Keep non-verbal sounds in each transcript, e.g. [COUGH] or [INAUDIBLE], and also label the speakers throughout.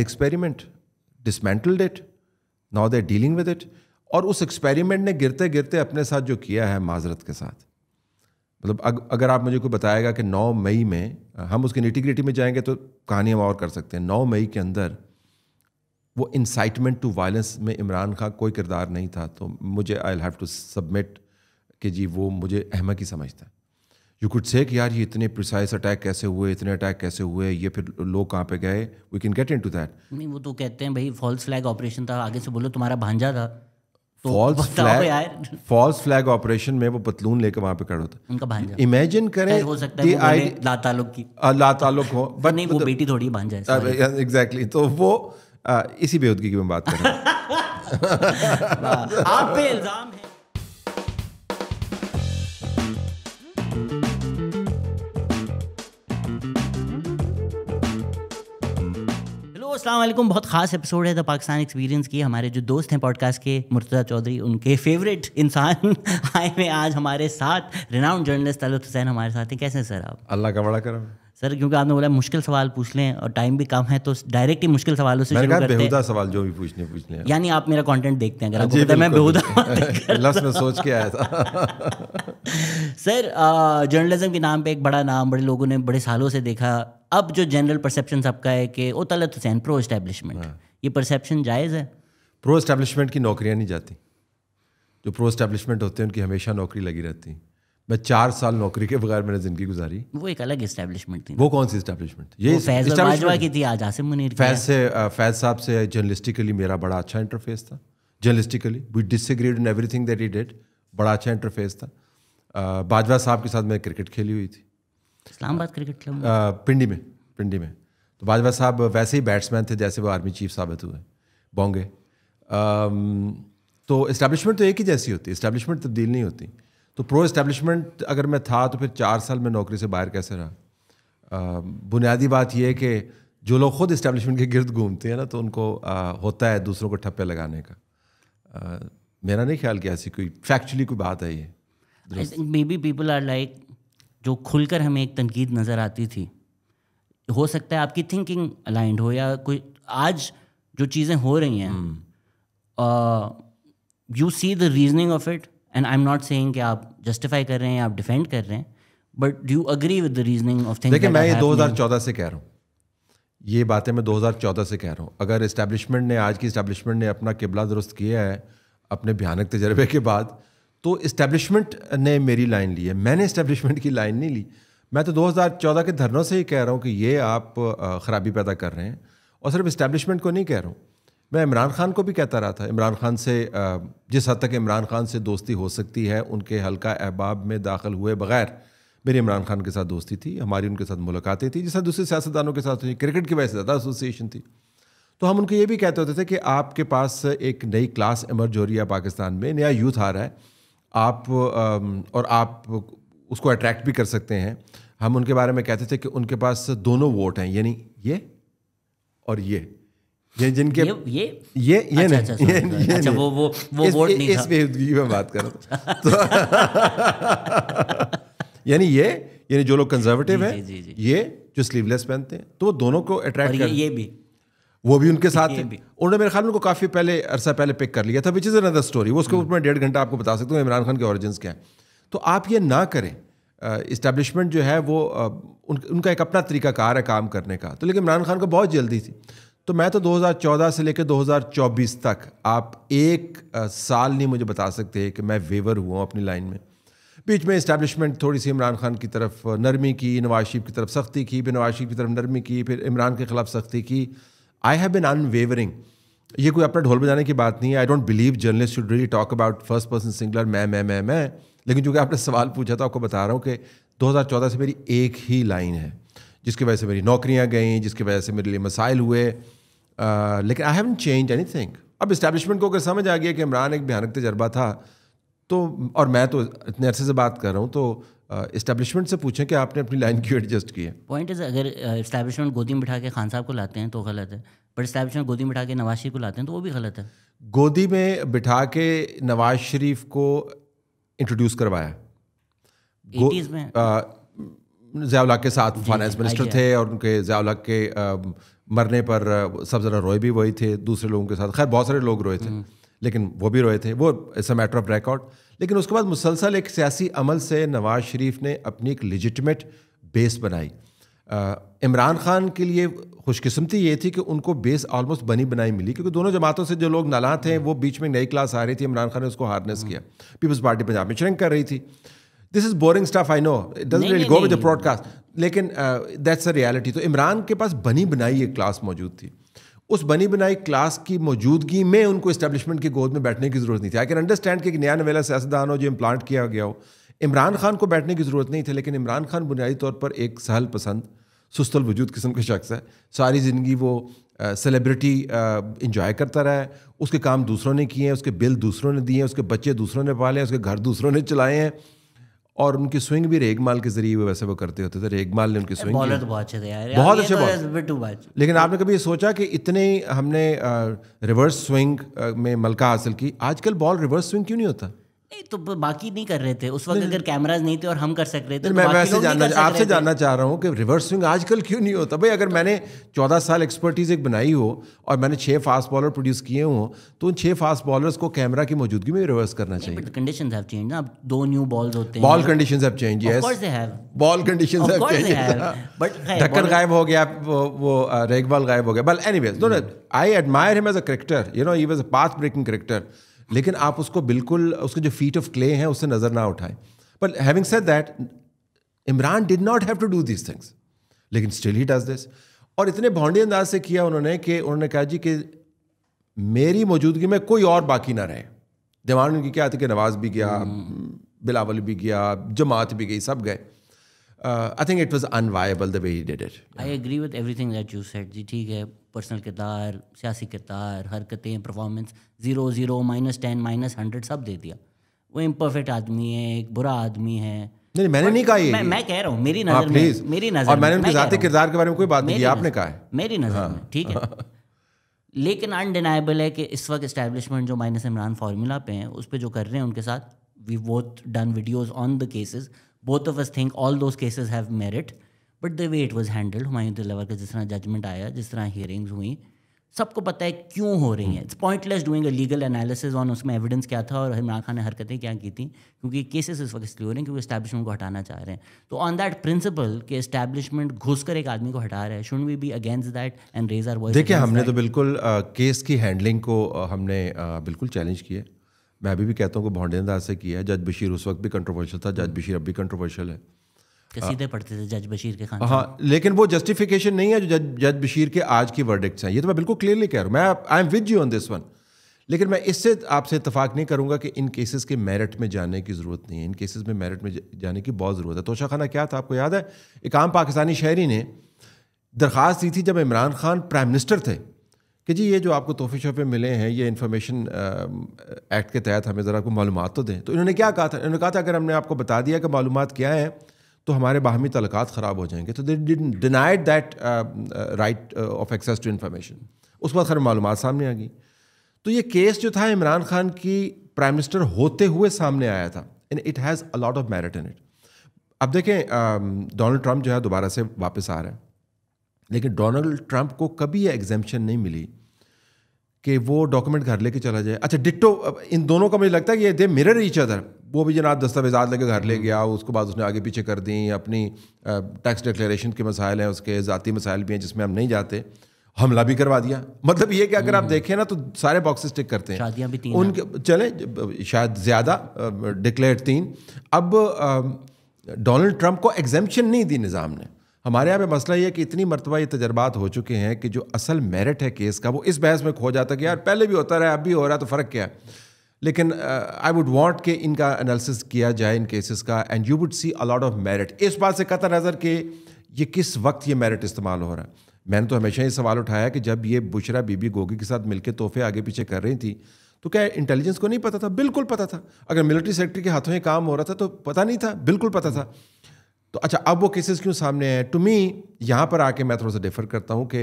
Speaker 1: Experiment dismantled it now they dealing with it और उस experiment ने गिरते गिरते अपने साथ जो किया है माजरत के साथ मतलब अग, अगर आप मुझे कोई बताएगा कि 9 मई में हम उसकी निटिग्रिटी में जाएंगे तो कहानी हम और कर सकते हैं 9 मई के अंदर वो इंसाइटमेंट टू वायलेंस में इमरान खान कोई किरदार नहीं था तो मुझे आई हैव टू सबमिट कि जी वो मुझे अहमक ही समझता है यू कुड से कि यार ये इतने प्रिसाइज अटैक कैसे हुए इतने अटैक कैसे हुए ये फिर लोग कहाँ पे गए we can get into that
Speaker 2: नहीं वो तो कहते हैं भाई फॉल्स फ्लैग ऑपरेशन था आगे से बोलो तुम्हारा भांजा था false flag
Speaker 1: false flag operation में वो पतलून लेके वहां पे खड़ा होता उनका भांजा इमेजिन करें हो सकता है आई
Speaker 2: लातालुक की लातालुक हो बट नहीं वो मतलब- बेटी थोड़ी भांजा है
Speaker 1: एग्जैक्टली तो वो इसी बेहूदगी की मैं बात कर रहा हूँ [LAUGHS] आप पे इल्जाम है
Speaker 2: वालेकुम बहुत खास एपिसोड है द पाकिस्तान एक्सपीरियंस की हमारे जो दोस्त हैं पॉडकास्ट के मुर्तजा चौधरी उनके फेवरेट इंसान [LAUGHS] आए हैं आज हमारे साथ रिनाउंड जर्नलिस्ट तलत हुसैन हमारे साथ हैं कैसे सर आप
Speaker 1: अल्लाह का बड़ा करम
Speaker 2: सर क्योंकि आपने बोला मुश्किल सवाल पूछ लें और टाइम भी कम है तो डायरेक्ट ही मुश्किल सवालों से शुरू करते हैं सवाल जो भी पूछने पूछने यानी आप मेरा कंटेंट देखते हैं अगर हाँ आपको पता मैं बेहुदा [LAUGHS] लफ्ज में सोच के आया था [LAUGHS] सर जर्नलिज्म के नाम पे एक बड़ा नाम बड़े लोगों ने बड़े सालों से देखा अब जो जनरल परसेप्शन सबका है कि वो तलत हुसैन प्रो इस्टेब्लिशमेंट हाँ। ये परसेप्शन जायज़ है प्रो इस्टेब्लिशमेंट की नौकरियाँ नहीं जाती
Speaker 1: जो प्रो इस्टेब्लिशमेंट होते हैं उनकी हमेशा नौकरी लगी रहती मैं चार साल नौकरी के बगैर मैंने जिंदगी गुजारी
Speaker 2: वो एक अलग इस्टेब्लिशमेंट थी वो कौन सी इस्टेब्लिशमेंट ये की थी आज आसिम मुनीर फैज से
Speaker 1: फैज साहब से जर्नलिस्टिकली मेरा बड़ा अच्छा इंटरफेस था journalistically we disagreed in everything that he did बड़ा अच्छा इंटरफेस था बाजवा साहब के साथ मैं क्रिकेट खेली हुई थी इस्लामाबाद क्रिकेट क्लब पिंडी में पिंडी में तो बाजवा साहब वैसे ही बैट्समैन थे जैसे वो आर्मी चीफ साबित हुए बोंगे तो इस्टेब्लिशमेंट तो एक ही जैसी होती है इस्टेब्लिशमेंट तब्दील नहीं होती तो प्रो इस्टेब्लिशमेंट अगर मैं था तो फिर चार साल में नौकरी से बाहर कैसे रहा बुनियादी बात यह है कि जो लोग खुद इस्टेब्लिशमेंट के गिर्द घूमते हैं ना तो उनको आ, होता है दूसरों को ठप्पे लगाने का आ, मेरा नहीं ख्याल कि ऐसी कोई फैक्चुअली कोई बात है ये
Speaker 2: maybe people are like जो खुलकर हमें एक तनकीद नज़र आती थी हो सकता है आपकी थिंकिंग अलाइंड हो या कोई आज जो चीज़ें हो रही हैं you see the reasoning of it and I am not saying कि आप जस्टिफाई कर रहे हैं आप डिफेंड कर रहे हैं but do agree with the reasoning of thing देखिए मैं ये 2014
Speaker 1: से कह रहा हूँ ये बातें मैं 2014 से कह रहा हूँ अगर इस्टेब्लिशमेंट ने आज की इस्टेब्लिशमेंट ने अपना किबला दुरुस्त किया है अपने भयानक तजर्बे के बाद तो इस्टेब्लिशमेंट ने मेरी लाइन ली है मैंने इस्टेब्लिशमेंट की लाइन नहीं ली मैं तो 2014 के धरनों से ही कह रहा हूँ कि ये आप ख़राबी पैदा कर रहे हैं और सिर्फ इस्टेब्लिशमेंट को नहीं कह रहा हूँ मैं इमरान खान को भी कहता रहा था इमरान खान से जिस हद तक इमरान खान से दोस्ती हो सकती है उनके हल्का अहबाब में दाखिल हुए बगैर मेरी इमरान खान के साथ दोस्ती थी हमारी उनके साथ मुलाकातें थी जिस दूसरे सियासतदानों के साथ हुई क्रिकेट की वजह से ज़्यादा एसोसिएशन थी तो हम उनको ये भी कहते होते थे कि आपके पास एक नई क्लास इमर्ज हो रही है पाकिस्तान में नया यूथ आ रहा है आप और आप उसको अट्रैक्ट भी कर सकते हैं हम उनके बारे में कहते थे कि उनके पास दोनों वोट हैं यानी ये और ये ये जिनके ये ये ये, अच्छा, नहीं, अच्छा, ये, अच्छा, ये अच्छा, वो वो वो इस, वोट नहीं इस में बात कर रहा [LAUGHS] अच्छा। तो यानी ये यानी जो लोग कंजर्वेटिव हैं ये जो स्लीवलेस पहनते हैं तो वो दोनों को अट्रैक्ट ये, ये भी वो भी उनके साथ है उन्होंने मेरे ख्याल उनको काफ़ी पहले अरसा पहले पिक कर लिया था विच इज़ अनदर स्टोरी वो उसके ऊपर मैं डेढ़ घंटा आपको बता सकता हूँ इमरान खान के ऑरिजिन क्या है तो आप ये ना करें इस्टेब्लिशमेंट जो है वो उन, उनका एक अपना तरीका कार है काम करने का तो लेकिन इमरान खान को बहुत जल्दी थी तो मैं तो 2014 से लेकर 2024 तक आप एक साल नहीं मुझे बता सकते कि मैं वेवर हुआ हूँ अपनी लाइन में बीच में इस्टेब्लिशमेंट थोड़ी सी इमरान खान की तरफ नरमी की नवाज शरीफ की तरफ सख्ती की फिर नवाज शरीफ की तरफ नरमी की फिर इमरान के खिलाफ सख्ती की आई हैव बिन अनवेवरिंग ये कोई अपना ढोल बजाने की बात नहीं है I don't believe journalist should really talk about first person singular मैं मैं मैं मैं लेकिन चूँकि आपने सवाल पूछा था आपको बता रहा हूँ कि 2014 से मेरी एक ही लाइन है जिसकी वजह से मेरी नौकरियाँ गईं जिसकी वजह से मेरे लिए मसाइल हुए लेकिन I haven't change anything अब इस्टेब्लिशमेंट को अगर समझ आ गया कि इमरान एक भयानक तजर्बा था तो और मैं तो इतने अरसे से बात कर रहा हूँ तो इस्टेब्लिशमेंट से पूछें कि आपने अपनी लाइन क्यों एडजस्ट की है
Speaker 2: पॉइंट इज अगर इस्टेब्लिशमेंट गोदी में बिठा के खान साहब को लाते हैं तो गलत है बट इस्टेब्लिशमेंट गोदी में बिठा के नवाज शरीफ को लाते हैं तो वो भी गलत है
Speaker 1: गोदी में बिठा के नवाज शरीफ को इंट्रोड्यूस करवाया में के साथ फाइनेंस मिनिस्टर थे और उनके जयाल्ला के मरने पर सब जरा रोए भी वही थे दूसरे लोगों के साथ खैर बहुत सारे लोग रोए थे हम्म। लेकिन वो भी रोए थे वो it's a matter of record लेकिन उसके बाद मुसलसल एक सियासी अमल से नवाज शरीफ ने अपनी एक लिजिटमेट बेस बनाई इमरान खान के लिए खुशकस्मती ये थी कि उनको बेस ऑलमोस्ट बनी बनाई मिली क्योंकि दोनों जमातों से जो लोग नाला थे वो बीच में नई क्लास आ रही थी इमरान खान ने उसको हार्नेस किया पीपल्स पार्टी पंजाब में श्रिंक कर रही थी this is boring stuff I know doesn't go with the broadcast लेकिन दैट्स अ रियलिटी तो इमरान के पास बनी बनाई एक क्लास मौजूद थी उस बनी बनाई क्लास की मौजूदगी में उनको इस्टेब्लिशमेंट की गोद में बैठने की ज़रूरत नहीं थी आई कैन अंडरस्टैंड कि नया नवेला सियासतदान हो जो इम्प्लांट किया गया हो इमरान खान को बैठने की ज़रूरत नहीं थी लेकिन इमरान खान बुनियादी तौर पर एक सहल पसंद सुस्तल वजूद किस्म का शख्स है सारी ज़िंदगी वो सेलिब्रिटी इंजॉय करता रहा है उसके काम दूसरों ने किए हैं उसके बिल दूसरों ने दिए हैं उसके बच्चे दूसरों ने पाले हैं उसके घर दूसरों ने चलाए हैं और उनकी स्विंग भी रेगमाल के जरिए वैसे वो करते होते थे रेगमाल ने उनकी स्विंग बॉलर तो बहुत अच्छे थे यार बहुत अच्छे तो लेकिन आपने कभी सोचा कि इतने हमने रिवर्स स्विंग में मलका हासिल की आजकल बॉल रिवर्स स्विंग क्यों नहीं होता
Speaker 2: तो बाकी नहीं कर रहे थे उस वक्त अगर कैमराज नहीं थे और हम कर सक रहे थे तो मैं वैसे जानना आपसे जानना
Speaker 1: चाह रहा हूँ कि रिवर्स स्विंग आजकल क्यों नहीं होता भाई अगर तो मैंने चौदह साल एक्सपर्टीज एक बनाई हो और मैंने छह फास्ट बॉलर प्रोड्यूस किए हों तो उन छह फास्ट बॉलर्स को कैमरा की मौजूदगी में रिवर्स करना
Speaker 2: चाहिए कंडीशन हैव चेंज ना अब दो न्यू बॉल्स होते हैं ball condition have change yes ball conditions have change but ढक्कन गायब हो गया वो रेगवाल गायब हो गया but ways
Speaker 1: I admire him as a character you know he was a path breaking character लेकिन आप उसको बिल्कुल उसके जो फीट ऑफ क्ले हैं उससे नज़र ना उठाएं but having said that Imran did not have to do these things लेकिन स्टिल ही डज दिस और इतने भौंडी अंदाज से किया उन्होंने कि उन्होंने कहा जी कि मेरी मौजूदगी में कोई और बाकी ना रहे जवान उनकी क्या थी कि नवाज भी गया हम्म। बिलावल भी गया जमात भी गई सब गए I think it was unviable the way he did it
Speaker 2: I agree with everything that you said जी ठीक है पर्सनल किरदार सियासी किरदार हरकतें performance zero zero minus ten minus hundred सब दे दिया वो इम्परफेक्ट आदमी है एक बुरा आदमी है नहीं मैंने नहीं कहा ये मैं, मैं कह रहा हूँ मेरी हाँ, नजर में मेरी नजर मैंने उनके जाते किरदार के बारे में कोई बात नहीं आपने कहा है मेरी नजर में हाँ। ठीक है लेकिन अनडिनाइबल है कि इस वक्त इस्टेब्लिशमेंट जो माइनस इमरान फार्मूला पे हैं उस पर जो कर रहे हैं उनके साथ we both done videos on the cases both of us think all those cases have merit but the way it was handled हमारी दिलावर का जिस तरह जजमेंट आया जिस तरह हेयरिंग्स हुई सबको पता है क्यों हो रही हैं it's pointless doing a legal analysis on उसमें एविडेंस क्या था और इमरान खान ने हरकतें क्या की थी क्योंकि केसेस इस वक्त इसलिए हो रहे हैं क्योंकि इस्टेब्लिशमेंट को हटाना चाह रहे हैं तो ऑन दैट प्रिंसिपल के इस्टेब्लिशमेंट कर एक आदमी को हटा रहे हैं should we be against that and raise our voice देखिए हमने तो
Speaker 1: बिल्कुल आ, केस की हैंडलिंग को आ, हमने आ, बिल्कुल चैलेंज किया मैं अभी भी कहता हूँ कि भोंडेंदाज से किया है जज बशीर उस वक्त भी कंट्रोवर्शियल था जज बशीर अब भी कंट्रोवर्शियल है कसीदे पढ़ते थे जज
Speaker 2: बशीर के खान हाँ
Speaker 1: लेकिन वो जस्टिफिकेशन नहीं है जो जज जज बशीर के आज की वर्डिक्ट्स हैं ये तो मैं बिल्कुल क्लियरली कह रहा हूँ मैं I am with you on this one लेकिन मैं इससे आपसे इतफाक नहीं करूंगा कि इन केसेस के मेरिट में जाने की ज़रूरत नहीं है इन केसेस में मेरिट में जाने की बहुत ज़रूरत है तोशा खाना क्या था आपको याद है एक आम पाकिस्तानी शहरी ने दरख्वास्त दी थी जब इमरान खान प्राइम मिनिस्टर थे कि जी ये जो आपको तोहफे शोफे मिले हैं ये इन्फॉर्मेशन एक्ट के तहत हमें ज़रा को मालूम तो दें तो इन्होंने क्या कहा था इन्होंने कहा था अगर हमने आपको बता दिया कि मालूम क्या हैं तो हमारे बाहमी तलक ख़राब हो जाएंगे तो they denied that right of access to information उस पर खैर मालूम सामने आ गई तो ये केस जो था इमरान खान की प्राइम मिनिस्टर होते हुए सामने आया था and it has a lot of merit in it अब देखें um, डोनाल्ड ट्रंप जो है दोबारा से वापस आ रहे हैं लेकिन डोनाल्ड ट्रंप को कभी यह एग्जेम्पन नहीं मिली कि वो डॉक्यूमेंट घर लेके चला जाए अच्छा डिट्टो इन दोनों का मुझे लगता है कि दे मिरर ईच अदर वो भी जनाब दस्तावेजात लेके घर ले गया उसके बाद उसने आगे पीछे कर दी अपनी टैक्स डिक्लेरेशन के मसाइल हैं उसके ज़ाती मसाइल भी हैं जिसमें हम नहीं जाते हमला भी करवा दिया मतलब ये कि अगर आप हम्म। देखें ना तो सारे बॉक्सेस टिक करते हैं शादियां भी तीन उनके चले शायद ज़्यादा डिक्लेयर तीन अब डोनल्ड ट्रंप को एग्जेम्पन नहीं दी निज़ाम ने हमारे यहाँ पे मसला ये है कि इतनी मरतबा ये तजर्बात हो चुके हैं कि जो असल मेरिट है केस का वो इस बहस में खो जाता है कि यार पहले भी होता रहा अब भी हो रहा है तो फ़र्क क्या है लेकिन आई वुड वांट कि इनका एनालिसिस किया जाए इन केसेस का and you would see a lot of merit इस बात से कतर नज़र कि ये किस वक्त ये मेरिट इस्तेमाल हो रहा है मैंने तो हमेशा ये सवाल उठाया कि जब ये बुशरा बीबी गोगी के साथ मिलकर तोहफे आगे पीछे कर रही थी तो क्या इंटेलिजेंस को नहीं पता था बिल्कुल पता था अगर मिलिट्री सेक्टर के हाथों ये काम हो रहा था तो पता नहीं था बिल्कुल पता था तो अच्छा अब वो केसेस क्यों सामने हैं टू मी यहाँ पर आके मैं थोड़ा सा डिफर करता हूँ कि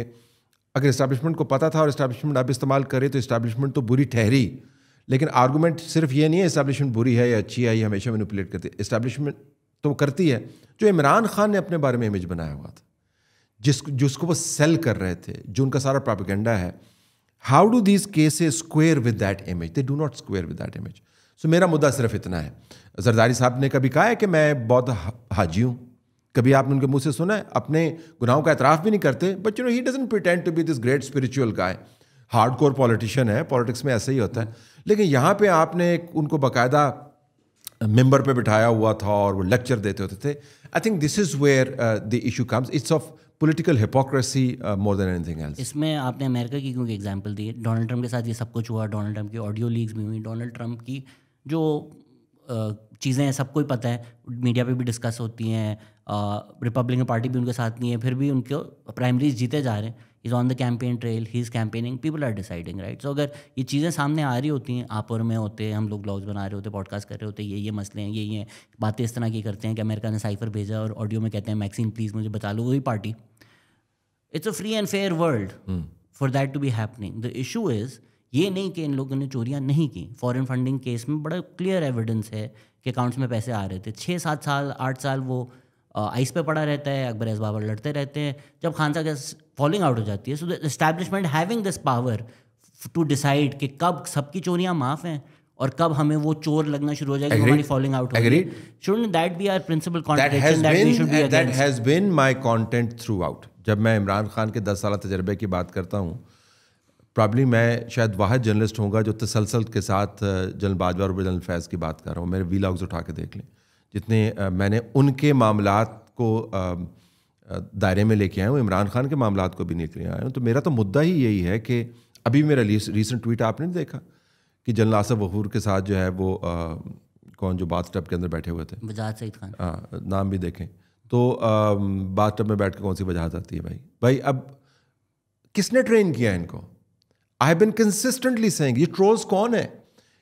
Speaker 1: अगर इस्टेब्लिशमेंट को पता था और इस्टेब्लिशमेंट अब इस्तेमाल करे तो इस्टेब्लिशमेंट तो बुरी ठहरी लेकिन आर्गूमेंट सिर्फ ये नहीं है इस्टेब्लिशमेंट बुरी है या अच्छी है ये हमेशा मैनिपुलेट करती है इस्टेब्लिशमेंट तो करती है जो इमरान खान ने अपने बारे में इमेज बनाया हुआ था जिस जिसको वो सेल कर रहे थे जो उनका सारा प्रोपिगेंडा है how do these cases square with that image they do not square with that image so मेरा मुद्दा सिर्फ इतना है जरदारी साहब ने कभी कहा है कि मैं बहुत हाजी हूँ कभी आपने उनके मुंह से सुना है अपने गुनाहों का एतराफ़ भी नहीं करते but you know he doesn't pretend to be this great spiritual guy hard core politician है पॉलिटिक्स में ऐसा ही होता है लेकिन यहाँ पे आपने उनको बाकायदा मेंबर पे बिठाया हुआ था और वो लेक्चर देते होते थे I think this is where the issue comes it's of political hypocrisy more than anything else
Speaker 2: इसमें आपने अमेरिका की क्योंकि एग्जाम्पल दी डोनाल्ड ट्रंप के साथ ये सब कुछ हुआ डोनाल्ड ट्रंप की ऑडियो लीग्स भी हुई डोनाल्ड ट्रंप की जो चीज़ें हैं सबको ही पता है मीडिया पे भी डिस्कस होती हैं रिपब्लिकन पार्टी भी उनके साथ नहीं है फिर भी उनको प्राइमरीज जीते जा रहे हैं is on the campaign trail he is campaigning people are deciding right so अगर ये चीज़ें सामने आ रही होती हैं आप और में होते हैं हम लोग ब्लॉग्स बना रहे होते पॉडकास्ट कर रहे होते ये ये मसले हैं ये ये बातें इस तरह की करते हैं कि अमेरिका ने साइफर भेजा और ऑडियो में कहते हैं मैक्सिन प्लीज़ मुझे बता लो वही party it's a free and fair world for that to be happening the issue is ये नहीं कि इन लोगों ने चोरियाँ नहीं की फॉरेन फंडिंग केस में बड़ा क्लियर एविडेंस है कि अकाउंट्स में पैसे आ रहे थे छः सात साल आठ साल वो आइस पे पड़ा रहता है अकबर एस बाबर लड़ते रहते हैं जब खान साहब फॉलिंग आउट हो जाती है so the establishment having this power to decide कि कब सबकी चोरियाँ माफ हैं और कब हमें वो चोर लगना शुरू हो जाएगा हमारी फॉलिंग आउट होगी that be our principle that has
Speaker 1: been my content throughout जब मैं इमरान खान के दस साल तजर्बे की बात करता हूँ प्रॉब्ली मैं शायद वाहद जर्नलिस्ट होंगे जो तसलसल के साथ जनरल बाजवा और जनरल फैज़ की बात कर रहा हूँ मेरे लॉग्स उठा के देख लें जितने मैंने उनके मामला को दायरे में लेके आया हूँ इमरान खान के मामला को भी लेके आया हूँ तो मेरा तो मुद्दा ही यही है कि अभी मेरा रिसेंट ट्वीट आपने देखा कि जनरल आसफ वहूर के साथ जो है वो आ, कौन जो बाथ टब के अंदर बैठे हुए थे बजाज सईद खान हाँ नाम भी देखें तो बाथ टब में बैठ कर कौन सी वजहत आती है भाई भाई अब किसने ट्रेन किया इनको I have been consistently saying ये ट्रोल्स कौन है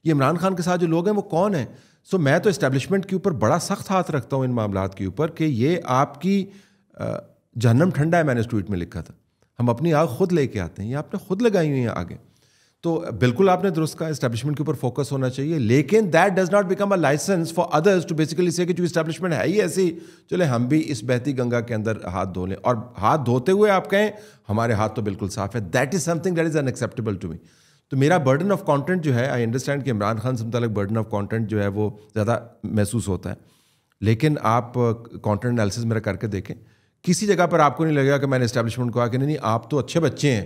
Speaker 1: ये इमरान खान के साथ जो लोग हैं वो कौन है सो so, मैं तो इस्टेब्लिशमेंट के ऊपर बड़ा सख्त हाथ रखता हूँ इन मामला के ऊपर कि ये आपकी जहनम ठंडा है मैंने इस ट्वीट में लिखा था हम अपनी आग खुद लेके आते हैं ये आपने खुद लगाई हुई है आगे तो बिल्कुल आपने दुरुस्त का इस्टेब्लिशमेंट के ऊपर फोकस होना चाहिए लेकिन that does not become a license for others to basically say कि जो इस्टेब्लिशमेंट है ही ऐसी चले हम भी इस बहती गंगा के अंदर हाथ धो लें और हाथ धोते हुए आप कहें हमारे हाथ तो बिल्कुल साफ है that is something that is unacceptable to me तो मेरा बर्डन ऑफ कॉन्टेंट जो है आई अंडरस्टैंड कि इमरान खान से मुतल बर्डन ऑफ कॉन्टेंट जो है वो ज़्यादा महसूस होता है लेकिन आप कॉन्टेंट एनालिसिस मेरा करके देखें किसी जगह पर आपको नहीं लगेगा कि मैंने इस्टेब्लिशमेंट को कहा कि नहीं नहीं आप तो अच्छे बच्चे हैं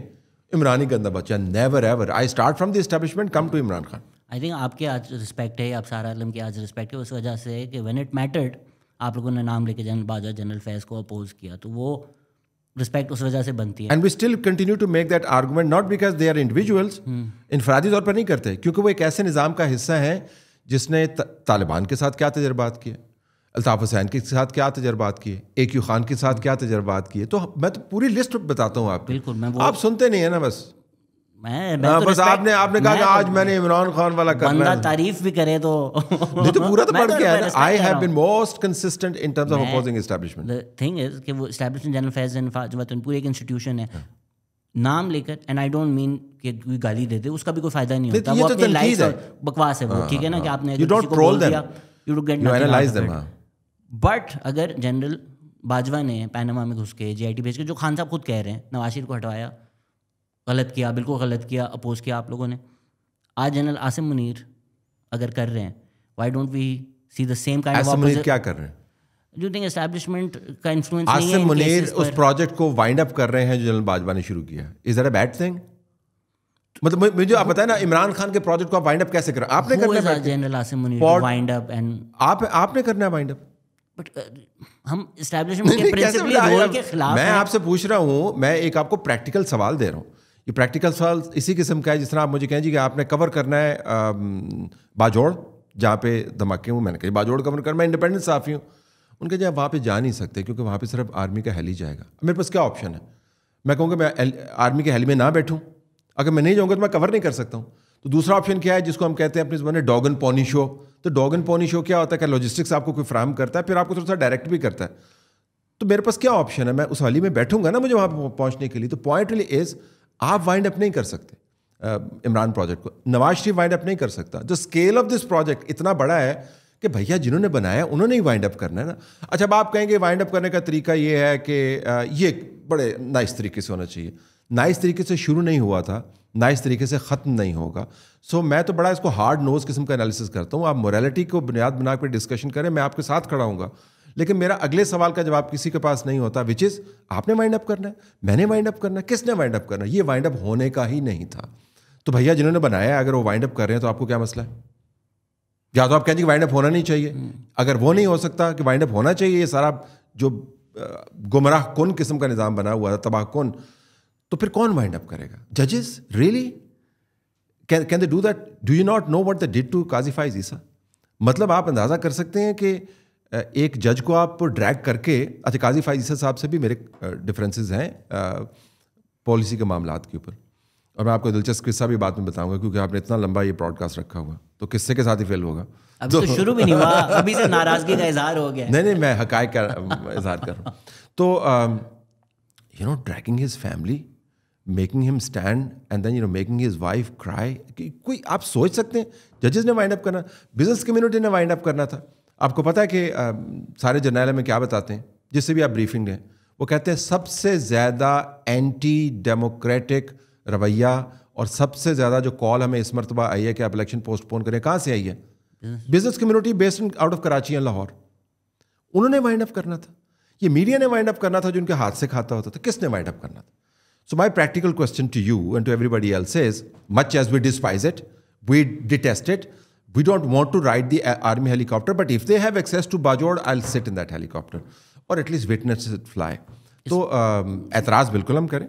Speaker 1: इमरान ही गंदा बच्चा never ever I start from the establishment come to Imran Khan
Speaker 2: I think आपके आज रिस्पेक्ट है आप सारा आलम की आज रिस्पेक्ट है उस वजह से है कि व्हेन इट मैटर्ड आप लोगों ने नाम लेके जनरल बाजा जनरल फैज को अपोज किया तो वो रिस्पेक्ट उस वजह से बनती है and we
Speaker 1: still continue to make that argument not because they are individuals इनफरादी तौर पर नहीं करते क्योंकि वो एक ऐसे निज़ाम का हिस्सा है जिसने तालिबान के साथ क्या तजर्बात किया अल्ताफ़ हुसैन के साथ क्या तजर्बात किए ए क्यू खान के साथ क्या तजर्बात किए तो मैं तो पूरी लिस्ट बताता हूँ आप बिल्कुल मैं वो आप सुनते नहीं है ना बस
Speaker 2: मैं, मैं तो हाँ, तो बस आपने आपने कहा कि तो- आज तो मैंने इमरान खान वाला करना तारीफ भी करे तो नहीं तो पूरा तो [LAUGHS] पढ़ तो के I have been
Speaker 1: most consistent in terms of opposing
Speaker 2: the thing is कि वो जनरल फैज एंड फाजवतन पूरी एक इंस्टीट्यूशन है हाँ। नाम लेकर एंड आई डोंट मीन कि कोई गाली दे दे उसका भी कोई फायदा नहीं होता वो लाइफ बकवास है वो हाँ, ठीक है ना हाँ। कि आपने you don't troll them you don't get analyze them but अगर जनरल बाजवा ने पैनामा में घुस के आई भेज के जो खान साहब खुद कह रहे हैं नवाशिर को हटवाया गलत किया बिल्कुल गलत किया अपोज किया आप लोगों ने आज जनरल आसिम मुनीर अगर कर रहे हैं why don't we see the same kind of Munir क्या कर रहे हैं जो थिंक का इन्फ्लुएंस मुनीर उस
Speaker 1: प्रोजेक्ट को वाइंड अप कर रहे हैं जो जनरल बाजवा ने शुरू किया is that a bad thing मतलब मुझे आप बताए ना इमरान खान के प्रोजेक्ट को आप वाइंड अप कैसे आपने करना
Speaker 2: general Asim Munir wind up एंड आप आपने करना है वाइंड अप बट uh, हम के प्रिंसिपल रोल के खिलाफ मैं आपसे
Speaker 1: पूछ रहा हूँ मैं एक आपको प्रैक्टिकल सवाल दे रहा हूँ ये प्रैक्टिकल सवाल इसी किस्म का है जिस तरह आप मुझे कहें जी कि आपने कवर करना है बाजोड़ जहाँ पे धमाके हूँ मैंने कहा बाजोड़ कवर करना मैं इंडिपेंडेंस साफ़ी हूँ उनके जहाँ वहाँ पे जा नहीं सकते क्योंकि वहाँ पे सिर्फ आर्मी का हेली जाएगा मेरे पास क्या ऑप्शन है मैं कहूँगा मैं आर्मी के हेली में ना बैठूँ अगर मैं नहीं जाऊँगा तो मैं कवर नहीं कर सकता हूँ तो दूसरा ऑप्शन क्या है जिसको हम कहते हैं अपने जमाने डॉगन पॉनी शो तो डॉगन पॉनी शो क्या होता है क्या लॉजिस्टिक्स आपको कोई फ्राहम करता है फिर आपको थोड़ा सा डायरेक्ट भी करता है तो मेरे पास क्या ऑप्शन है मैं उस वाली में बैठूंगा ना मुझे वहाँ पर पहुँचने के लिए तो पॉइंट रिली इज आप वाइंड अप नहीं कर सकते इमरान प्रोजेक्ट को नवाज शरीफ वाइंड अप नहीं कर सकता the scale of this project इतना बड़ा है कि भैया जिन्होंने बनाया उन्होंने ही वाइंड अप करना है ना अच्छा अब आप कहेंगे वाइंड अप करने का तरीका ये है कि ये बड़े नाइस तरीके से होना चाहिए नाइस तरीके से शुरू नहीं हुआ था नाइस तरीके से ख़त्म नहीं होगा सो so, मैं तो बड़ा इसको हार्ड नोज किस्म का एनालिसिस करता हूँ आप मोरालिटी को बुनियाद बना कर डिस्कशन करें मैं आपके साथ खड़ा हूँ लेकिन मेरा अगले सवाल का जवाब किसी के पास नहीं होता विच इज़ आपने वाइंड अप करना है मैंने वाइंड अप करना है किसने वाइंड अप करना है ये वाइंड अप होने का ही नहीं था तो भैया जिन्होंने बनाया है अगर वो वाइंड अप कर रहे हैं तो आपको क्या मसला है या तो आप कहेंगे कि वाइंड अप होना नहीं चाहिए हम्म। अगर वो नहीं हो सकता कि वाइंड अप होना चाहिए ये सारा जो गुमराह कौन किस्म का निज़ाम बना हुआ था तबाह कौन तो फिर कौन वाइंड अप करेगा जजेस really can can they do that do you not know what the did to काजीफाई जीसा मतलब आप अंदाज़ा कर सकते हैं कि एक जज को आप ड्रैग करके अच्छा काजी फाइजीसा साहब से भी मेरे डिफरेंसेस हैं पॉलिसी के मामला के ऊपर और मैं आपको दिलचस्प किस्सा भी बाद में बताऊंगा क्योंकि आपने इतना लंबा ये ब्रॉडकास्ट रखा हुआ तो किस्से के साथ ही फेल होगा अभी
Speaker 2: तो, तो शुरू भी नहीं हुआ [LAUGHS] अभी से नाराजगी का इजहार हो गया नहीं
Speaker 1: नहीं मैं हकायक का इजहार कर रहा हूँ तो you know tracking his family making him stand and then you know making his wife cry कोई आप सोच सकते हैं जजेस ने वाइंड अप करना बिजनेस कम्युनिटी ने वाइंड अप करना था आपको पता है कि आ, सारे जर्नैल में क्या बताते हैं जिससे भी आप ब्रीफिंग लें वो कहते हैं सबसे ज़्यादा एंटी डेमोक्रेटिक रवैया और सबसे ज़्यादा जो कॉल हमें इस मरतबा आई है कि आप इलेक्शन पोस्टपोन करें कहाँ से आई है business community based in out of Karachi and Lahore उन्होंने वाइंड अप करना था ये मीडिया ने वाइंड अप करना था जो उनके हाथ से खाता होता था किसने वाइंड अप करना था So, my practical question to you and to everybody else is much as we despise it, we detest it, we don't want to ride the army helicopter, but if they have access to Bajor, I'll sit in that helicopter or at least witness it fly. तो एतराज़ बिल्कुल हम करें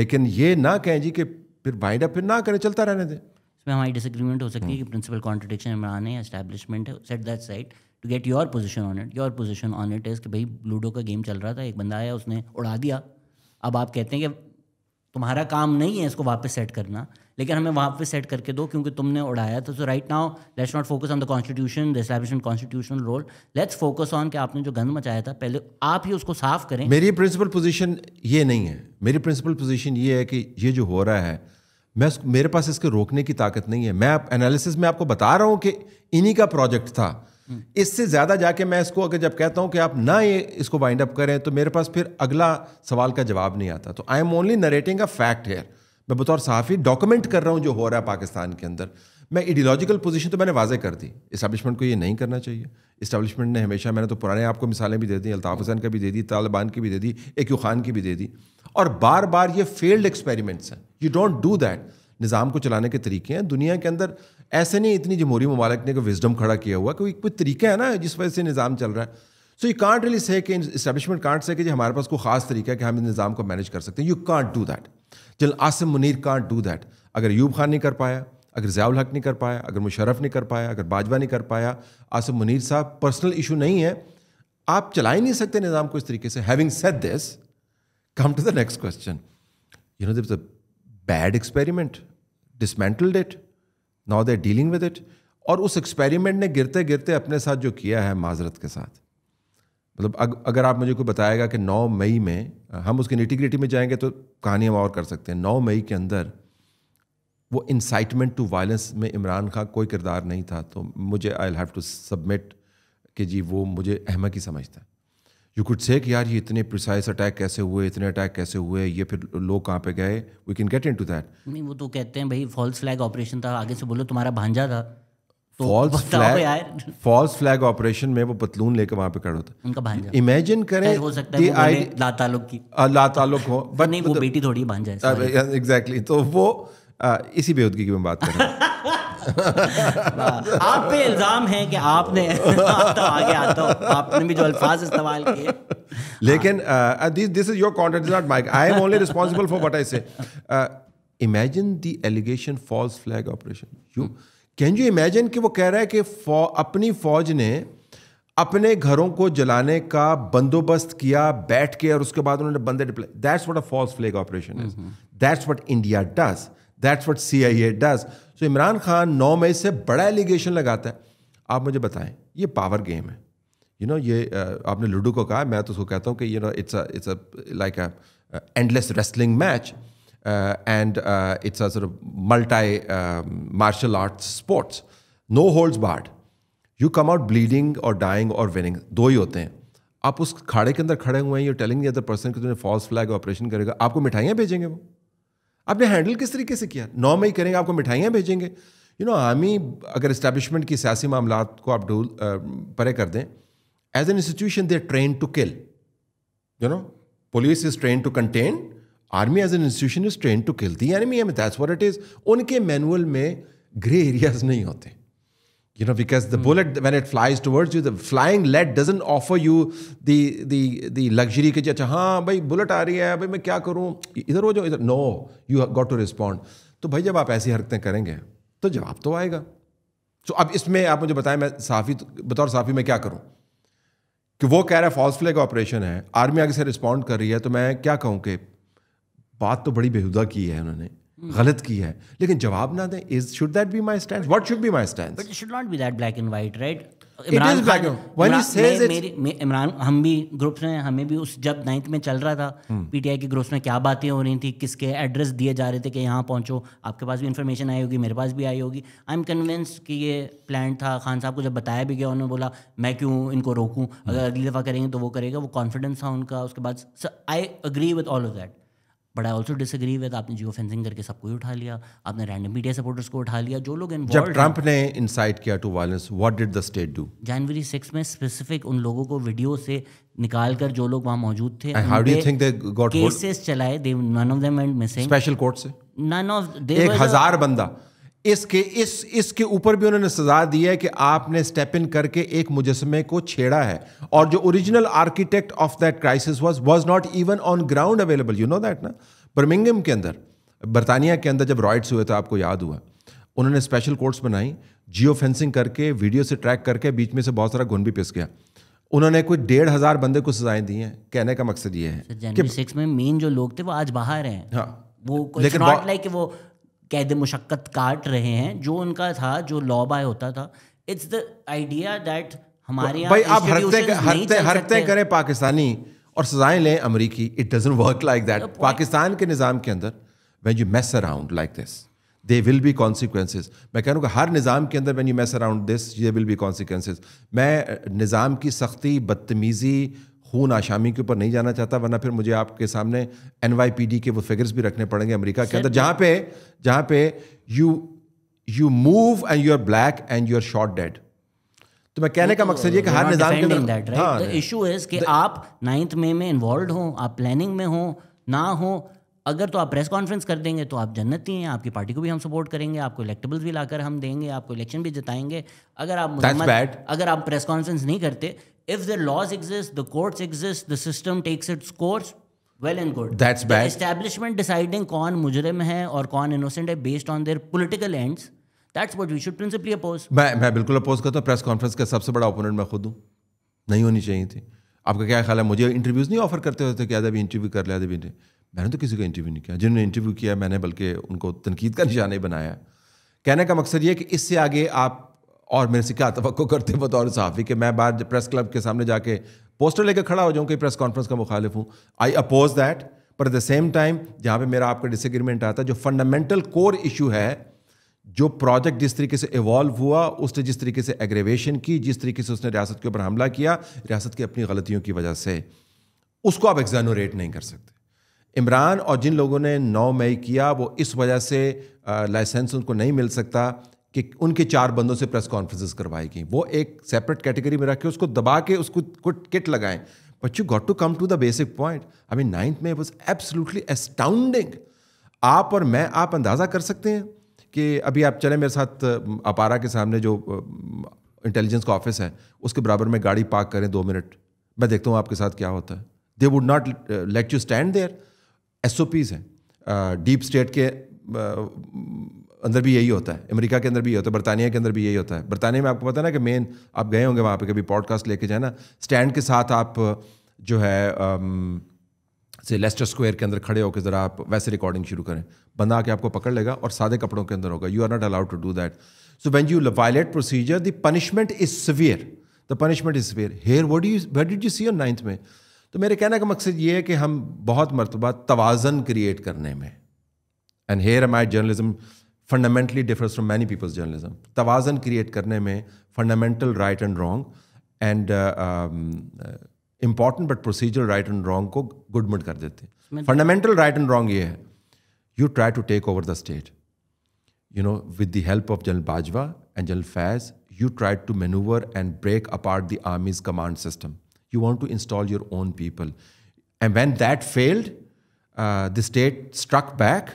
Speaker 1: लेकिन ये ना कहें जी कि फिर बाइंड अप फिर ना करें चलता रहने दें
Speaker 2: इसमें हमारी डिसएग्रीमेंट हो सकती है कि प्रिंसिपल कॉन्ट्रडिक्शन इमरान है एस्टैब्लिशमेंट है set that side to get your position on it your position on it is कि भाई लूडो का गेम चल रहा था एक बंदा आया उसने उड़ा दिया अब आप कहते हैं कि तुम्हारा काम नहीं है इसको वापस सेट करना लेकिन हमें वापस सेट करके दो क्योंकि तुमने उड़ाया था so right now let's not focus on the constitution the establishment constitutional role let's focus on कि आपने जो गंद मचाया था पहले आप ही उसको साफ करें मेरी
Speaker 1: प्रिंसिपल पोजीशन ये नहीं है मेरी प्रिंसिपल पोजीशन ये है कि ये जो हो रहा है मैं मेरे पास इसके रोकने की ताकत नहीं है मैं एनालिसिस में आपको बता रहा हूँ कि इन्हीं का प्रोजेक्ट था इससे ज़्यादा जाके मैं इसको अगर जब कहता हूं कि आप ना ये इसको वाइंड अप करें तो मेरे पास फिर अगला सवाल का जवाब नहीं आता तो I am only narrating a fact here मैं बतौर साफी डॉक्यूमेंट कर रहा हूं जो हो रहा है पाकिस्तान के अंदर मैं इडियोलॉजिकल पोजीशन तो मैंने वाजे कर दी इस्टेब्लिशमेंट को ये नहीं करना चाहिए इस्टेब्लिशमेंट ने हमेशा मैंने तो पुराने आपको मिसालें भी दे दी अल्ताफ़ हुसैन का भी दे दी तालिबान की भी दे दी ए खान की भी दे दी और बार बार ये फेल्ड एक्सपेरिमेंट्स हैं यू डोंट डू दैट निज़ाम को चलाने के तरीके हैं दुनिया के अंदर ऐसे नहीं इतनी जमहूरी ममालिक ने कोई विजडम खड़ा किया हुआ कोई कोई तरीका है ना जिस वजह से निज़ाम चल रहा है सो यू कांट रिली से इस्टेबलिशमेंट कांट से कि हमारे पास कोई खास तरीका है कि हम इस निज़ाम को मैनेज कर सकते हैं you can't do that general Asim Munir can't do that अगर यूब खान नहीं कर पाया अगर जयाल हक नहीं कर पाया अगर मुशरफ नहीं कर पाया अगर बाजवा नहीं कर पाया आसिम मुनीर साहब पर्सनल इशू नहीं है आप चला ही नहीं सकते निज़ाम को इस तरीके से having set this come to the next question you know it a bad experiment dismantle that now they dealing with it और उस एक्सपेरिमेंट ने गिरते गिरते अपने साथ जो किया है माजरत के साथ मतलब अग, अगर आप मुझे को बताएगा कि 9 मई में हम उसके निटिग्रिटी में जाएंगे तो कहानी हम और कर सकते हैं 9 मई के अंदर वो इंसाइटमेंट टू वायलेंस में इमरान खान कोई किरदार नहीं था तो मुझे आई हैव टू सबमिट कि जी वो मुझे अहमक ही समझता है यू कुड से यार ये इतने प्रिसाइज अटैक कैसे हुए इतने अटैक कैसे हुए ये फिर लोग कहाँ पे गए we can get into that
Speaker 2: नहीं वो तो कहते हैं भाई फॉल्स फ्लैग ऑपरेशन था आगे से बोलो तुम्हारा भांजा था false flag
Speaker 1: false flag operation में वो पतलून लेके वहां पे खड़ा होता उनका भांजा इमेजिन करें हो सकता है आई ला की ला ताल्लुक हो बट तो नहीं वो मतलब- बेटी थोड़ी भांजा है एग्जैक्टली तो वो इसी बेहूदगी की मैं बात कर रहा हूँ
Speaker 2: [LAUGHS] आप पे इल्ज़ाम है कि आपने [LAUGHS] आपने भी जो अल्फाज इस्तेमाल किए
Speaker 1: लेकिन this this is your content not mike I am only responsible for what I say imagine the allegation false flag operation you can you imagine कि वो कह रहा है कि अपनी फौज ने अपने घरों को जलाने का बंदोबस्त किया बैठ के और उसके बाद उन्होंने बंदे deploy that's what a false flag operation is that's what India does that's what C I A does so Imran Khan नौ मई से बड़ा एलिगेशन लगाता है आप मुझे बताएं ये पावर गेम है यू you नो know, ये आपने लूडो को कहा मैं तो उसको कहता हूँ कि you know it's it's a like a endless wrestling match and it's a sir martial arts sports no holds barred you come out bleeding और डाइंग और विनिंग दो ही होते हैं आप उस खाड़े के अंदर खड़े हुए हैं you telling the other person कि तुमने फॉल्स फ्लैग ऑपरेशन करेगा आपको मिठाइयाँ भेजेंगे वो आपने हैंडल किस तरीके से किया नौ मई करेंगे आपको मिठाइयाँ भेजेंगे यू नो आर्मी अगर इस्टेबलिशमेंट की सियासी मामला को आप ढूल परे कर दें as an institution they train to kill you know police is train to contain army as an institution is train to kill the enemy um that's what it is उनके मैनुअल में ग्रे एरियाज नहीं होते you know because the mm. bullet when it flies towards you the flying lead doesn't offer you the the the luxury ki acha ha bhai bullet aa rahi hai bhai main kya karu idhar ho jao idhar no you have got to respond to bhai jab aap aisi harkatein karenge to jawab to aayega so ab isme aap mujhe bataye main साफी बतौर साफी main kya karu कि वो कह रहा है false flag operation है army आगे से respond कर रही है तो मैं क्या कहूं कि बात तो बड़ी बेहुदा की है उन्होंने गलत की है
Speaker 2: लेकिन जवाब ना दें is should that be my stand what should be my stand but should not be that black and white right Imran हम भी ग्रुप्स में हमें भी उस जब नाइन्थ में चल रहा था पीटीआई हम्म। के ग्रुप्स में क्या बातें हो रही थी किसके एड्रेस दिए जा रहे थे कि यहाँ पहुंचो आपके पास भी इन्फॉर्मेशन आई होगी मेरे पास भी आई होगी आई एम कन्विंस कि ये प्लान था खान साहब को जब बताया भी गया उन्होंने बोला मैं क्यों इनको रोकूँ अगर अगली दफ़ा करेंगे तो वो करेगा वो कॉन्फिडेंस था उनका उसके बाद I agree with all of that but I also disagree with आपने जियो फेंसिंग करके सबको उठा लिया आपने रैंडम मीडिया सपोर्टर्स को उठा लिया जो लोग जब ट्रंप
Speaker 1: ने इंसाइट किया to violence what did the state
Speaker 2: do January six में स्पेसिफिक उन लोगों को वीडियो से निकाल कर जो लोग वहाँ मौजूद थे केसेस चलाए they none of them and missing special court से नन ऑफ एक हजार
Speaker 1: बंदा इसके इस इसके ऊपर भी उन्होंने सजा दी है कि आपने स्टेप इन करके एक मुजस्मे को छेड़ा है और जो original architect of that crisis was was not even on ground available you know that ना बर्मिंगम के अंदर बरतानिया के अंदर जब रॉयट्स हुए थे तो आपको याद हुआ उन्होंने स्पेशल कोर्ट्स बनाई जियो फेंसिंग करके वीडियो से ट्रैक करके बीच में से बहुत सारा घुन भी पिस गया उन्होंने कोई डेढ़ हजार बंदे को सजाएं दी हैं कहने का मकसद ये है
Speaker 2: कि में मेन जो लोग थे वो आज बाहर हैं हाँ वो लेकिन नॉट लाइक वो कैद मुशक्क़त काट रहे हैं जो उनका था जो लॉ बाय होता था इट्स द आइडिया दैट हमारे भाई आप हरकतें हरकतें हरकतें करें पाकिस्तानी और सजाएं लें
Speaker 1: अमेरिकी it doesn't work like that Pakistan के निज़ाम के अंदर when you mess around like this they will be consequences मैं कह रहा हूँ हर निज़ाम के अंदर when you mess around this they will be consequences मैं निज़ाम की सख्ती बदतमीज़ी खून आशामी के ऊपर नहीं जाना चाहता वरना फिर मुझे आपके सामने एन के वो फिगर्स भी रखने पड़ेंगे अमेरिका के अंदर जहाँ पे जहाँ पे you you move and you are black and you are short dead
Speaker 2: तो मैं कहने का तो मकसद ये कि हर निजाम के इशू इज हाँ। कि आप नाइन्थ मे में इन्वॉल्व हो आप प्लानिंग में हो ना हो अगर तो आप प्रेस कॉन्फ्रेंस कर देंगे तो आप जन्नत ही हैं आपकी पार्टी को भी हम सपोर्ट करेंगे आपको इलेक्टेबल्स भी लाकर हम देंगे आपको इलेक्शन भी जिताएंगे अगर आप अगर आप प्रेस कॉन्फ्रेंस नहीं करते if the laws exist, the courts exist, the system takes its course, well and good. That's the bad. establishment deciding kon mujrim hai और kon innocent hai based on their political ends. That's what we should principally oppose.
Speaker 1: मैं मैं बिल्कुल oppose करता हूँ press conference का सबसे बड़ा opponent मैं खुद हूँ नहीं होनी चाहिए थी आपका क्या ख्याल है मुझे इंटरव्यूज़ नहीं ऑफर करते होते कि अभी इंटरव्यू कर लिया अभी मैंने तो किसी का इंटरव्यू नहीं किया जिन्होंने इंटरव्यू किया मैंने बल्कि उनको तनकीद का निशाना ही बनाया कहने का मकसद ये कि इससे आगे आप और मेरे से क्या तो करते बतौर सहाफ़ी कि मैं बाहर प्रेस क्लब के सामने जाके पोस्टर लेकर खड़ा हो जाऊँ कि प्रेस कॉन्फ्रेंस का मुखालिफ हूँ आई अपोज दैट पर एट द सेम टाइम जहाँ पे मेरा आपका डिसएग्रीमेंट आता है जो फंडामेंटल कोर इशू है जो प्रोजेक्ट जिस तरीके से इवॉल्व हुआ उसने जिस तरीके से एग्रेवेशन की जिस तरीके से उसने रियासत के ऊपर हमला किया रियासत की अपनी गलतियों की वजह से उसको आप एग्जानोरेट नहीं कर सकते इमरान और जिन लोगों ने 9 मई किया वो इस वजह से लाइसेंस उनको नहीं मिल सकता कि उनके चार बंदों से प्रेस कॉन्फ्रेंसेस करवाई गई वो एक सेपरेट कैटेगरी में रखे उसको दबा के उसको किट लगाएं but you got to come to the basic point I mean ninth में वॉज एब्सोल्युटली एस्टाउंडिंग आप और मैं आप अंदाज़ा कर सकते हैं कि अभी आप चले मेरे साथ अपारा के सामने जो इंटेलिजेंस का ऑफिस है उसके बराबर में गाड़ी पार्क करें दो मिनट मैं देखता हूँ आपके साथ क्या होता है they would not let you stand there S O Ps हैं डीप स्टेट के अंदर भी यही होता है अमेरिका के अंदर भी यही होता है बरतानिया के अंदर भी यही होता है बरतानिया में आपको पता है ना कि मेन आप गए होंगे वहाँ पे कभी पॉडकास्ट लेके जाए ना स्टैंड के साथ आप जो है आम, से लेस्टर स्क्वायर के अंदर खड़े होकर ज़रा आप वैसे रिकॉर्डिंग शुरू करें बंदा आके आपको पकड़ लेगा और सादे कपड़ों के अंदर होगा you are not allowed to do that so when you violate procedure the punishment is severe the punishment is severe here what you what did you see और नाइन्थ में तो मेरे कहने का मकसद ये है कि हम बहुत मरतबा तोज़न क्रिएट करने में and here my journalism fundamentally differs from many people's journalism. Tawazan create karne mein fundamental right and wrong and uh, um, uh, important but procedural right and wrong ko good mud kar dete. Fundamental right and wrong ye You try to take over the state. You know, with the help of General Bajwa and General Faz, you try to maneuver and break apart the army's command system. You want to install your own people. And when that failed, uh, the state struck back.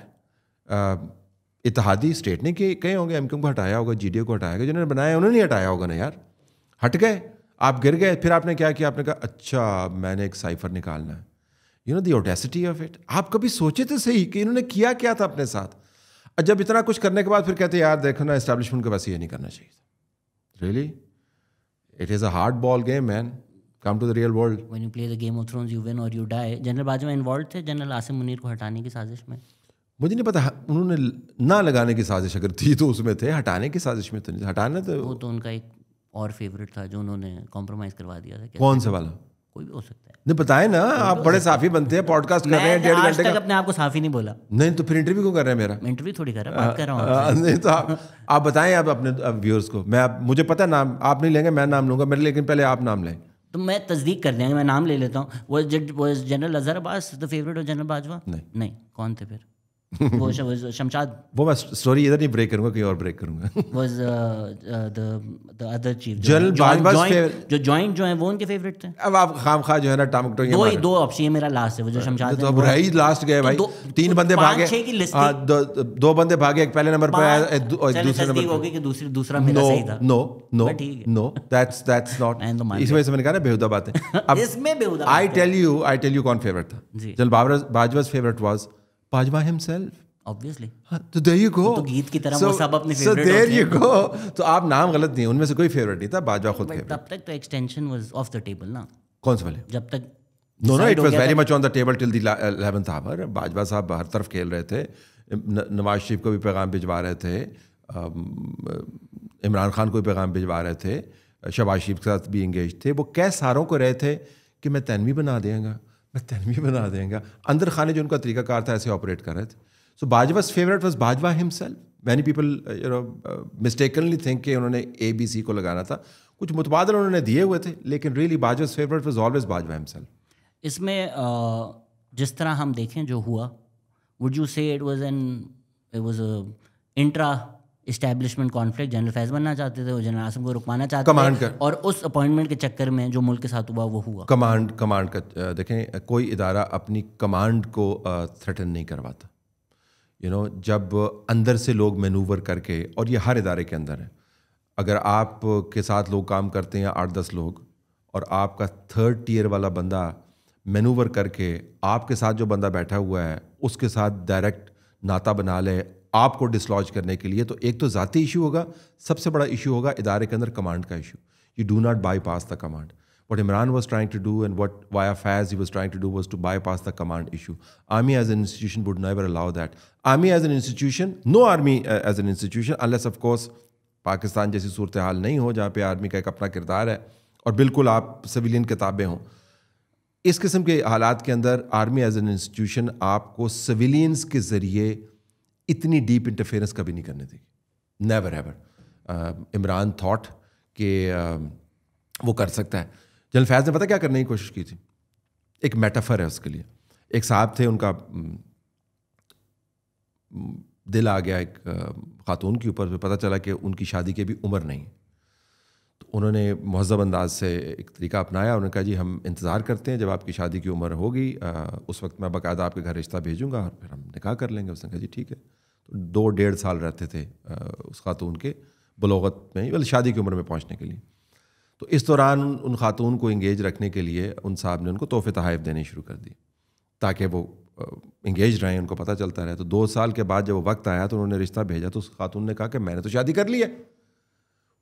Speaker 1: इतिहादी state ने कहे होंगे M को हटाया होगा जी को हटाया होगा जिन्होंने बनाया उन्होंने नहीं हटाया होगा ना यार हट गए आप गिर गए फिर आपने क्या किया आपने कहा अच्छा मैंने एक साइफर निकालना है you know the audacity of it आप कभी सोचे तो सही कि इन्होंने किया क्या था अपने साथ जब इतना कुछ करने के बाद फिर कहते यार देखो ना इस्टेब्लिशमेंट को वैसे ये नहीं करना चाहिए really
Speaker 2: it is a hard ball game man come to the real world when you play the game of thrones you win और you die general Bajwa involve थे जनरल आसिम मुनीर को हटाने की साजिश में मुझे नहीं पता उन्होंने ना
Speaker 1: लगाने की साजिश अगर थी तो उसमें थे हटाने की साजिश में तो नहीं हटाना तो वो
Speaker 2: तो उनका एक और फेवरेट था जो उन्होंने कॉम्प्रोमाइज करवा दिया था कौन सा वाला कोई भी हो सकता
Speaker 1: है नहीं बताए ना तो आप तो बड़े साफी बनते हैं पॉडकास्ट कर रहे हैं डेढ़ घंटे का
Speaker 2: अपने आप साफी नहीं बोला
Speaker 1: नहीं तो फिर इंटरव्यू क्यों कर रहे हैं मेरा इंटरव्यू थोड़ी कर रहा बात हूँ हाँ, नहीं तो आप आप बताएं आप अपने व्यूअर्स को मैं आप मुझे पता है नाम आप नहीं लेंगे मैं नाम लूंगा मेरे लेकिन पहले आप नाम लें
Speaker 2: तो मैं तस्दीक कर देंगे मैं नाम ले लेता हूँ वो general Azhar Abbas the favourite of general Bajwa
Speaker 1: नहीं नहीं कौन थे फिर वो [LAUGHS] शमशाद वो मैं स्टोरी तो इधर नहीं ब्रेक करूंगा कहीं और ब्रेक करूंगा
Speaker 2: was the the other chief Bajwa
Speaker 1: जो जॉइंट जो है वो उनके फेवरेट थे अब आप खाम खा जो है ना टामक
Speaker 2: दो दो ऑप्शन है मेरा लास्ट है वो जो तो शमशाद तो लास्ट गए भाई तीन बंदे भागे हाँ,
Speaker 1: दो बंदे भागे एक पहले नंबर पे आया दूसरे नंबर कि दूसरा मेरा सही था no no no that's that's not इसमें कहा ना बेहुदा बातें [LAUGHS] अब इसमें बेहुदा I tell you I tell you कौन फेवरेट था फेवरेट वाज बाजवा हिमसेल्फ
Speaker 2: हाँ,
Speaker 1: तो यू गो तो गीत की तरह so, वो सब अपने फेवरेट सो यू गो तो आप नाम गलत नहीं उनमें से कोई फेवरेट नहीं था बाजवा खुद के
Speaker 2: तब तक तो extension was off the table ना कौन से वाले जब तक no no it was very much on
Speaker 1: the table till the 11th hour Bajwa साहब हर तरफ खेल रहे थे नवाज शरीफ को भी पैगाम भिजवा रहे थे इमरान खान को भी पैगाम भिजवा रहे थे शबाज शरीफ के साथ भी इंगेज थे वो कै सारों को रहे थे कि मैं तैनवी बना देगा बदतहमी बना देंगे अंदर खाने जो उनका तरीकाकार था ऐसे ऑपरेट कर रहे थे so Bajwa favourite was Bajwa himself many people you know mistakenly think कि उन्होंने ए बी सी को लगाना था कुछ मुतबादल उन्होंने दिए हुए थे लेकिन really Bajwa's favourite was always Bajwa himself
Speaker 2: इसमें uh, जिस तरह हम देखें जो हुआ would you say it was an it was intra establishment conflict general Faiz बनना चाहते थे वो जनरल आसम को रुकवाना चाहते कमांड कर और उस अपॉइंटमेंट के चक्कर में जो मुल्क के साथ हुआ वो हुआ कमांड कमांड का देखें कोई इदारा
Speaker 1: अपनी कमांड को थ्रेटन नहीं करवाता यू नो जब अंदर से लोग मैनूवर करके और ये हर इदारे के अंदर है अगर आप के साथ लोग काम करते हैं आठ दस लोग और आपका थर्ड टीयर वाला बंदा मैनूवर करके आपके साथ जो बंदा बैठा हुआ है उसके साथ डायरेक्ट नाता बना ले आपको डिसलॉज करने के लिए तो एक तो ज़ाती इशू होगा सबसे बड़ा इशू होगा इदारे के अंदर कमांड का issue you do not bypass the command what Imran was trying to do and what why Faiz he was trying to do was to bypass the command issue army as an institution would never allow that army as an institution no army as an institution unless of course Pakistan जैसी सूरत हाल नहीं हो जहाँ पे army का एक अपना किरदार है और बिल्कुल आप सविलियन किताबें हों इस किस्म के हालात के अंदर आर्मी एज एन इंस्टीट्यूशन आपको सविलियंस के जरिए इतनी डीप इंटरफेरेंस कभी नहीं करने देगी never ever uh, Imran thought कि uh, वो कर सकता है जनरल फैज ने पता क्या करने की कोशिश की थी एक मेटाफर है उसके लिए एक साहब थे उनका mm, mm, दिल आ गया एक uh, खातून के ऊपर पता चला कि उनकी शादी की भी उम्र नहीं तो उन्होंने महजब अंदाज से एक तरीका अपनाया उन्होंने कहा जी हम इंतज़ार करते हैं जब आपकी शादी की उम्र होगी उस वक्त मैं बाकायदा आपके घर रिश्ता भेजूंगा और फिर हम निकाह कर लेंगे उसने कहा जी ठीक है दो डेढ़ साल रहते थे उस खातून के बलोगत में बल शादी की उम्र में पहुँचने के लिए तो इस दौरान उन खातून को इंगेज रखने के लिए उन साहब ने उनको तोहफे तहफ देने शुरू कर दिए ताकि वो इंगेज रहें उनको पता चलता रहे तो दो साल के बाद जब वो वक्त आया तो उन्होंने रिश्ता भेजा तो उस खातून ने कहा कि मैंने तो शादी कर ली है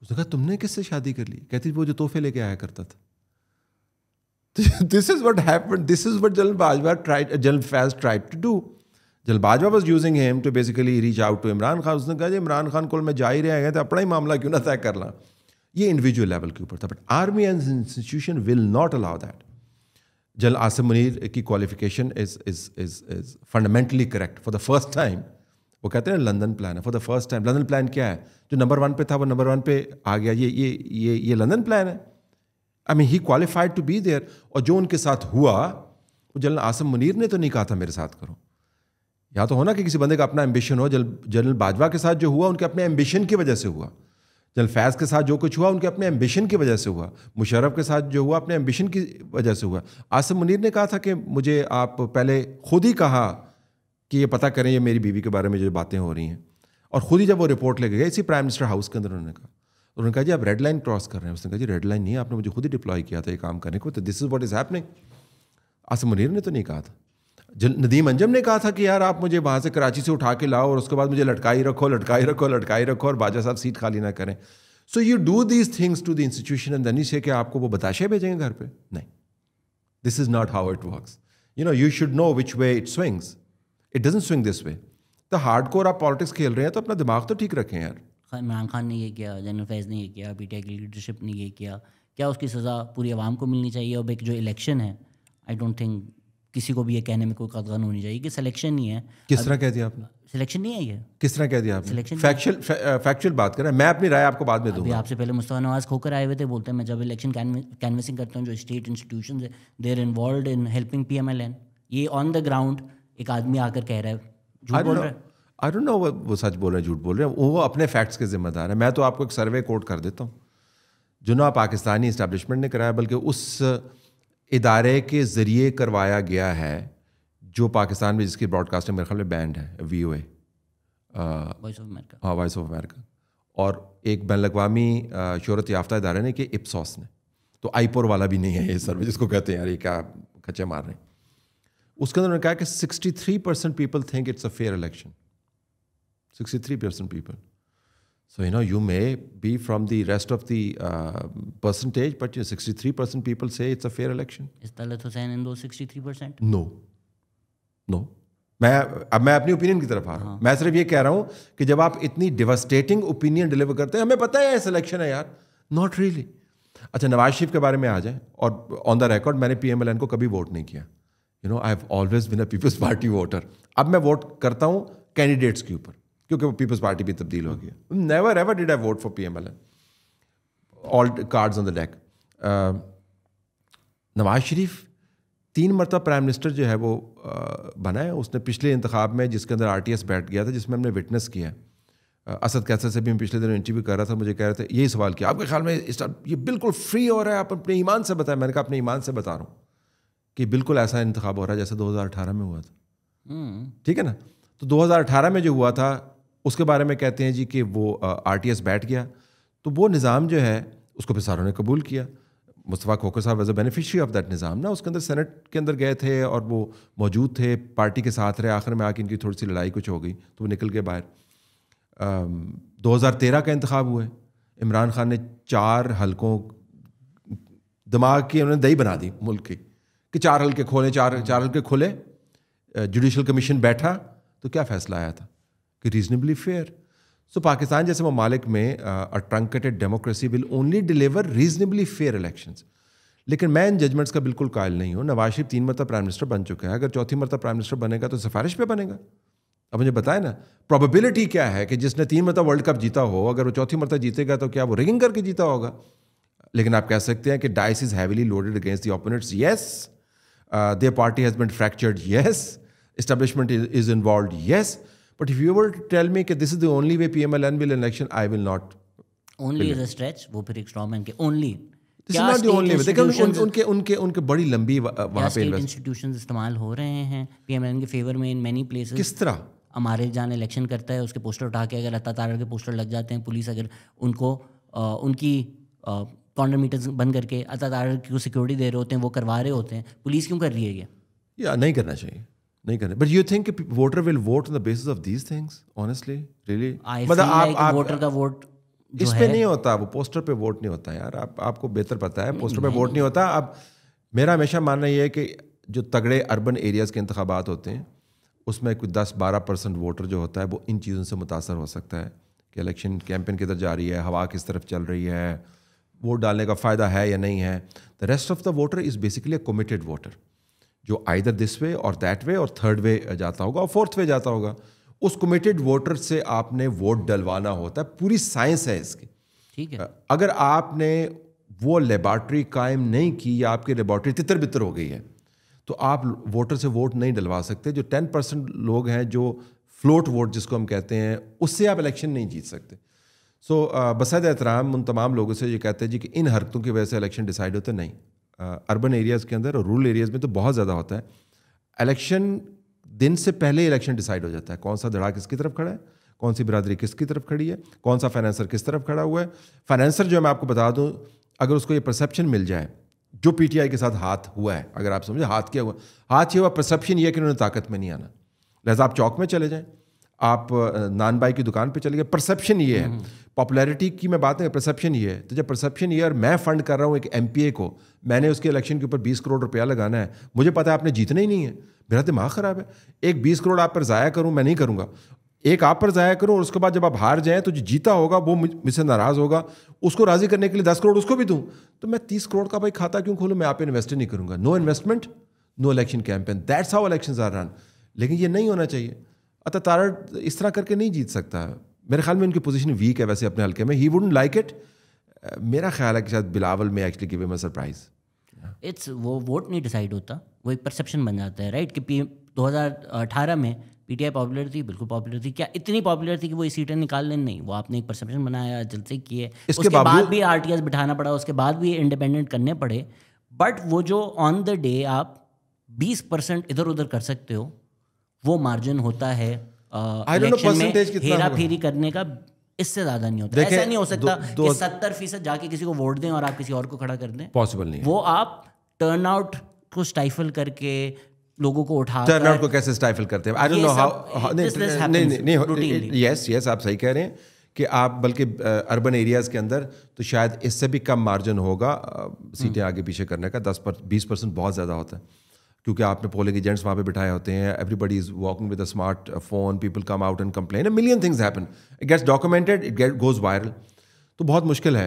Speaker 1: उसने कहा तुमने किससे शादी कर ली कहती वो जो तोहफे लेके आया करता था this is what happen this is what Bajwa try general Faiz try to do जब Bajwa was using him to basically reach out to Imran Khan उसने कहा इमरान खान को मैं जा ही रह गए तो अपना ही मामला क्यों ना तय कर ला ये इंडिविजुअल लेवल के ऊपर था but army and institution will not allow that general Asim Munir की qualification is is is is fundamentally correct for the first time वो कहते हैं लंदन प्लान है for the first time London plan क्या है जो नंबर वन पे था वो नंबर वन पे आ गया ये ये ये ये लंदन प्लान है I mean he qualified to be there और जो उनके साथ हुआ वो जनरल आसम मुनीर ने तो नहीं कहा था मेरे साथ करो यहाँ तो होना कि किसी बंदे का अपना एम्बिशन हो जल जनरल बाजवा के साथ जो हुआ उनके अपने एम्बिशन की वजह से हुआ जनरल फैज़ के साथ जो कुछ हुआ उनके अपने एम्बिशन की वजह से हुआ मुशरफ के साथ जो हुआ अपने एम्बिशन की वजह से हुआ आसिम मुनीर ने कहा था कि मुझे आप पहले खुद ही कहा कि ये पता करें ये मेरी बीवी के बारे में जो बातें हो रही हैं और खुद ही जब वो रिपोर्ट लेके गए इसी प्राइम मिनिस्टर हाउस के अंदर उन्होंने कहा उन्होंने कहा जी आप रेड लाइन क्रॉस कर रहे हैं उसने कहा जी रेड लाइन नहीं आपने मुझे खुद ही डिप्लॉय किया था ये काम करने को तो this is what is happening Asim Munir ने तो नहीं कहा था नदीम अंजम ने कहा था कि यार आप मुझे वहाँ से कराची से उठा के लाओ और उसके बाद मुझे लटकाई रखो लटकाई रखो लटकाई रखो और बाजा साहब सीट खाली ना करें so you do these things to the institution and धनी से कि आपको वो बताशे भेजेंगे घर पर नहीं this is not how it work you know you should know which way it swings it doesn't swing this way तो हार्ड कोर आप पॉलिटिक्स खेल रहे हैं तो अपना
Speaker 2: दिमाग तो ठीक रखें यार इमरान खान ने ये किया जनरल फैज़ ने ये किया पी की लीडरशिप ने ये किया क्या उसकी सज़ा पूरी आवाम को मिलनी चाहिए और एक जो इलेक्शन है आई डोंट थिंक किसी को भी ये कहने में कोई कदगन होनी चाहिए कि सिलेक्शन नहीं है किस तरह कह दिया आपने सिलेक्शन नहीं है ये किस तरह कह दिया आपने फैक्चुअल बात कर रहे हैं मैं अपनी राय आपको बाद में दूंगा आपसे पहले मुस्तफ़ा नवाज खोकर आए हुए थे बोलते हैं मैं जब इलेक्शन कैनवसिंग करता हूँ जो स्टेट इंस्टीट्यूशन है they are involve in helping P M L N ये ऑन द ग्राउंड एक आदमी आकर कह रहा है झूठ बोल रहा है
Speaker 1: आई डोंट नो वो वो सच बोल रहे हैं झूठ बोल रहे हैं वो अपने फैक्ट्स के जिम्मेदार हैं मैं तो आपको एक सर्वे कोट कर देता हूँ जो ना पाकिस्तानी इस्टेब्लिशमेंट ने कराया बल्कि उस इदारे के ज़रिए करवाया गया है जो पाकिस्तान में जिसकी ब्रॉडकास्टिंग मेरे ख्याल में बैंड है V O A voice of America हाँ वॉइस ऑफ अमेरिका और एक बैन अवी शहरत याफ्ता इदारे ने कि इप्सॉस ने तो आईपोर वाला भी नहीं है ये सर्विस जिसको कहते हैं यार ये क्या खच्चे मार रहे हैं उसके अंदर उन्होंने कहा कि sixty three percent people think it's a fair election three percent people So, you know, you may be from the rest of the uh, percentage, but you know, 63% people say it's a fair election.
Speaker 2: Is Talat Hussain in those 63%? No.
Speaker 1: No. मैं अब मैं अपनी opinion की तरफ आ रहा हूँ हाँ। मैं सिर्फ ये कह रहा हूँ कि जब आप इतनी डिवास्टेटिंग ओपिनियन डिलीवर करते हैं हमें पता है सिलेक्शन है यार नॉट रियली अच्छा नवाज शरीफ के बारे में आ जाए और ऑन द रिकॉर्ड मैंने पी को कभी वोट नहीं किया you know I have always been a people's party voter अब मैं वोट करता हूँ कैंडिडेट्स के ऊपर क्योंकि वो पीपल्स पार्टी भी तब्दील हो गई never ever did I vote for P M L N all cards on the deck Nawaz Sharif तीन मरतब प्राइम मिनिस्टर जो है वो uh, बना है उसने पिछले इंतखाब में जिसके अंदर आर टी एस बैठ गया था जिसमें हमने विटनेस किया uh, असद कैसर से भी मैं पिछले दिन इंटरव्यू कर रहा था मुझे कह रहे थे यही सवाल किया आपके ख्याल में इस ये बिल्कुल फ्री हो रहा है आप अपने ईमान से बताएं मैंने कहा अपने ईमान से बता रहा हूँ कि बिल्कुल ऐसा इंतखा हो रहा है जैसे अठारह में हुआ था
Speaker 2: hmm.
Speaker 1: ठीक है ना तो 2018 में जो हुआ था उसके बारे में कहते हैं जी कि वो आर टी एस बैठ गया तो वो निज़ाम जो है उसको फिर सारों ने कबूल किया मुस्तफ़ा खोखर साहब as a beneficiary of that निज़ाम ना उसके अंदर सेनेट के अंदर गए थे और वो मौजूद थे पार्टी के साथ रहे आखिर में आके इनकी थोड़ी सी लड़ाई कुछ हो गई तो वो निकल गए बाहर दो हज़ार तेरह का इंतखब हुए इमरान खान ने चार हलकों दिमाग की उन्होंने दही बना दी मुल्क की कि चार हल्के खोलें चार चार हल्के खोले जुडिशल कमीशन बैठा तो क्या फैसला आया था रीजनेबली फेयर So Pakistan जैसे ममालिक में a truncated democracy will only deliver reasonably fair elections. लेकिन मैं इन जजमेंट्स का बिल्कुल कायल नहीं हूँ नवाज शरीफ तीन मरतब प्राइम मिनिस्टर बन चुके हैं अगर चौथी मरतब प्राइम मिनिस्टर बनेगा तो सिफारिश पे बनेगा अब मुझे बताए ना प्रॉबिलिटी क्या है कि जिसने तीन मरतब वर्ल्ड कप जीता हो अगर वो चौथी मरतब जीतेगा तो क्या वो रिगिंग करके जीता होगा लेकिन आप कह सकते हैं कि dice is heavily loaded against the opponents yes their party has been fractured yes establishment is involve yes But if you were to tell me that this is the only way PMLN will election, I will not.
Speaker 2: Only is a वो फिर एक straw man के only उनके
Speaker 1: उनके उनके बड़ी लंबी पे
Speaker 2: इंस्टीट्यूशंस इस्तेमाल हो रहे हैं पीएमएलएन के फेवर में इन मेनी प्लेसेस किस तरह हमारे जान इलेक्शन करता है उसके पोस्टर उठा के अगर तारा के पोस्टर लग जाते हैं पुलिस अगर उनको आ, उनकी कॉन्डर मीटर्स बंद करके अत्ता को सिक्योरिटी दे रहे होते हैं वो करवा रहे होते हैं पुलिस क्यों कर रही है ये या नहीं करना
Speaker 1: चाहिए नहीं करने but you think voter will vote on the basis of these things honestly really मतलब आप आप वोटर का
Speaker 2: वोट इस पे नहीं होता
Speaker 1: वो पोस्टर पे वोट नहीं होता यार आप आपको बेहतर पता है पोस्टर पे वोट नहीं होता अब मेरा हमेशा मानना यह है कि जो तगड़े अर्बन एरियाज़ के इंतबात होते हैं उसमें कोई दस बारह परसेंट वोटर जो होता है वो इन चीज़ों से मुतासर हो सकता है कि इलेक्शन कैंपेन किधर जा रही है हवा किस तरफ चल रही है वोट डालने का फ़ायदा है या नहीं है the rest of the voter is basically a committed voter जो आइदर दिस वे और दैट वे और थर्ड वे जाता होगा और फोर्थ वे जाता होगा उस कमिटेड वोटर से आपने वोट डलवाना होता है पूरी साइंस है इसकी ठीक है अगर आपने वो लेबॉर्ट्री कायम नहीं की या आपकी लेबॉर्ट्री तितर बितर हो गई है तो आप वोटर से वोट नहीं डलवा सकते जो टेन परसेंट लोग हैं जो फ्लोट वोट जिसको हम कहते हैं उससे आप इलेक्शन नहीं जीत सकते सो so, बसद एहतराम उन तमाम लोगों से ये कहते हैं जी कि इन हरकतों की वजह से इलेक्शन डिसाइड होते नहीं अर्बन एरियाज़ के अंदर और रूरल एरियाज़ में तो बहुत ज़्यादा होता है इलेक्शन दिन से पहले इलेक्शन डिसाइड हो जाता है कौन सा धड़ा किसकी तरफ खड़ा है कौन सी बिरादरी किसकी तरफ खड़ी है कौन सा फाइनेंसर किस तरफ खड़ा हुआ है फाइनेंसर जो मैं आपको बता दूँ अगर उसको ये परसेप्शन मिल जाए जो पीटीआई के साथ हाथ हुआ है अगर आप समझे हाथ किया हुआ हाथ ये हुआ परसेप्शन ये कि उन्होंने ताकत में नहीं आना लिहाजा आप चौक में चले जाएँ आप नान बाई की दुकान पे चले गए परसेप्शन ये है पॉपुलैरिटी हम्म, हम्म। की मैं बात नहीं परसेप्शन ये है तो जब परसेप्शन ये और मैं फंड कर रहा हूँ एक एम को मैंने उसके इलेक्शन के ऊपर बीस करोड़ रुपया लगाना है मुझे पता है आपने जीतना ही नहीं है मेरा दिमाग ख़राब है एक बीस करोड़ आप पर ज़ाया करूँ मैं नहीं करूँगा एक आप पर ज़ाया करूँ और उसके बाद जब आप हार जाएँ तो जो जीता होगा वो मुझसे नाराज़ होगा उसको राज़ी करने के लिए दस करोड़ उसको भी दूँ तो मैं तीस करोड़ का भाई खाता क्यों खोलूँ मैं आप इन्वेस्ट नहीं करूँगा no investment no election campaign that's how election are run लेकिन ये नहीं होना चाहिए अतः तारा इस तरह करके नहीं जीत सकता मेरे ख्याल में उनकी पोजीशन वीक है वैसे अपने हल्के में ही वुडन लाइक इट मेरा ख्याल है कि शायद बिलावल में actually give him surprise
Speaker 2: it's वो वोट नहीं डिसाइड होता वो एक परसेप्शन बन जाता है राइट कि पी 2018 में पीटीआई पॉपुलर थी बिल्कुल पॉपुलर थी क्या इतनी पॉपुलर थी कि वो इस सीटें निकाल लें नहीं वो आपने एक परसेप्शन बनाया जलसे किए उसके बाद भी आर बिठाना पड़ा उसके बाद भी इंडिपेंडेंट करने पड़े बट वो जो ऑन द डे आप बीस परसेंट इधर उधर कर सकते हो वो मार्जिन होता है हेरा फेरी करने का इससे ज्यादा नहीं होता ऐसा नहीं हो सकता दो, दो, कि सत्तर फीसद जाके किसी को वोट दें और आप किसी और को खड़ा कर दें पॉसिबल नहीं वो आप टर्न आउट को स्टाइफल करके लोगों को उठा टर्न आउट को कैसे स्टाइफल
Speaker 1: करते हैं आई डोंट नो हाउ नहीं नहीं यस यस आप सही कह रहे हैं कि आप बल्कि अर्बन एरियाज़ के अंदर तो शायद इससे भी कम मार्जिन होगा सीटें हम्म। आगे पीछे करने का दस पर बीस परसेंट बहुत ज़्यादा होता है क्योंकि आपने पोलिंग एजेंट्स वहाँ पे बिठाए होते हैं everybody is walking with a smart phone people come out and complain million things happen it gets documented it get goes viral तो बहुत मुश्किल है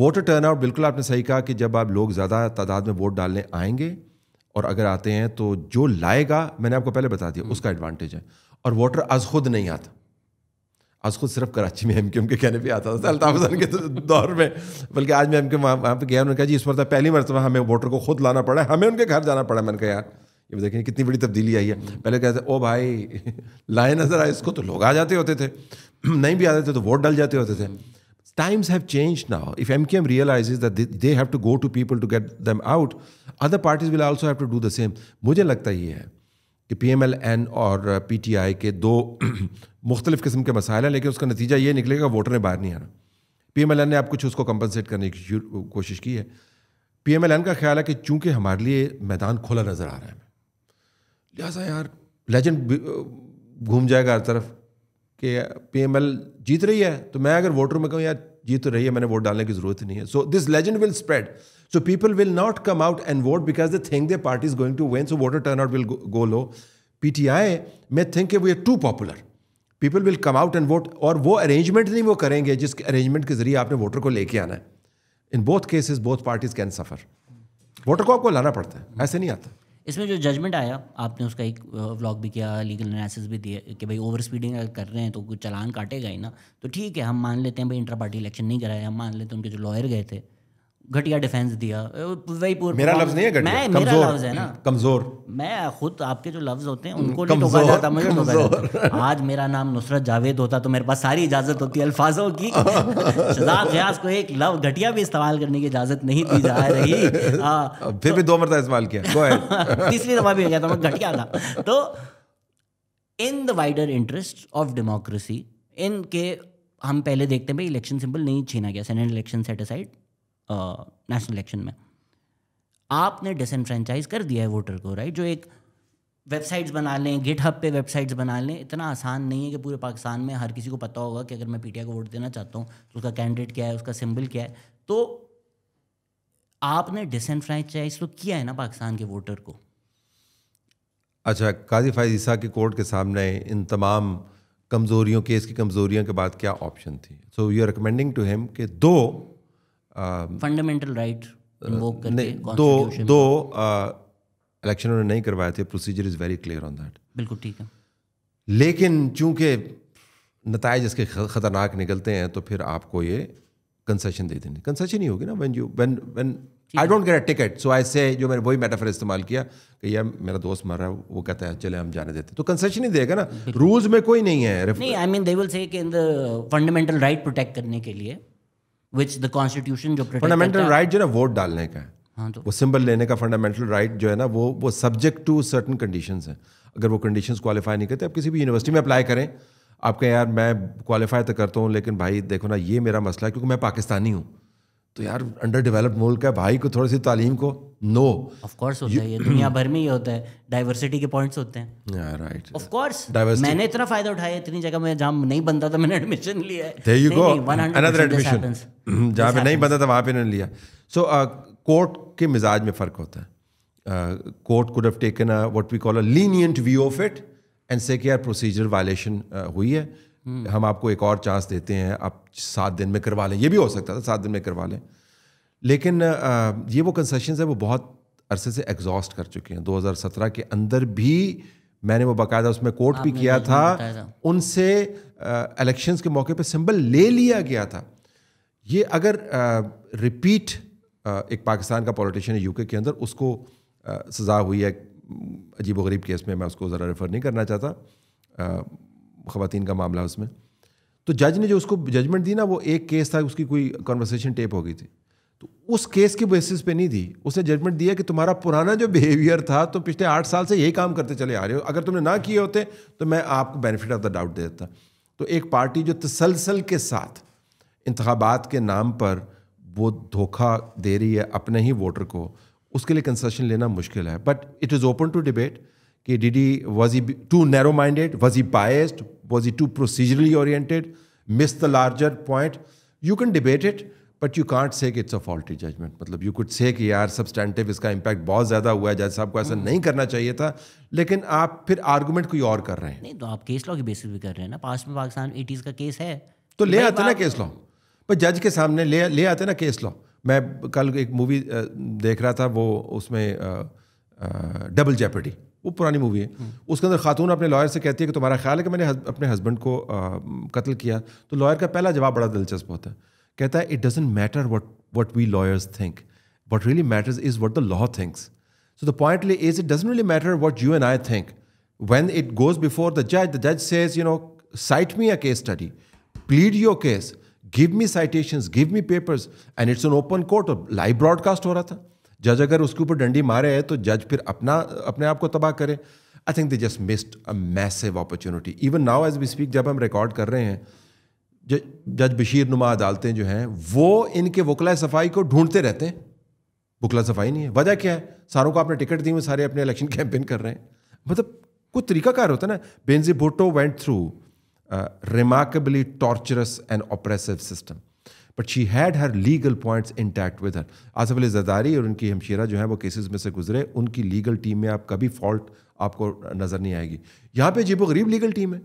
Speaker 1: वोटर टर्न आउट बिल्कुल आपने सही कहा कि जब आप लोग ज़्यादा तादाद में वोट डालने आएंगे और अगर आते हैं तो जो लाएगा मैंने आपको पहले बता दिया हम्म। उसका एडवांटेज है और वोटर आज खुद नहीं आता आज खुद सिर्फ कराची में एम के कहने भी आता था अल्ताफ हसन के तो दौर में बल्कि आज मैं एम के वहाँ वहाँ पर गया उन्होंने कहा जी इस मरत पहली मरतबा हमें वोटर को खुद लाना पड़ा हमें उनके घर जाना पड़ा मैंने कहा यार ये देखें कितनी बड़ी तब्दीली आई है पहले कहते ओ भाई [LAUGHS] लाए नजर आए इसको तो लोग आ जाते होते थे [CLEARS THROAT] नहीं भी आते थे तो वोट डल जाते होते थे have change now if M Q M realize that they have to go to people to get them out other parties will also have to do the same मुझे लगता ही है कि पी एम एल एन और P T I के दो [CLEARS THROAT] मुख्तलिफ किस्म के मसाइल हैं लेकिन उसका नतीजा ये निकलेगा वोटर ने बाहर नहीं आना पी एम एल एन ने आप कुछ उसको कंपनसेट करने की कोशिश की है पी एम एल एन का ख्याल है कि चूंकि हमारे लिए मैदान खुला नज़र आ रहा है लिहाजा यार लेजेंड घूम जाएगा हर तरफ कि पी एम एल जीत रही है तो मैं अगर वोटर में कहूँ यार जीत तो रही है मैंने वोट डालने की ज़रूरत नहीं है so this legend will spread So people will not come out and vote because they think their party is going to win, so voter turnout will go, go low. PTI may think we are too popular. People will come out and vote और वो arrangement नहीं वो करेंगे जिस arrangement के जरिए आपने voter को लेके आना है in both cases both parties can suffer voter को आपको लाना पड़ता है ऐसे नहीं आता
Speaker 2: इसमें जो जजमेंट आया आपने उसका एक व्लॉग भी किया लीगल एनालिसिस भी दिए कि भाई ओवर स्पीडिंग अगर कर रहे हैं तो कुछ चलान काटेगा ही ना तो ठीक है हम मान लेते हैं भाई इंटर पार्टी इलेक्शन नहीं कराया हम मान लेते हैं उनके जो लॉयर गए थे घटिया डिफेंस दिया वही पुअर मेरा लफ्ज नहीं है घटिया मैं मेरा लफ्ज है ना कमजोर मैं खुद आपके जो लफ्ज होते हैं उनको नहीं टोका जाता मुझे टोका जाता आज मेरा नाम नुसरत जावेद होता तो मेरे पास सारी इजाजत होती अल्फाजों की शहजाद फयाज को एक लव घटिया भी इस्तेमाल करने की इजाजत नहीं दी जा रही आ, [LAUGHS] हाँ।
Speaker 1: फिर तो, भी दो मरता इस्तेमाल किया [LAUGHS] तीसरी दफा भी हो गया था मैं घटिया था तो
Speaker 2: in the wider interest of democracy इनके हम पहले देखते हैं भाई इलेक्शन सिंपल नहीं छीना गया senate election set aside national election में आपने डिसनफ्रेंचाइज कर दिया है वोटर को राइट जो एक वेबसाइट्स बना लें गिट हब पे वेबसाइट्स बना लें इतना आसान नहीं है कि पूरे पाकिस्तान में हर किसी को पता होगा कि अगर मैं पीटीआई को वोट देना चाहता हूँ तो उसका कैंडिडेट क्या है उसका सिंबल क्या है तो आपने डिसनफ्रेंचाइज तो किया है ना पाकिस्तान के वोटर को
Speaker 1: अच्छा काजी फाइज ईसा के कोर्ट के सामने इन तमाम कमज़ोरियों केस की कमज़ोरियों के बाद क्या ऑप्शन थी so you are recommending to him कि दो
Speaker 2: फंडामेंटल um, uh, राइट दो
Speaker 1: दो इलेक्शन uh, उन्होंने नहीं करवाए थे procedure is very clear on that बिल्कुल ठीक है लेकिन चूंकि नतज इसके ख़तरनाक निकलते हैं तो फिर आपको ये कंसेशन दे देने कंसेशन ही होगी ना one you one one I don't get a ticket so I say जो मैंने वही मेटाफर इस्तेमाल किया कि यार मेरा दोस्त मर रहा है वो कहता है चले हम जाने देते तो कंसेशन ही देगा ना रूल्स में कोई नहीं है
Speaker 2: नहीं I mean they will say कि in the fundamental right protect करने के लिए विच द कॉन्स्टिट्यूशन जो फंडामेंटल राइट
Speaker 1: जो है ना वोट डालने का है हाँ तो वो सिंबल लेने का फंडामेंटल राइट right जो है ना वो वो सब्जेक्ट टू सर्टन कंडीशन है अगर वो कंडीशन क्वालिफाई नहीं करते आप किसी भी यूनिवर्सिटी में अप्लाई करें आप कहें यार मैं क्वालिफाई तो करता हूँ लेकिन भाई देखो ना ये मेरा मसला है क्योंकि मैं पाकिस्तानी हूँ तो यार अंडर डेवलप्ड मुल्क है भाई को थोड़ी सी तालीम को नो
Speaker 2: ऑफ कोर्स होता है ये दुनिया भर में ही होता है डाइवर्सिटी के पॉइंट्स होते हैं राइट ऑफ कोर्स मैंने इतना फायदा उठाया इतनी जगह मैं जहां नहीं बनता था मैंने एडमिशन लिया है there you go another admission जहां पे नहीं बनता था
Speaker 1: वहां पे इन्होंने लिया सो कोर्ट uh, के मिजाज में फर्क होता है court could have taken what we call a lenient view of it and say कि यार प्रोसीजर वायलेशन uh, हुई है हम्म। हम आपको एक और चांस देते हैं आप सात दिन में करवा लें ये भी हो सकता था सात दिन में करवा लें लेकिन ये वो कंसेशन है वो बहुत अरसे से एग्जॉस्ट कर चुके हैं 2017 के अंदर भी मैंने वो बाकायदा उसमें कोर्ट भी किया था उनसे इलेक्शंस के मौके पे सिंबल ले लिया गया था ये अगर रिपीट एक पाकिस्तान का पॉलिटिशियन है यूके के अंदर उसको आ, सज़ा हुई है अजीब गरीब केस में मैं उसको ज़रा रेफ़र नहीं करना चाहता खातन का मामला उसमें तो जज ने जो उसको जजमेंट दी ना वो एक केस था उसकी कोई कॉन्वर्सेशन टेप हो गई थी तो उस केस के बेसिस पे नहीं थी उसने जजमेंट दिया कि तुम्हारा पुराना जो बिहेवियर था तो पिछले आठ साल से यही काम करते चले आ रहे हो अगर तुमने ना किए होते तो मैं आपको बेनिफिट ऑफ द डाउट दे देता तो एक पार्टी जो तसलसल के साथ इंतबात के नाम पर वो धोखा दे रही है अपने ही वोटर को उसके लिए कंसेशन लेना मुश्किल है but it is open to debate कि DD was he too narrow minded was he biased was he too procedurally oriented miss the larger point you can debate it but you can't say it's a faulty judgement मतलब you could say कि यार substantive इसका impact बहुत ज़्यादा हुआ है जज साहब को ऐसा नहीं करना चाहिए था लेकिन आप फिर आर्गूमेंट कोई और कर रहे हैं
Speaker 2: नहीं तो आप केस लॉ की बेसिस भी कर रहे हैं ना पास में पाकिस्तान एटीज़ का केस है तो ले आते ना केस
Speaker 1: लॉ पर जज के सामने ले ले आते ना केस लॉ मैं कल एक मूवी देख रहा था वो उसमें डबल जेपर्डी वो पुरानी मूवी है हम्म। उसके अंदर खातून अपने लॉयर से कहती है कि तुम्हारा ख्याल है कि मैंने अपने हस्बैंड को कत्ल किया तो लॉयर का पहला जवाब बड़ा दिलचस्प होता है कहता है it doesn't matter what what we lawyers think what really matters is what the law thinks so the point is it doesn't really matter what you and I think when it goes before the जज the जज says you know site me a case study plead your case give me citations, give me papers, and it's an open court. Live broadcast हो रहा था. जज अगर उसके ऊपर डंडी मारे तो जज फिर अपना अपने आप को तबाह करे I think they just missed a massive opportunity even now as we speak जब हम रिकॉर्ड कर रहे हैं जज जज बशीर नुमा अदालतें जो हैं वो इनके वकला सफाई को ढूंढते रहते हैं वकला सफाई नहीं है वजह क्या है सारों को आपने टिकट दी हुई सारे अपने इलेक्शन कैंपेन कर रहे हैं मतलब कोई तरीकाकार होता है ना Benazir Bhutto went through remarkably torturous and oppressive system but she had her legal points intact with her Asif Ali Zardari और उनकी हमशीरा जो है वो केसेस में से गुजरे उनकी लीगल टीम में आप कभी फॉल्ट आपको नज़र नहीं आएगी यहाँ पे जीबो गरीब लीगल टीम है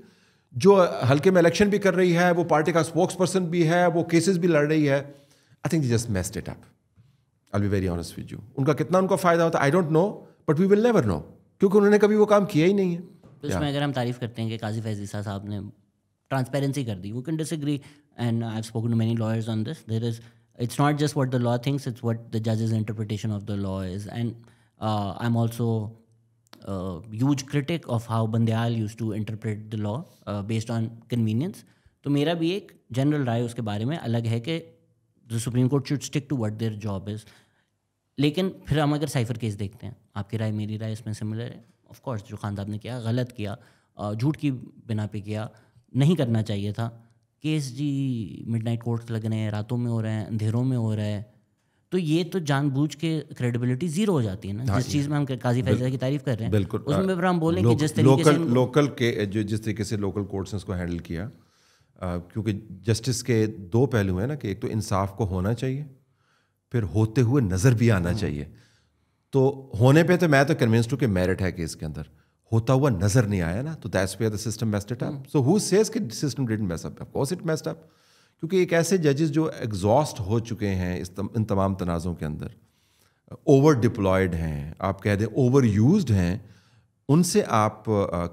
Speaker 1: जो हल्के में इलेक्शन भी कर रही है वो पार्टी का स्पोक्स पर्सन भी है वो केसेस भी लड़ रही है I think just messed it up I be very honest with you उनका कितना उनका फ़ायदा होता है I don't know but we will never know क्योंकि उन्होंने कभी वो
Speaker 2: काम किया ही नहीं है तो इसमें अगर हम तारीफ करते हैं कि काजी फैजी साहब ने ट्रांसपेरेंसी कर दी वो can disagree and I've spoken to many lawyers on this. There is it's not just what the law thinks; it's what the judge's interpretation of the law is. And uh, I'm also a huge critic of how Bandyal used to interpret the law uh, based on convenience. तो मेरा भी एक general राय उसके बारे में अलग है कि the supreme court should stick to what their job is लेकिन फिर हम अगर साइफर केस देखते हैं आपकी राय मेरी राय इसमें सिमिलर है ऑफ़ कोर्स जो खान साहब ने किया गलत किया झूठ की बिना पे किया नहीं करना चाहिए था केस जी मिड नाइट कोर्ट्स लग रहे हैं रातों में हो रहे हैं अंधेरों में हो रहे हैं तो ये तो जानबूझ के क्रेडिबिलिटी जीरो हो जाती है ना हाँ जिस चीज में हम काजी फैसला की तारीफ कर रहे हैं बिल्कुल उसमें फिर हम बोलेंगे जिस तरीके लोकल से
Speaker 1: लोकल के जो जिस तरीके से लोकल कोर्ट्स ने उसको हैंडल किया आ, क्योंकि जस्टिस के दो पहलू हैं ना कि एक तो इंसाफ को होना चाहिए फिर होते हुए नज़र भी आना हाँ। चाहिए तो होने पे तो मैं तो कन्विंस्ड हूँ कि मेरिट है केस के अंदर होता हुआ नजर नहीं आया ना तो that's where the system messed it up so who says कि system did mess up of course it messed up क्योंकि एक ऐसे जजेस जो एग्जॉस्ट हो चुके हैं इस तम, इन तमाम तनाज़ों के अंदर ओवर डिप्लॉयड हैं आप कह दें ओवर यूज हैं उनसे आप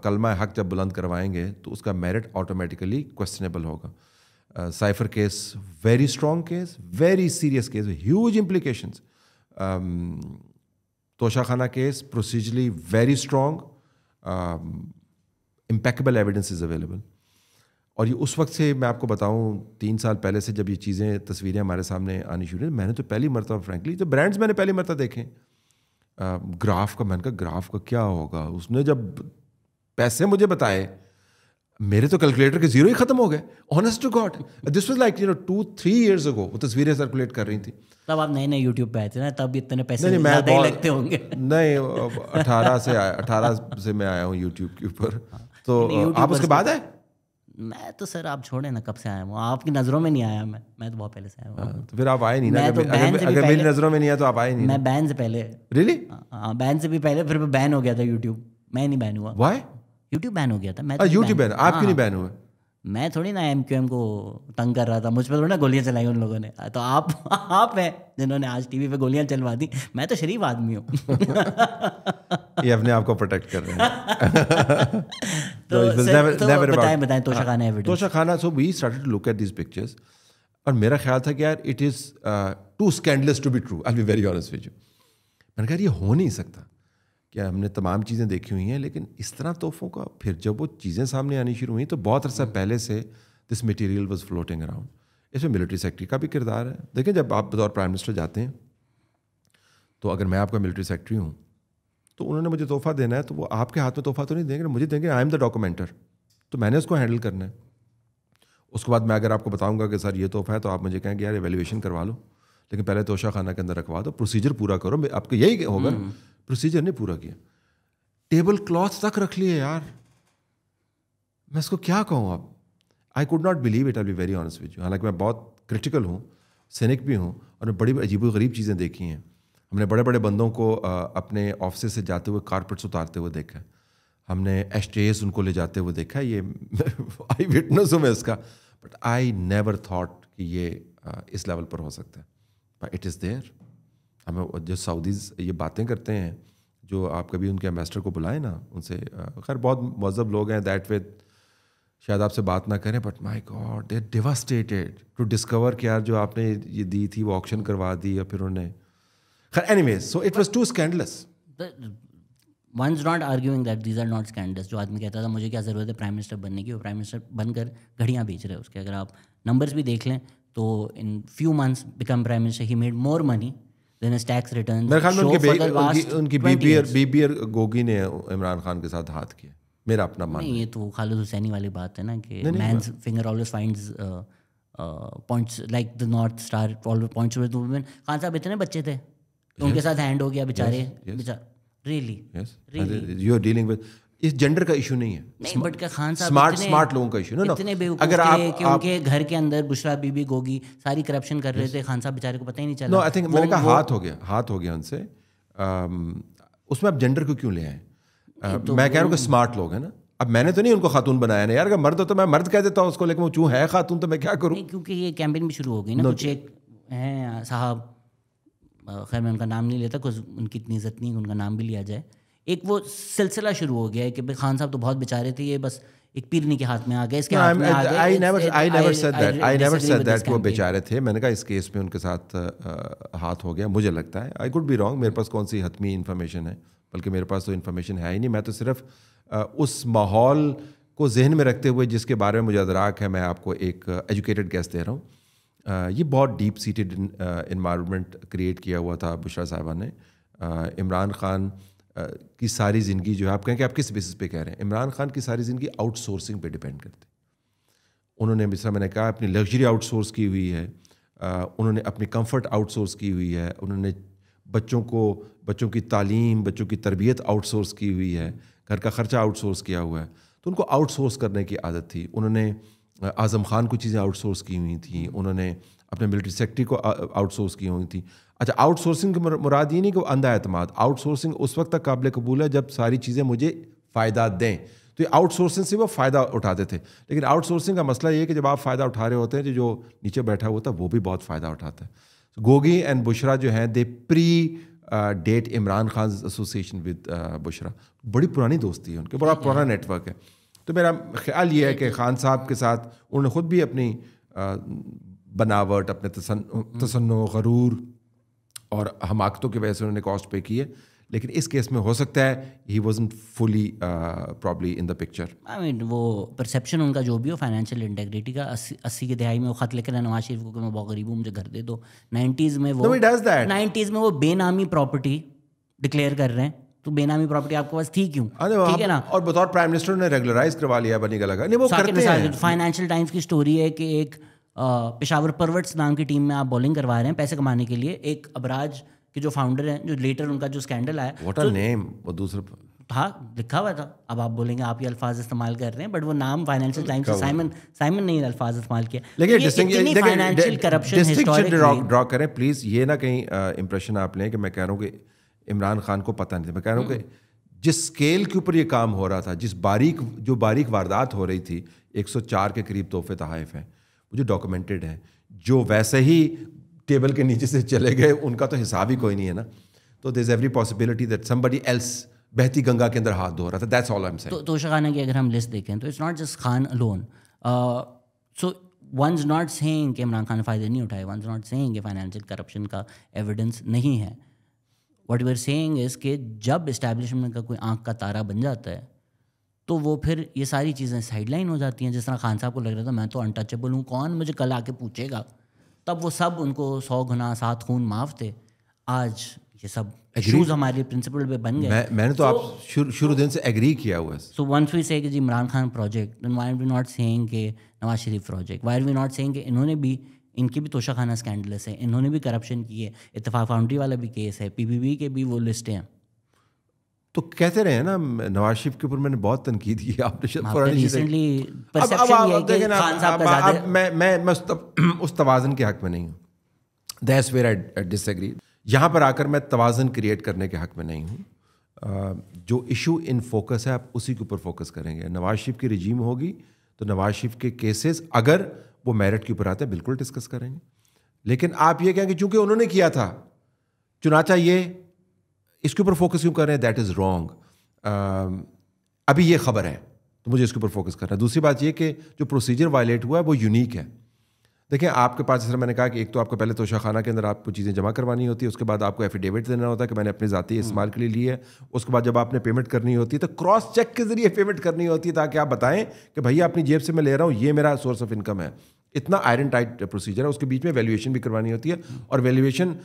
Speaker 1: कलमा हक जब बुलंद करवाएंगे तो उसका मेरिट ऑटोमेटिकली क्वेश्चनेबल होगा cypher case very strong case very serious case huge implication Toshakhana case procedurally very strong impeccable evidence is available और ये उस वक्त से मैं आपको बताऊं तीन साल पहले से जब ये चीज़ें तस्वीरें हमारे सामने आनी शुरू हुई मैंने तो पहली मरता फ्रेंकली जब ब्रांड्स मैंने पहली मरतब देखे ग्राफ um, का मैंने कहा ग्राफ का क्या होगा उसने जब पैसे मुझे बताए मेरे तो कैलकुलेटर के जीरो ही खत्म हो गए honest to God this was like you know two three years ago वो तस्वीरें सर्कुलेट कर रही थी
Speaker 2: तब आप नए नए यूट्यूब पे आए थे ना तब इतने पैसे नहीं, नहीं मैं लगते होंगे नहीं अठारह से अठारह
Speaker 1: से मैं आया हूँ यूट्यूब के ऊपर हाँ। तो आप उसके बाद आए
Speaker 2: मैं तो सर आप छोड़े ना कब से आया हूँ आपकी नज़रों में नहीं आया मैं मैं तो बहुत पहले से आया हूँ हाँ, तो फिर आप आए नहीं ना तो अगर, अगर अगर मेरी नज़रों में नहीं आया तो आप आए नहीं मैं बैन से पहले रियली really? हाँ बैन से भी पहले फिर मैं बैन हो गया था यूट्यूब मैं नहीं बैन हुआ वाई यूट्यूब बैन हो गया था मैं यूट्यूब बैन आप क्यों नहीं बैन हाँ। हुए मैं थोड़ी ना एम क्यू एम को तंग कर रहा था मुझ पर थोड़ी ना गोलियां चलाई उन लोगों ने तो आप [LAUGHS] आप हैं जिन्होंने आज टीवी पे गोलियां चलवा दी मैं तो शरीफ आदमी हूँ [LAUGHS]
Speaker 1: ये अपने आप को प्रोटेक्ट कर रहे
Speaker 2: हैं [LAUGHS] तो, तो बताएं बताएं तोशा हाँ, खाना evidence Toshakhana so we
Speaker 1: started to look at this pictures और मेरा ख्याल था कि यार it is too scandalous to be true I be very honest with you मैंने कहा ये हो नहीं सकता कि हमने तमाम चीज़ें देखी हुई हैं लेकिन इस तरह तोहफ़ों का फिर जब वो चीज़ें सामने आनी शुरू हुई तो बहुत अरसा हम्म। पहले से this material was floating around इसमें मिलिट्री सेक्ट्री का भी किरदार है देखें जब आप बतौर प्राइम मिनिस्टर जाते हैं तो अगर मैं आपका मिलिट्री सेक्रेटरी हूँ तो उन्होंने मुझे तोहफ़ा देना है तो वो आपके हाथ में तोहफ़ा तो नहीं देंगे मुझे देंगे आई एम द डॉक्यूमेंटर तो मैंने उसको हैंडल करना है उसके बाद मैं अगर आपको बताऊंगा कि सर ये तोहफ़ा है तो आप मुझे कहेंगे यार एवेल्यूशन करवा लो लेकिन पहले तोशा खाना के अंदर रखवा दो प्रोसीजर पूरा करो आपके यही होगा प्रोसीजर नहीं पूरा किया टेबल क्लॉथ तक रख लिए यार मैं इसको क्या कहूँ अब I could not believe it I be very honest with you हालांकि मैं बहुत क्रिटिकल हूँ सैनिक भी हूँ और मैं बड़ी अजीब गरीब चीज़ें देखी हैं हमने बड़े बड़े बंदों को अपने ऑफिस से जाते हुए कारपेट्स उतारते हुए देखा है हमने एस उनको ले जाते हुए देखा है ये आई [LAUGHS] विटनेस हूँ मैं इसका बट आई नेवर थाट कि ये इस लेवल पर हो सकता है इट इज़ देयर हमें जो सऊदीज़ ये बातें करते हैं जो आप कभी उनके एम्बेसडर को बुलाएं ना उनसे खैर बहुत मज़हब लोग हैं दैट वे शायद आपसे बात ना करें but my God they devastated to discover कि यार जो आपने ये दी थी वो ऑक्शन करवा दी या फिर उन्होंने
Speaker 2: खैर any so it was too scandalous one is not arguing that these are not scandals जो आदमी कहता था मुझे क्या ज़रूरत है प्राइम मिनिस्टर बनने की वो प्राइम मिनिस्टर बनकर घड़ियाँ बेच रहे हैं उसके अगर आप नंबर्स भी देख लें तो in few months become prime minister he made more money then his tax returns. मेरे ख्याल में उनके बे, उनकी, उनकी बीबीआर
Speaker 1: बीबीआर गोगी ने इमरान खान के साथ हाथ किया मेरा अपना मानना नहीं
Speaker 2: ये तो खालिद हुसैनी वाली बात है ना कि man's finger always finds points like the north star always points with women Khan साहब इतने बच्चे थे तो उनके साथ हैंड हो गया बेचारे
Speaker 1: really really you are dealing with इस जेंडर का इशू नहीं है नहीं बट का खान साहब स्मार्ट स्मार्ट लोगों का इशू ना इतने अगर आप, कि आप उनके
Speaker 2: घर के अंदर बुशरा बीबी गोगी सारी करप्शन कर रहे थे खान साहब बेचारे को पता ही नहीं चला नो आई थिंक मैंने कहा हाथ
Speaker 1: हो गया हाथ हो गया उनसे उसमें आप जेंडर को क्यों ले आए तो मैं कह रहा हूँ कि स्मार्ट लोग हैं ना अब मैंने तो नहीं उनको खातून बनाया ना यार अगर मर्द हो तो मैं मर्द कह देता हूँ उसको लेकिन वो चूँ है खातून
Speaker 2: तो मैं क्या करूँ क्योंकि ये कैंपेन भी शुरू हो गई ना कुछ एक हैं साहब खैर मैं उनका नाम नहीं लेता कुछ उनकी इतनी इज्जत नहीं उनका नाम भी लिया जाए एक वो सिलसिला शुरू हो गया है कि खान साहब तो बहुत बेचारे थे ये बस एक पीरनी के हाथ में आ गए इसके आई नेवर सेड दैट वो बेचारे
Speaker 1: थे मैंने कहा इस केस में उनके साथ हाथ हो गया मुझे लगता है आई कुड बी रॉन्ग मेरे पास कौन सी हतमी इन्फॉर्मेशन है बल्कि मेरे पास तो इन्फॉर्मेशन है ही नहीं मैं तो सिर्फ उस माहौल को जहन में रखते हुए जिसके बारे में मुझे अदराक है मैं आपको एक एजुकेटेड गेस्ट दे रहा हूँ ये बहुत डीप सीटेड इन्वायरमेंट क्रिएट किया हुआ था बुशरा साहबा ने इमरान खान की सारी ज़िंदगी जो है आप कहें कि आप किस बेसिस पे कह रहे हैं इमरान खान की सारी ज़िंदगी आउटसोर्सिंग पे डिपेंड करती उन्होंने मिसा मैंने कहा अपनी लग्जरी आउटसोर्स की हुई है उन्होंने अपनी कंफर्ट आउटसोर्स की हुई है उन्होंने बच्चों को बच्चों की तालीम बच्चों की तरबियत आउटसोर्स की हुई है घर का ख़र्चा आउटसोर्स किया हुआ है तो उनको आउटसोर्स करने की आदत थी उन्होंने आज़म खान को चीज़ें आउटसोर्स की हुई थी उन्होंने अपने मिलिट्री सेक्रेटरी को आउटसोर्स की हुई थी अच्छा आउटसोर्सिंग की मुराद ये नहीं कि अंधा अतमाद आउटसोर्सिंग उस वक्त तक काबिल कबूल है जब सारी चीज़ें मुझे फ़ायदा दें तो ये आउटसोर्सिंग से वो फ़ायदा उठाते थे लेकिन आउटसोर्सिंग का मसला ये कि जब आप फ़ायदा उठा रहे होते हैं जो नीचे बैठा हुआ था वो भी बहुत फ़ायदा उठाता है गोगी एंड बुशरा जो हैं they predate Imran Khan association with Bushra बड़ी पुरानी दोस्ती है उनके बड़ा पुराना नेटवर्क है तो मेरा ख्याल ये है कि खान साहब के साथ उन्होंने ख़ुद भी अपनी uh, बनावट अपने तसन हम्म। तसन्न गरूर और हम आकतों की वजह से उन्होंने कॉस्ट पे की है लेकिन इस केस में हो सकता है he was fully probably in the picture
Speaker 2: I mean वो परसेप्शन उनका जो भी हो फाइनेंशियल इंटेग्रिटी का अस्सी अस्सी की दिहाई में वो खत लेकर नवाज शरीफ को कि मैं बहुत गरीब हूँ मुझे घर दे दो नाइन्टीज़ में वो नाइन्टीज़ no, में वो बेनामी प्रॉपर्टी डिक्लेयर कर रहे हैं तो बेनामी प्रॉपर्टी आपके पास थी क्यों ठीक है ना
Speaker 1: और बतौर प्राइम मिनिस्टर ने रेगुलराइज करवा लिया बनी गला नहीं वो करते हैं
Speaker 2: फाइनेंशियल टाइम्स की स्टोरी है कि एक पेशावर परवर्ट्स नाम की टीम में आप बॉलिंग करवा रहे हैं पैसे कमाने के लिए एक अबराज के जो फाउंडर हैं जो लेटर उनका जो स्कैंडल आया व्हाट नेम तो- वो दूसरे हाँ लिखा हुआ था अब आप बोलेंगे आप ये अल्फाज इस्तेमाल कर रहे हैं बट वो नाम फाइनेंशियल टाइम्स साइमन साइमन ने अल्फाज इस्तेमाल किया लेकिन फाइनेंशियल करप्शन
Speaker 1: ड्रॉ करें प्लीज ये ना कहीं इंप्रेशन आप लें कि मैं कह रहा हूँ कि इमरान खान को पता नहीं था मैं कह रहा हूँ कि हम्म। जिस स्केल के ऊपर ये काम हो रहा था जिस बारीक जो बारीक वारदात हो रही थी 104 के करीब तोहफे तहफ़ हैं जो डॉक्यूमेंटेड हैं जो वैसे ही टेबल के नीचे से चले गए उनका तो हिसाब ही कोई नहीं है ना तो there is every possibility that somebody else बहती गंगा के अंदर हाथ धो रहा था that's all I am saying
Speaker 2: तो खाना तो की अगर हम लिस्ट देखें तो it's not just Khan alone so one is not saying कि इमरान खान फ़ायदे नहीं उठाए वन इज़ नॉट सेइंग कि फाइनेंशियल करप्शन का एविडेंस नहीं है what you are saying is के जब इस्टेब्लिशमेंट का कोई आँख का तारा बन जाता है तो वो फिर ये सारी चीज़ें साइडलाइन हो जाती हैं जिस तरह खान साहब को लग रहा था मैं तो अनटचेबल हूँ कौन मुझे कल आके पूछेगा तब वो सब उनको सौ गुना सात खून माफ थे आज ये सब शूज हमारे प्रिंसिपल पे बन गए मैं, मैंने तो, तो आप
Speaker 1: शुरू शुरू दिन से एग्री किया
Speaker 2: हुआ है सो वंस वी से जी Imran Khan project then why we not saying के Nawaz Sharif project why we not saying के इन्होंने भी इनकी भी तोशा खाना स्कैंडलस है इन्होंने भी करप्शन की है इतफाक फाउंड्री वाला भी केस है पी के भी वो लिस्ट हैं
Speaker 1: तो कहते रहे ना नवाज शरीफ के ऊपर मैंने बहुत तनकीद की आपने उस तोजन [CLEARS THROAT] के हक में नहीं हूँ दैस वेर आई डिसएग्री यहाँ पर आकर मैं तोजन क्रिएट करने के हक में नहीं हूँ जो इशू इन फोकस है आप उसी के ऊपर फोकस करेंगे नवाज शरीफ की रिजीम होगी तो नवाज शरीफ के केसेस अगर वो मेरिट के ऊपर आते हैं बिल्कुल डिस्कस करेंगे लेकिन आप ये कहेंगे चूंकि उन्होंने किया था चुनाचा ये इसके ऊपर फोकस क्यों कर रहे हैं दैट इज़ रॉन्ग अभी ये खबर है तो मुझे इसके ऊपर फोकस करना है दूसरी बात ये कि जो प्रोसीजर वायलेट हुआ है वो यूनिक है देखिए आपके पास जैसे मैंने कहा कि एक तो आपको पहले तोशाखाना के अंदर आपको चीज़ें जमा करवानी होती है उसके बाद आपको एफिडेविट देना होता है कि मैंने अपने ज़ाती इस्तेमाल के लिए ली है उसके बाद जब आपने पेमेंट करनी होती है तो क्रॉस चेक के ज़रिए पेमेंट करनी होती है ताकि आप बताएं कि भैया अपनी जेब से मैं ले रहा हूँ ये मेरा सोर्स ऑफ इनकम है इतना आयरन टाइट प्रोसीजर है उसके बीच में वैल्यूएशन भी करवानी होती है और वैल्यूएशन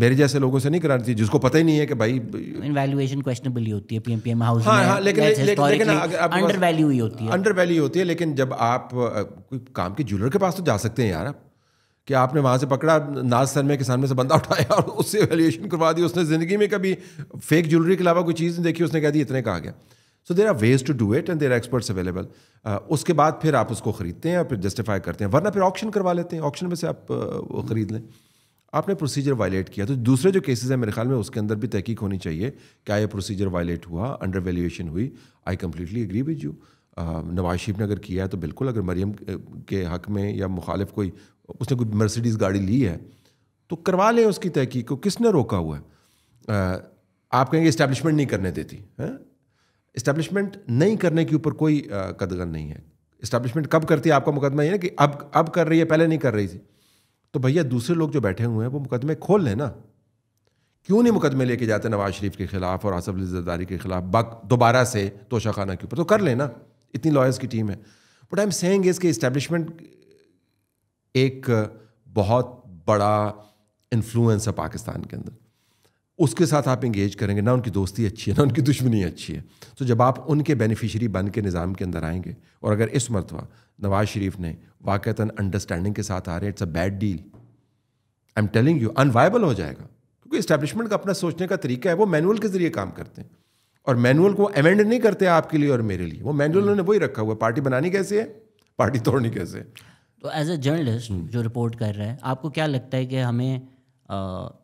Speaker 1: मेरे जैसे लोगों
Speaker 2: से नहीं करानी थी जिसको पता ही नहीं है कि भाई वैल्यूएशन क्वेश्चनेबल ही होती है पीएमपीएम हाउस हाँ, हाँ, लेकिन लेकिन अंडर वैल्यू
Speaker 1: ही होती है अंडर वैल्यू होती है लेकिन जब आप कोई काम के ज्वेलर के पास तो जा सकते हैं यार आप कि आपने वहाँ से पकड़ा नाज सर में किसान में से बंदा उठाया और उससे वैल्यूएशन करवा दी उसने ज़िंदगी में कभी फेक ज्वेलरी के अलावा कोई चीज़ नहीं देखी उसने कह दी इतने कहा गया so there are ways to do it and there experts available उसके बाद फिर आप उसको ख़रीदते हैं और फिर जस्टिफाई करते हैं वरना फिर ऑप्शन करवा लेते हैं ऑप्शन में से आप वो ख़रीद लें आपने प्रोसीजर वायलेट किया तो दूसरे जो केसेस हैं मेरे ख्याल में उसके अंदर भी तहकीक होनी चाहिए क्या ये प्रोसीजर वायलेट हुआ अंडर वैल्यूएशन हुई I completely agree with you Nawaz Sharif ने अगर किया है तो बिल्कुल अगर मरियम के हक में या मुखालिफ कोई उसने कोई मर्सिडीज़ गाड़ी ली है तो करवा लें उसकी तहकीक को किसने रोका हुआ है आप कहेंगे इस्टेब्लिशमेंट नहीं करने देती है इस्टेब्लिशमेंट नहीं करने के ऊपर कोई कदगन नहीं है इस्टेब्लिशमेंट कब करती है आपका मुकदमा ये ना कि अब अब कर रही है पहले नहीं कर रही थी तो भैया दूसरे लोग जो बैठे हुए हैं वो मुकदमे खोल लें ना क्यों नहीं मुकदमे लेके जाते नवाज शरीफ के खिलाफ और आसफ जरदारी के खिलाफ बक दोबारा से तोशा खाना के ऊपर तो कर लेना इतनी लॉयर्स की टीम है बट आई एम सेइंग इसके इस्टेब्लिशमेंट एक बहुत बड़ा इन्फ्लुएंस है पाकिस्तान के अंदर उसके साथ आप इंगेज करेंगे ना उनकी दोस्ती अच्छी है ना उनकी दुश्मनी अच्छी है तो जब आप उनके बेनिफिशरी बन के निज़ाम के अंदर आएंगे और अगर इस मरतबा नवाज शरीफ ने वाक़ता अंडरस्टैंडिंग के साथ आ रहे हैं it's a bad deal I am telling you unviable हो जाएगा क्योंकि इस्टेब्लिशमेंट का अपना सोचने का तरीका है वो मैनुअल के ज़रिए काम करते हैं और मैनुअल को अमेंड नहीं करते आपके लिए और मेरे लिए वो मैनुअल उन्होंने वही रखा हुआ है पार्टी बनानी कैसे है पार्टी तोड़नी कैसे है
Speaker 2: तो एज ए जर्नलिस्ट जो रिपोर्ट कर रहे हैं आपको क्या लगता है कि हमें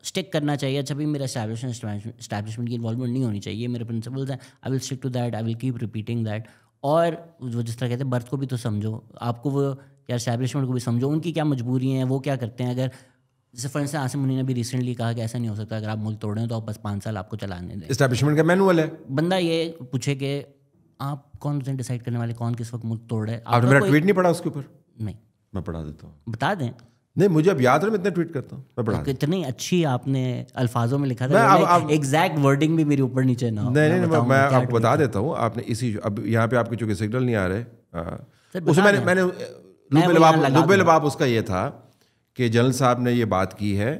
Speaker 2: स्टिक करना चाहिए अच्छा भी मेरा स्टैब्लिशमेंट की इन्वॉल्वमेंट नहीं होनी चाहिए मेरे प्रिंसिपल्स हैं I will stick to that I will keep repeating that और वो जिस तरह कहते हैं बर्थ को भी तो समझो आपको वो या स्टैब्लिशमेंट को भी समझो उनकी क्या मजबूरी है वो क्या करते हैं अगर जैसे फॉर इंस्टेंस आसिम मुनी ने भी रिसेंटली कहा कि ऐसा नहीं हो सकता अगर आप मुल्क तोड़ें तो आप बस पाँच साल आपको चलाने दें स्टैब्लिशमेंट का मैनुअल है बंदा ये पूछे कि आप कौन से डिसाइड करने वाले कौन किस वक्त मुल्क तोड़ रहे आपने मेरा ट्वीट नहीं पढ़ा उसके ऊपर नहीं मैं पढ़ा देता हूँ बता दें नहीं मुझे अब याद है मैं इतने ट्वीट करता हूँ मैं तो इतनी अच्छी आपने अल्फाजों में लिखा था एग्जैक्ट वर्डिंग भी मेरे ऊपर नीचे ना नहीं नहीं, मैं आपको बता
Speaker 1: देता हूँ आपने इसी अब यहाँ पे आपके चूंकि सिग्नल नहीं आ रहे उसमें मैंने मैंने लुबे लबाब उसका ये था कि जनरल साहब ने ये बात की है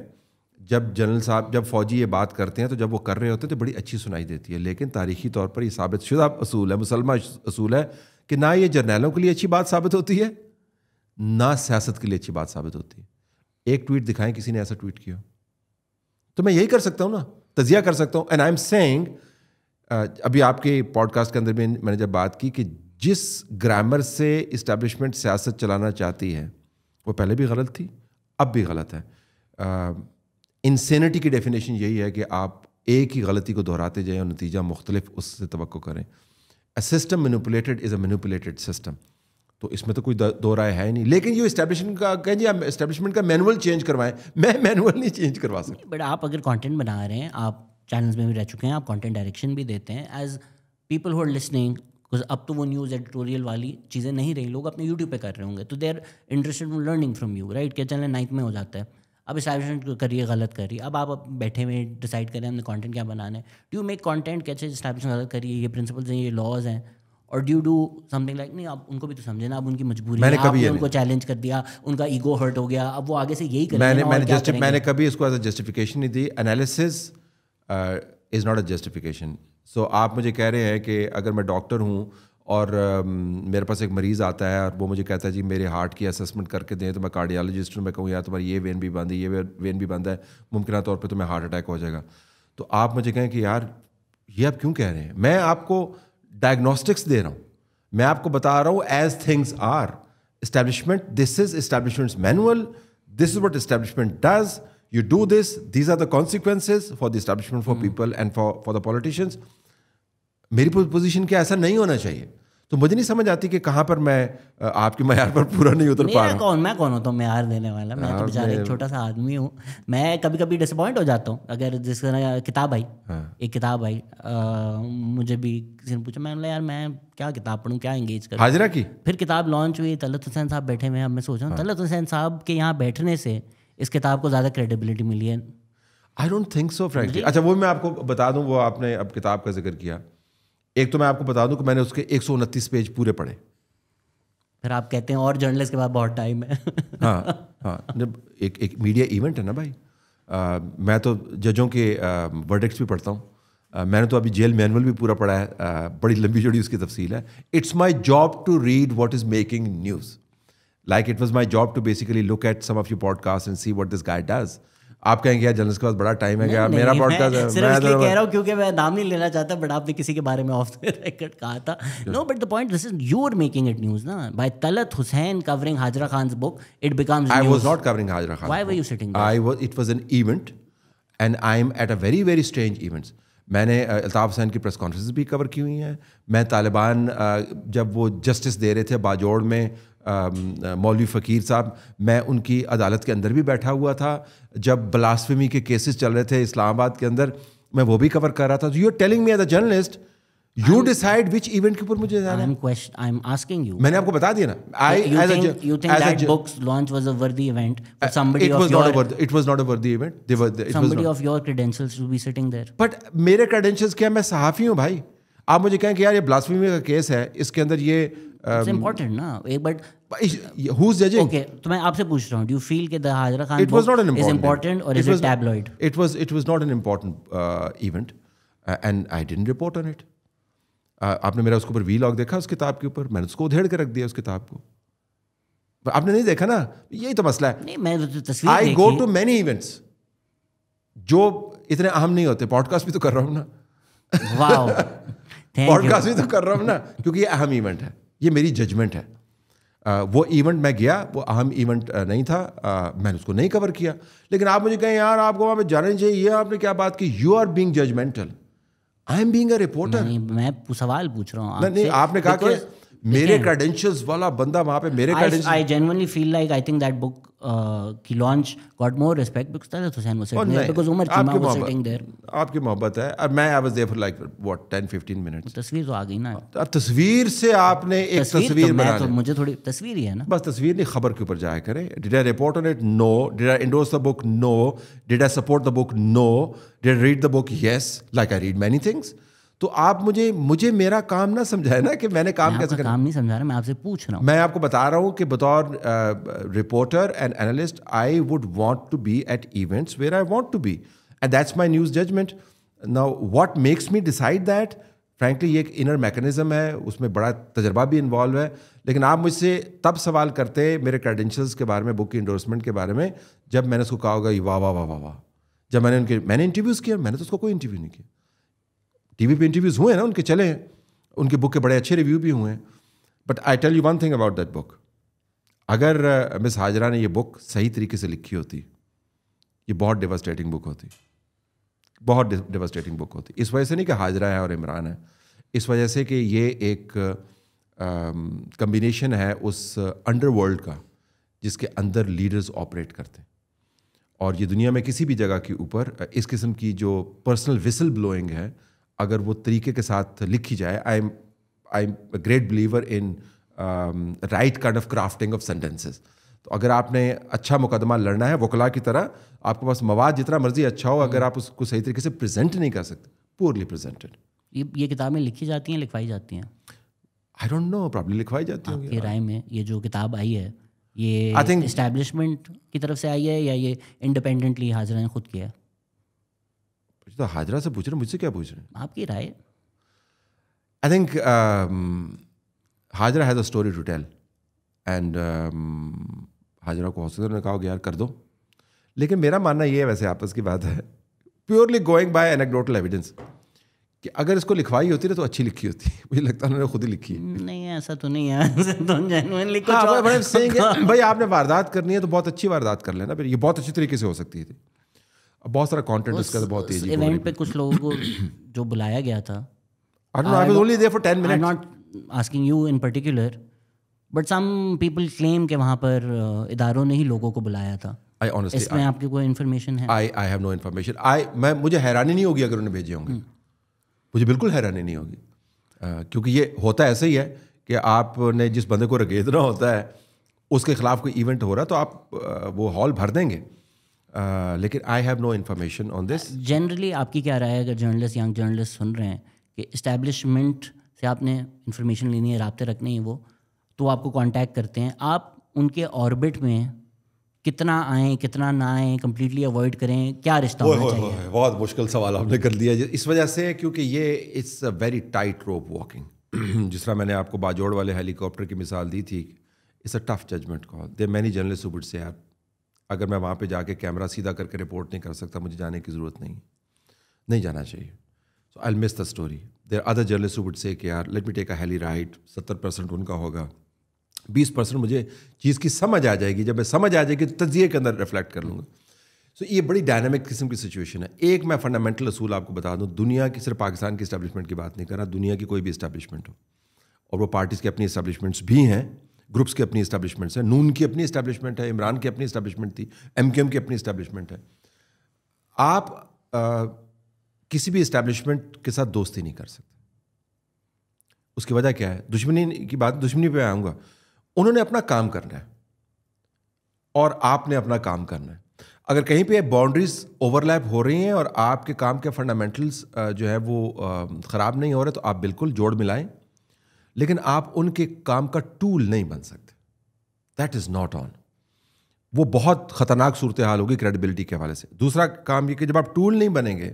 Speaker 1: जब जनरल साहब जब फौजी ये बात करते हैं तो जब वो कर रहे होते हैं तो बड़ी अच्छी सुनाई देती है लेकिन तारीखी तौर पर ये साबित शुदा असूल है मुसलमान असूल है कि ना ये जर्नैलों के लिए अच्छी बात साबित होती है ना सियासत के लिए अच्छी बात साबित होती है एक ट्वीट दिखाएं किसी ने ऐसा ट्वीट किया तो मैं यही कर सकता हूँ ना तजिया कर सकता हूँ एंड आई एम सेंग अभी आपके पॉडकास्ट के अंदर भी मैंने जब बात की कि जिस ग्रामर से इस्टेब्लिशमेंट सियासत चलाना चाहती है वो पहले भी गलत थी अब भी गलत है इंसेनिटी uh, की डेफिनेशन यही है कि आप एक ही गलती को दोहराते जाएं और नतीजा मुख्तलिफ उससे तो करें a system manipulated is a manipulated system तो इसमें तो कोई दो राय है नहीं लेकिन ये इस्टेब्लिशमेंट का कहें जी आप इस्टेब्लिशमेंट का मैनुअल चेंज करवाएं मैं मैनुअल नहीं चेंज करवा सकता
Speaker 2: बट आप अगर कंटेंट बना रहे हैं आप चैनल्स में भी रह चुके हैं आप कंटेंट डायरेक्शन भी देते हैं as people who are listening because अब तो वो न्यूज़ एडिटोरियल वाली चीज़ें नहीं रही लोग अपने यूट्यूब पर कर रहे होंगे तो they are interested in learning from you right क्या चैनल नाइन्थ में हो जाता है अब इस्टेब्लिशमेंट करिए गलत करिए अब आप बैठे हुए डिसाइड करें हमने कॉन्टेंट क्या बनाना है डू यू मेक कॉन्टेंट कैसे इस्टेब्लिशमेंट गलत करिए ये प्रिंसिपल्स हैं ये लॉज हैं और ड्यू डू समथिंग लाइक नहीं आप उनको भी तो समझे ना आप उनकी मजबूरी मैंने कभी उनको चैलेंज कर दिया उनका ईगो हर्ट हो गया अब वो आगे से यही करेंगे मैंने मैंने जस्ट मैंने
Speaker 1: कभी इसको एज अ जस्टिफिकेशन नहीं दी analysis is not a justification so आप मुझे कह रहे हैं कि अगर मैं डॉक्टर हूँ और uh, मेरे पास एक मरीज़ आता है और वो मुझे कहता है जी मेरे हार्ट की असेसमेंट करके दें तो मैं कार्डियोलॉजिस्ट हूँ मैं कहूँ यार तुम्हारी ये वेन भी बंद है ये वेन भी बंद है मुमकिन तौर पर तुम्हें हार्ट अटैक हो जाएगा तो आप मुझे कहें कि यार ये आप क्यों कह रहे हैं मैं आपको डायग्नोस्टिक्स दे रहा हूं मैं आपको बता रहा हूं as things are establishment this is establishment manual this is what establishment does you do this these are the consequences for the establishment for people and for for the politicians मेरी position क्या ऐसा नहीं होना चाहिए तो
Speaker 2: मुझे नहीं समझ आती कि कहाँ पर
Speaker 1: मैं आपके मैार पर पूरा नहीं उतर पा रहा हूँ कौन
Speaker 2: मैं कौन होता तो हूँ मैार देने वाला मैं तो हाँ, बेचारा एक छोटा सा आदमी हूँ मैं कभी कभी डिसअपॉइंट हो जाता हूँ अगर जिस तरह किताब आई हाँ। एक किताब आई मुझे भी किसी ने पूछा मैं बोला यार मैं क्या किताब पढ़ूँ क्या एंगेज करूँ हाजरा की फिर किताब लॉन्च हुई तलत हुसैन साहब बैठे हुए अब मैं सोच रहा हूँ तलत हुसैन साहब के यहाँ बैठने से इस किताब को ज़्यादा क्रेडिबिलिटी मिली है I don't think so
Speaker 1: frankly अच्छा वो मैं आपको बता दूँ वो आपने अब किताब का जिक्र किया एक तो मैं आपको बता दूं कि मैंने उसके एक पेज पूरे पढ़े
Speaker 2: फिर आप कहते हैं और जर्नलिस्ट के पास बहुत टाइम है [LAUGHS] हाँ
Speaker 1: हाँ जब एक एक मीडिया इवेंट है ना भाई आ, मैं तो जजों के वर्डिक्स भी पढ़ता हूँ मैंने तो अभी जेल मैनुअल भी पूरा पढ़ा है आ, बड़ी लंबी जोड़ी उसकी तफसील है it's my job to read what is making news like it was my job to basically look at some of you podcast and see what this guide does आप कहेंगे यार जर्नलिस्ट के पास बड़ा टाइम है क्या मेरा पॉडकास्ट है मैं तो- कह रहा
Speaker 2: हूँ क्योंकि मैं नाम नहीं लेना चाहता बट आपने किसी के बारे में ऑफ रिकॉर्ड कहा था no but the point this is you are making it news ना by Talat Hussain covering Hajra Khan book it becomes I was not
Speaker 1: covering Hajra Khan Khan. Why sitting I was it was an event and I am at a very very strange very मैंने अल्ताफ़ हुसैन की press conference भी cover की हुई हैं मैं तालिबान जब वो जस्टिस दे रहे थे बाजोड़ में मौलवी फ़कीर साहब मैं उनकी अदालत के अंदर भी बैठा हुआ था जब बलास्फेमी के केसेस चल रहे थे इस्लामाबाद के अंदर मैं वो भी कवर कर रहा था you are telling me as a journalist you decide which event के ऊपर
Speaker 2: मुझे जाना आई एम आस्किंग यू मैंने आपको बता दिया ना I you think that books launch was a worthy event for somebody it was not a it was not a worthy event they were it was somebody of your credentials
Speaker 1: to be sitting there but मेरे credentials क्या मैं सहाफी हूं भाई आप मुझे कहें कि यार ये ब्लास्फेमी का केस है इसके अंदर ये इट्स इंपॉर्टेंट
Speaker 2: ना एक but who is judging okay तो मैं आपसे पूछ रहा हूं डू यू फील कि the Hajra Khan it was not an important और is it tabloid
Speaker 1: it was it was not an important event and I didn't report on it आपने मेरा उसके ऊपर वीलॉग देखा उस किताब के ऊपर मैंने उसको उधेड़ के रख दिया उस किताब को आपने नहीं देखा ना यही तो मसला है नहीं मैं I go to many events जो इतने अहम नहीं होते पॉडकास्ट भी तो कर रहा हूं ना पॉडकास्ट [LAUGHS] भी तो कर रहा हूं ना क्योंकि ये अहम इवेंट है ये मेरी जजमेंट है आ, वो इवेंट मैं गया वो अहम इवेंट नहीं था आ, मैंने उसको नहीं कवर किया लेकिन आप मुझे कहें यार आपको वहाँ पर जाना चाहिए ये आपने क्या बात की you are being judgemental
Speaker 2: I am being reporter मैं सवाल
Speaker 1: पूछ रहा हूँ आपने कहा कि मेरे क्रेडेंशियल्स वाला बंदा वहाँ पे मेरे credentials I
Speaker 2: genuinely feel like I think that book की launch got more respect because Talat Hussain was sitting there because Umar Cheema was sitting there
Speaker 1: आपकी मोहब्बत है और मैं I was there for like what 10 15 minutes तस्वीर तो आ गई ना अब तस्वीर से आपने एक तस्वीर, तो तस्वीर तो बना तो मुझे थोड़ी तस्वीर ही है ना बस तस्वीर नहीं खबर के ऊपर जाया करें did I report on it no did I endorse the book no did I support the book no did I read the book yes like I read many things तो आप मुझे मुझे मेरा काम ना समझाए ना कि मैंने काम कैसे करना काम
Speaker 2: नहीं समझा रहा मैं आपसे पूछ रहा हूँ
Speaker 1: मैं आपको बता रहा हूँ कि बतौर reporter and analyst I would want to be at events where I want to be and that's my news judgement ना what makes me decide that frankly ये एक इनर मैकेनिज़्म है उसमें बड़ा तजर्बा भी इन्वॉल्व है लेकिन आप मुझसे तब सवाल करते मेरे क्रेडेंशियल्स के बारे में बुक की इंडोर्समेंट के बारे में जब मैंने उसको कहा होगा वाह वाह वाह वाह वाह जब मैंने उनके मैंने इंटरव्यूज़ किया मैंने तो उसको कोई इंटरव्यू नहीं किया टीवी पे इंटरव्यूज़ हुए ना उनके चले हैं उनके बुक के बड़े अच्छे रिव्यू भी हुए हैं but I tell you one thing about that book अगर मिस हाजरा ने यह बुक सही तरीके से लिखी होती ये बहुत डिवास्टेटिंग बुक होती बहुत डिवास्टेटिंग बुक होती इस वजह से नहीं कि हाजरा है और इमरान है इस वजह से कि ये एक कम्बिनेशन है उस अंडरवर्ल्ड का जिसके अंदर लीडर्स ऑपरेट करते हैं और ये दुनिया में किसी भी जगह के ऊपर इस किस्म की जो पर्सनल विसल ब्लोइंग है अगर वो तरीके के साथ लिखी जाए I am I am great believer in right kind of crafting of sentences तो अगर आपने अच्छा मुकदमा लड़ना है वकला की तरह आपके पास मवाद जितना मर्जी अच्छा हो अगर आप उसको सही तरीके से प्रेजेंट नहीं कर सकते पोरली प्रेजेंटेड
Speaker 2: ये ये किताबें लिखी जाती हैं लिखवाई जाती हैं आई डोंट नो प्रॉब्लम लिखवाई जाती होंगी ये राय में ये जो किताब आई है ये आई थिंक इस्टेब्लिशमेंट की तरफ से आई है या ये इंडिपेंडेंटली हाजिर ने खुद किया है
Speaker 1: तो हाजरा से पूछ रहे मुझसे क्या पूछ रहे
Speaker 2: हैं आपकी राय
Speaker 1: I think um, Hajra has a story to tell and Hajra को हॉस्पिटल ने कहा कि यार कर दो लेकिन मेरा मानना ये है वैसे आपस की बात है purely going by anecdotal evidence कि अगर इसको लिखवाई होती ना तो अच्छी लिखी होती [LAUGHS] मुझे लगता है उन्होंने खुद ही
Speaker 2: लिखी है नहीं ऐसा तो नहीं है [LAUGHS] तो हाँ, [LAUGHS] भाई
Speaker 1: आपने वारदात करनी है तो बहुत अच्छी वारदात कर लेना फिर ये बहुत अच्छी तरीके से हो सकती थी बहुत सारा कंटेंट उसका बहुत तेजी इवेंट
Speaker 2: पे कुछ लोगों को [CLEARS THROAT] जो बुलाया गया था I don't know, I, I was only there 10 minutes. I'm not asking you in particular, but some people claim कि वहाँ पर uh, इदारों ने ही लोगों को बुलाया था आई honestly, इसमें आपके कोई इन्फॉर्मेशन है I
Speaker 1: I have no information I मैं मुझे हैरानी नहीं होगी अगर उन्हें भेजे होंगे हुँ.
Speaker 2: हम्म।
Speaker 1: मुझे बिल्कुल हैरानी नहीं होगी uh, क्योंकि ये होता ऐसे ही है कि आपने जिस बंदे को रगेदना होता है उसके खिलाफ कोई इवेंट हो रहा है तो आप
Speaker 2: uh, वो हॉल भर देंगे Uh, लेकिन I have no information on this generally आपकी क्या राय है अगर जर्नलिस्ट यंग जर्नलिस्ट सुन रहे हैं कि इस्टेब्लिशमेंट से आपने इन्फॉर्मेशन लेनी है रबते रखने हैं वो तो आपको कॉन्टैक्ट करते हैं आप उनके ऑर्बिट में कितना आए कितना ना आए कम्प्लीटली अवॉइड करें क्या रिश्ता होना हो, चाहिए
Speaker 1: बहुत मुश्किल सवाल आपने कर लिया इस वजह से क्योंकि ये it's a very tight rope walking जिस तरह मैंने आपको बाजोड़ वाले हेलीकॉप्टर की मिसाल दी थी it's a tough judgement call the many journalist would say are अगर मैं वहाँ पे जाके कैमरा सीधा करके रिपोर्ट नहीं कर सकता मुझे जाने की ज़रूरत नहीं नहीं जाना चाहिए so I miss the story there other journalist would say कि यार let me take a heli ride सत्तर परसेंट उनका होगा बीस परसेंट मुझे चीज़ की समझ आ जाएगी जब मैं समझ आ जाएगी तो तजिए के अंदर रिफ्लेक्ट कर लूँगा सो so, ये बड़ी डायनामिक किस्म की सिचुएशन है एक मैं फंडामेंटल असूल आपको बता दूँ दुनिया की सिर्फ पाकिस्तान की इस्टेब्लिशमेंट की बात नहीं कर रहा दुनिया की कोई भी इस्टेब्लिशमेंट हो और वो पार्टीज़ के अपनी इस्टेब्लिशमेंट्स भी हैं ग्रुप्स की अपनी इस्टेब्लिशमेंट्स हैं नून की अपनी इस्टेब्लिशमेंट है इमरान की अपनी इस्टेब्लिशमेंट थी एम की अपनी इस्टेब्लिशमेंट है आप आ, किसी भी इस्टेब्लिशमेंट के साथ दोस्ती नहीं कर सकते उसकी वजह क्या है दुश्मनी की बात दुश्मनी पे आऊँगा उन्होंने अपना काम करना है और आपने अपना काम करना है अगर कहीं पे बाउंड्रीज ओवरलैप हो रही हैं और आपके काम के फंडामेंटल्स जो है वो ख़राब नहीं हो रहे तो आप बिल्कुल जोड़ मिलाएं लेकिन आप उनके काम का टूल नहीं बन सकते दैट इज़ नॉट ऑन वो बहुत ख़तरनाक सूरत हाल होगी क्रेडिबिलिटी के हवाले से दूसरा काम ये कि जब आप टूल नहीं बनेंगे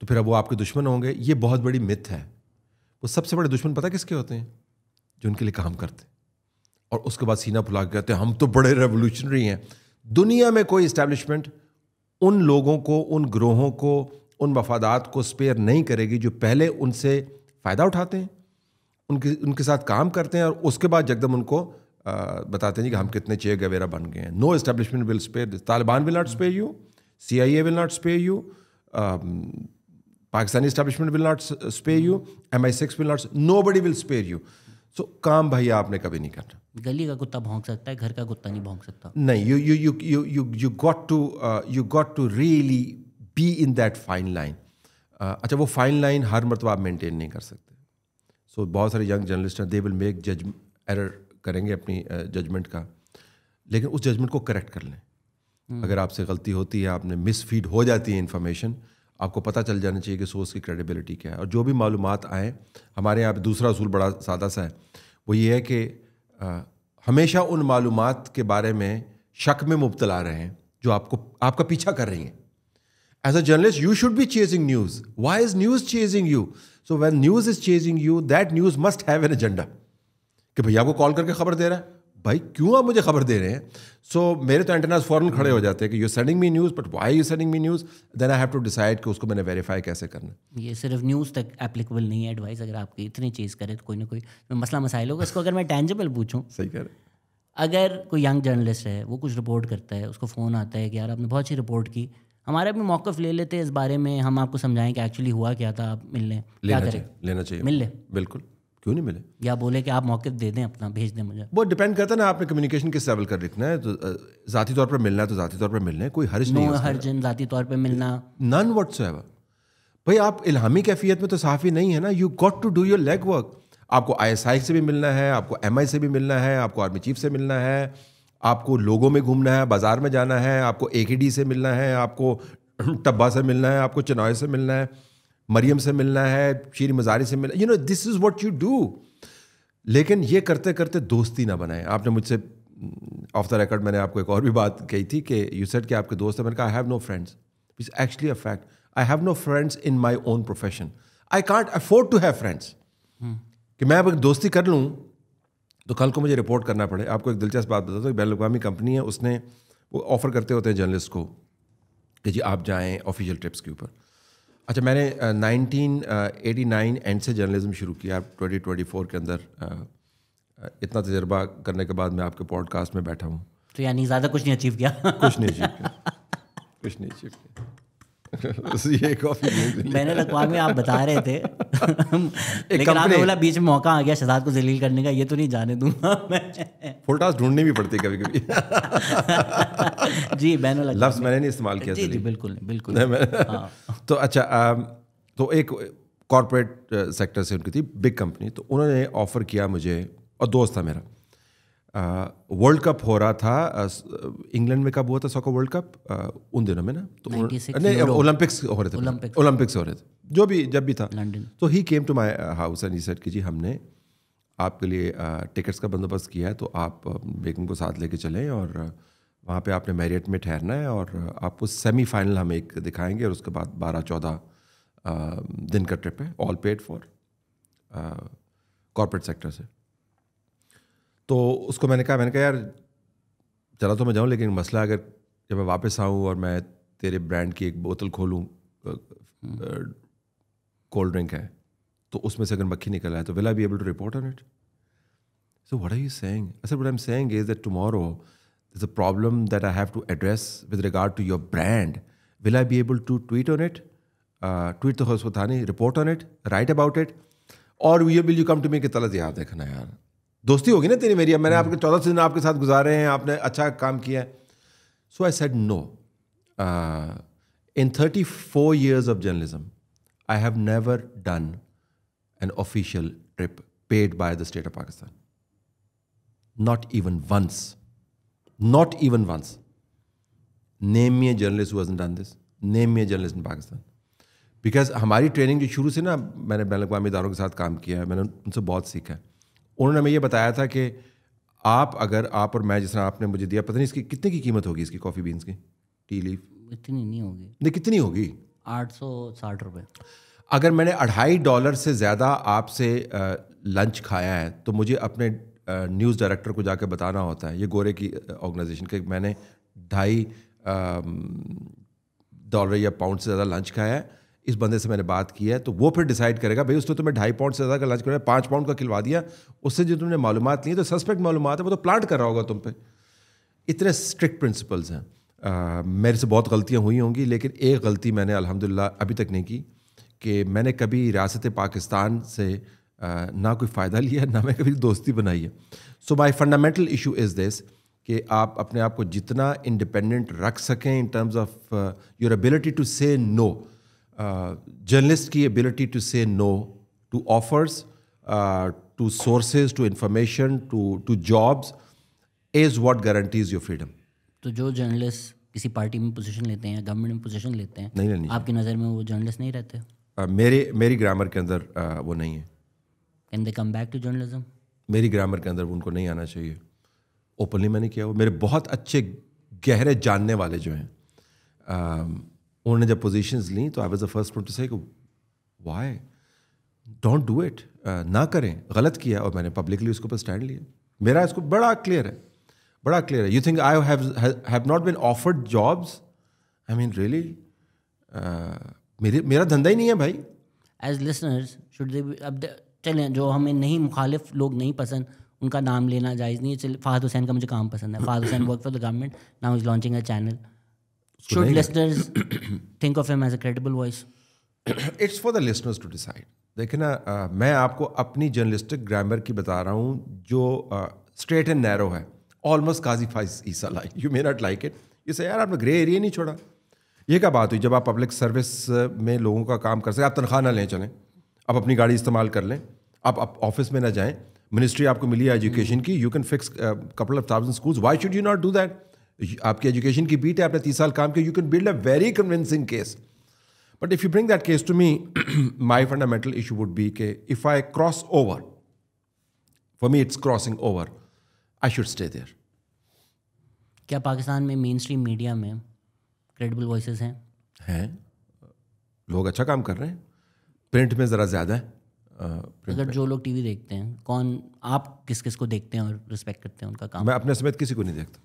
Speaker 1: तो फिर अब वो आपके दुश्मन होंगे ये बहुत बड़ी मिथ है वो सबसे बड़े दुश्मन पता किसके होते हैं जो उनके लिए काम करते हैं और उसके बाद सीना फुला के कहते हैं हम तो बड़े रेवोल्यूशनरी हैं दुनिया में कोई इस्टेब्लिशमेंट उन लोगों को उन ग्रोहों को उन मफादात को स्पेयर नहीं करेगी जो पहले उनसे फ़ायदा उठाते हैं उनके उनके साथ काम करते हैं और उसके बाद जगदम उनको आ, बताते हैं कि हम कितने चेयर गवेरा बन गए हैं no establishment will spare Taliban will not spare you C I A will not spare you Pakistani establishment will not spare you M I six will not nobody will spare you so काम भाई आपने कभी नहीं करना
Speaker 2: गली का कुत्ता भोंक सकता है घर का कुत्ता नहीं भोंक सकता नहीं you
Speaker 1: you you you you you got to you got to really be in that fine line अच्छा वो फाइन लाइन हर मरतबा आप मेनटेन नहीं कर सकते सो तो so, बहुत सारे यंग जर्नलिस्ट हैं दे विल मेक जज एरर करेंगे अपनी जजमेंट का लेकिन उस जजमेंट को करेक्ट कर लें हम्म। अगर आपसे गलती होती है आपने मिसफीड हो जाती है इन्फॉर्मेशन आपको पता चल जाना चाहिए कि सोर्स की क्रेडिबिलिटी क्या है और जो भी मालूम आएँ हमारे यहाँ पर दूसरा असूल बड़ा सादा सा है वो ये है कि आ, हमेशा उन मालूम के बारे में शक में मुबतला रहे हैं जो आपको आपका पीछा कर रही हैं as a journalist you should be chasing news why is news chasing you so when news is chasing you that news must have an agenda कि भैया आपको कॉल करके खबर दे रहा है भाई क्यों आप मुझे खबर दे रहे हैं सो so, मेरे तो एंटरनाज फॉरन खड़े हो जाते हैं कि you sending me news but why you sending me news then I have to decide कि उसको मैंने वेरीफाई कैसे करना
Speaker 2: ये सिर्फ न्यूज़ तक एप्लीकेबल नहीं है एडवाइस अगर आपकी इतनी चीज़ करें तो कोई ना कोई मसला मसाइल होगा इसको अगर मैं टेंजेबल पूछूँ सही कह रहे अगर कोई यंग जर्नलिस्ट है वो कुछ रिपोर्ट करता है उसको फ़ोन आता है कि यार आपने बहुत अच्छी रिपोर्ट की हमारा भी मौकफ़ ले लेते हैं इस बारे में हम आपको समझाएं कि एक्चुअली हुआ क्या था आप मिल लें क्या चाहिए लेना चाहिए मिल लें
Speaker 1: बिल्कुल क्यों
Speaker 2: नहीं मिले या बोले कि आप मौके दे दें अपना भेज दें मुझे
Speaker 1: वो डिपेंड करता है ना आपने कम्युनिकेशन किस लेवल कर लिखना है तो ज़ाती तौर पर मिलना है तो ज़ाती तौर पर मिलना है कोई हर्ज नहीं हर्जन
Speaker 2: ज़ाती तौर पर मिलना
Speaker 1: नन वट भाई आप इलामी कैफियत में तो साफ़ी नहीं है ना you got to do your leg work आपको आई से भी मिलना है आपको एम से भी मिलना है आपको आर्मी चीफ से मिलना है आपको लोगों में घूमना है बाजार में जाना है आपको ए से मिलना है आपको टब्बा [CLEARS THROAT] से मिलना है आपको चनॉय से मिलना है मरियम से मिलना है शीर मजारी से मिलना you know this is what you do लेकिन ये करते करते दोस्ती ना बनाए आपने मुझसे ऑफ द रिकॉर्ड मैंने आपको एक और भी बात कही थी कि यू सेट कि आपके दोस्त हैं मैंने कहा I have no friends is actually a fact I have no friends in my own profession I can't afford to have friends
Speaker 2: कि
Speaker 1: मैं अब दोस्ती कर लूँ तो कल को मुझे रिपोर्ट करना पड़े आपको एक दिलचस्प बात बता दो बैन अवी कंपनी है उसने वो ऑफ़र करते होते हैं जर्नलिस्ट को कि जी आप जाएँ ऑफिशियल ट्रिप्स के ऊपर अच्छा मैंने नाइनटीन एटी नाइन एंड से जर्नलिज़म शुरू किया ट्वेंटी ट्वेंटी फोर के अंदर uh, इतना तजर्बा करने के बाद मैं आपके पॉडकास्ट में बैठा हूँ
Speaker 2: तो यानी ज़्यादा कुछ नहीं अचीव किया कुछ नहीं अचीव किया कुछ नहीं अचीव किया ये [LAUGHS] कॉफी मैंने लकवा में आप बता रहे थे [LAUGHS] लेकिन आपने बोला बीच में मौका आ गया शहजाद को जलील करने का ये तो नहीं जाने दूंगा [LAUGHS] मैं
Speaker 1: फुल ढूंढनी भी पड़ती कभी कभी
Speaker 2: जी मैंने लफ्ज मैंने नहीं इस्तेमाल किया जी जी बिल्कुल बिल्कुल हाँ।
Speaker 1: तो अच्छा तो एक कॉरपोरेट सेक्टर से उनकी थी बिग कंपनी तो उन्होंने ऑफ़र किया मुझे और दोस्त था मेरा वर्ल्ड कप हो रहा था इंग्लैंड में कब हुआ था सॉकर वर्ल्ड कप उन दिनों में ना तो नहीं ओलंपिक्स हो रहे थे ओलंपिक्स हो रहे थे जो भी जब भी था तो he came to my house and he said कि जी हमने आपके लिए टिकट्स का बंदोबस्त किया है तो आप बेगम को साथ लेके चलें और वहाँ पे आपने मैरियट में ठहरना है और आपको सेमीफाइनल हम एक दिखाएंगे और उसके बाद बारह चौदह दिन का ट्रिप है all paid for corporate sector से तो उसको मैंने कहा मैंने कहा यार चला तो मैं जाऊँ लेकिन मसला अगर जब मैं वापस आऊँ और मैं तेरे ब्रांड की एक बोतल खोलूँ कोल्ड ड्रिंक है तो उसमें से अगर मक्खी निकल आए तो will I be able to report on it so what are you saying sir what I am saying is that tomorrow is a problem that I have to address with regard to your brand will I be able to tweet on it tweet तो हो उसको था नहीं report on it write about it और we will you come to me कि तलत यार देखना यार दोस्ती होगी ना तेरी मेरी अब मैंने हम्म। आपके चौदह दिन आपके साथ गुजारे हैं आपने अच्छा काम किया है so I said no in thirty four years of journalism I have never done an official trip paid by the state of Pakistan not even once not even once name me a journalist was done this name me a journalist in Pakistan because हमारी training जो शुरू से ना मैंने ban अवी इदारों के साथ काम किया है मैंने उनसे बहुत सीखा है उन्होंने हमें ये बताया था कि आप अगर आप और मैं जिस तरह आपने मुझे दिया पता नहीं इसकी कितने की कीमत होगी इसकी कॉफ़ी बीन्स की टी लीफ
Speaker 2: इतनी नहीं होगी
Speaker 1: नहीं कितनी होगी
Speaker 2: आठ सौ साठ रुपये
Speaker 1: अगर मैंने अढ़ाई डॉलर से ज़्यादा आपसे लंच खाया है तो मुझे अपने न्यूज़ डायरेक्टर को जाकर बताना होता है ये गोरे की ऑर्गेनाइजेशन के मैंने ढाई डॉलर या पाउंड से ज़्यादा लंच खाया है इस बंदे से मैंने बात की है तो वो फिर डिसाइड करेगा भाई उसने तुम्हें ढाई पाउंड से ज़्यादा का लंच कराया पाँच पाउंड का खिलवा दिया उससे जो तुमने मालूम ली तो सस्पेक्ट मालूम है वो तो प्लांट कर रहा होगा तुम पे इतने स्ट्रिक्ट प्रिंसिपल्स हैं मेरे से बहुत गलतियाँ हुई होंगी लेकिन एक गलती मैंने अलहमदिल्ला अभी तक नहीं की कि मैंने कभी रियासत पाकिस्तान से आ, ना कोई फ़ायदा लिया ना मैं कभी दोस्ती बनाई है so my fundamental issue is this कि आप अपने आप को जितना इंडिपेंडेंट रख सकें in terms of your ability to say no journalist की ability to say no to offers to sources to information to to jobs is guarantee guarantees your freedom
Speaker 2: तो जो जर्नलिस्ट किसी पार्टी में पोजीशन लेते हैं government में position लेते हैं नहीं नहीं आपकी नज़र में वो जर्नलिस्ट नहीं रहते
Speaker 1: आ, uh, मेरे मेरी ग्रामर के अंदर आ, uh, वो नहीं है
Speaker 2: can they come back to journalism
Speaker 1: मेरी ग्रामर के अंदर उनको नहीं आना चाहिए ओपनली मैंने किया वो मेरे बहुत अच्छे गहरे जानने वाले जो हैं um, उन्होंने जब पोजिशन ली तो I was the first to say why don't do it ना करें गलत किया और मैंने पब्लिकली उसके ऊपर स्टैंड लिया मेरा इसको बड़ा क्लियर है बड़ा क्लियर है you think I have not been offered jobs I mean really मेरे मेरा धंधा ही नहीं है भाई
Speaker 2: एज लिसनर्स शुड दे अब चलें जो हमें नहीं मुखालिफ लोग नहीं पसंद उनका नाम लेना जायज़ नहीं है फाद हुसैन का मुझे काम पसंद है Fahad Hussain work for the government now is launching a channel Should listeners [COUGHS] think of him as a credible voice?
Speaker 1: [COUGHS] It's for the listeners to decide. देखिए ना uh, मैं आपको अपनी जर्नलिस्टिक ग्रामर की बता रहा हूँ जो स्ट्रेट एंड नैरो है almost Qazi Faez Isa like you may not like it इसे यार आपने ग्रे एरिया नहीं छोड़ा ये क्या बात हुई जब आप पब्लिक सर्विस में लोगों का काम कर सकें आप तनख्वाह ना लें चलें आप अपनी गाड़ी इस्तेमाल कर लें आप ऑफिस में ना जाएं मिनिस्ट्री आपको मिली है एजुकेशन की you can fix couple of thousand schools why should you not do that आपकी एजुकेशन की बीट है आपने तीस साल काम किया you can build a very convincing case but if you bring that case to me my fundamental issue would be के if I cross over for me it's crossing over I should stay there
Speaker 2: क्या पाकिस्तान में mainstream media में credible voice हैं
Speaker 1: हैं लोग अच्छा काम कर रहे हैं प्रिंट में ज़रा ज़्यादा है अगर
Speaker 2: जो लोग टीवी देखते हैं कौन आप किस किस को देखते हैं और रिस्पेक्ट करते हैं उनका काम मैं अपने
Speaker 1: समेत किसी को नहीं देखता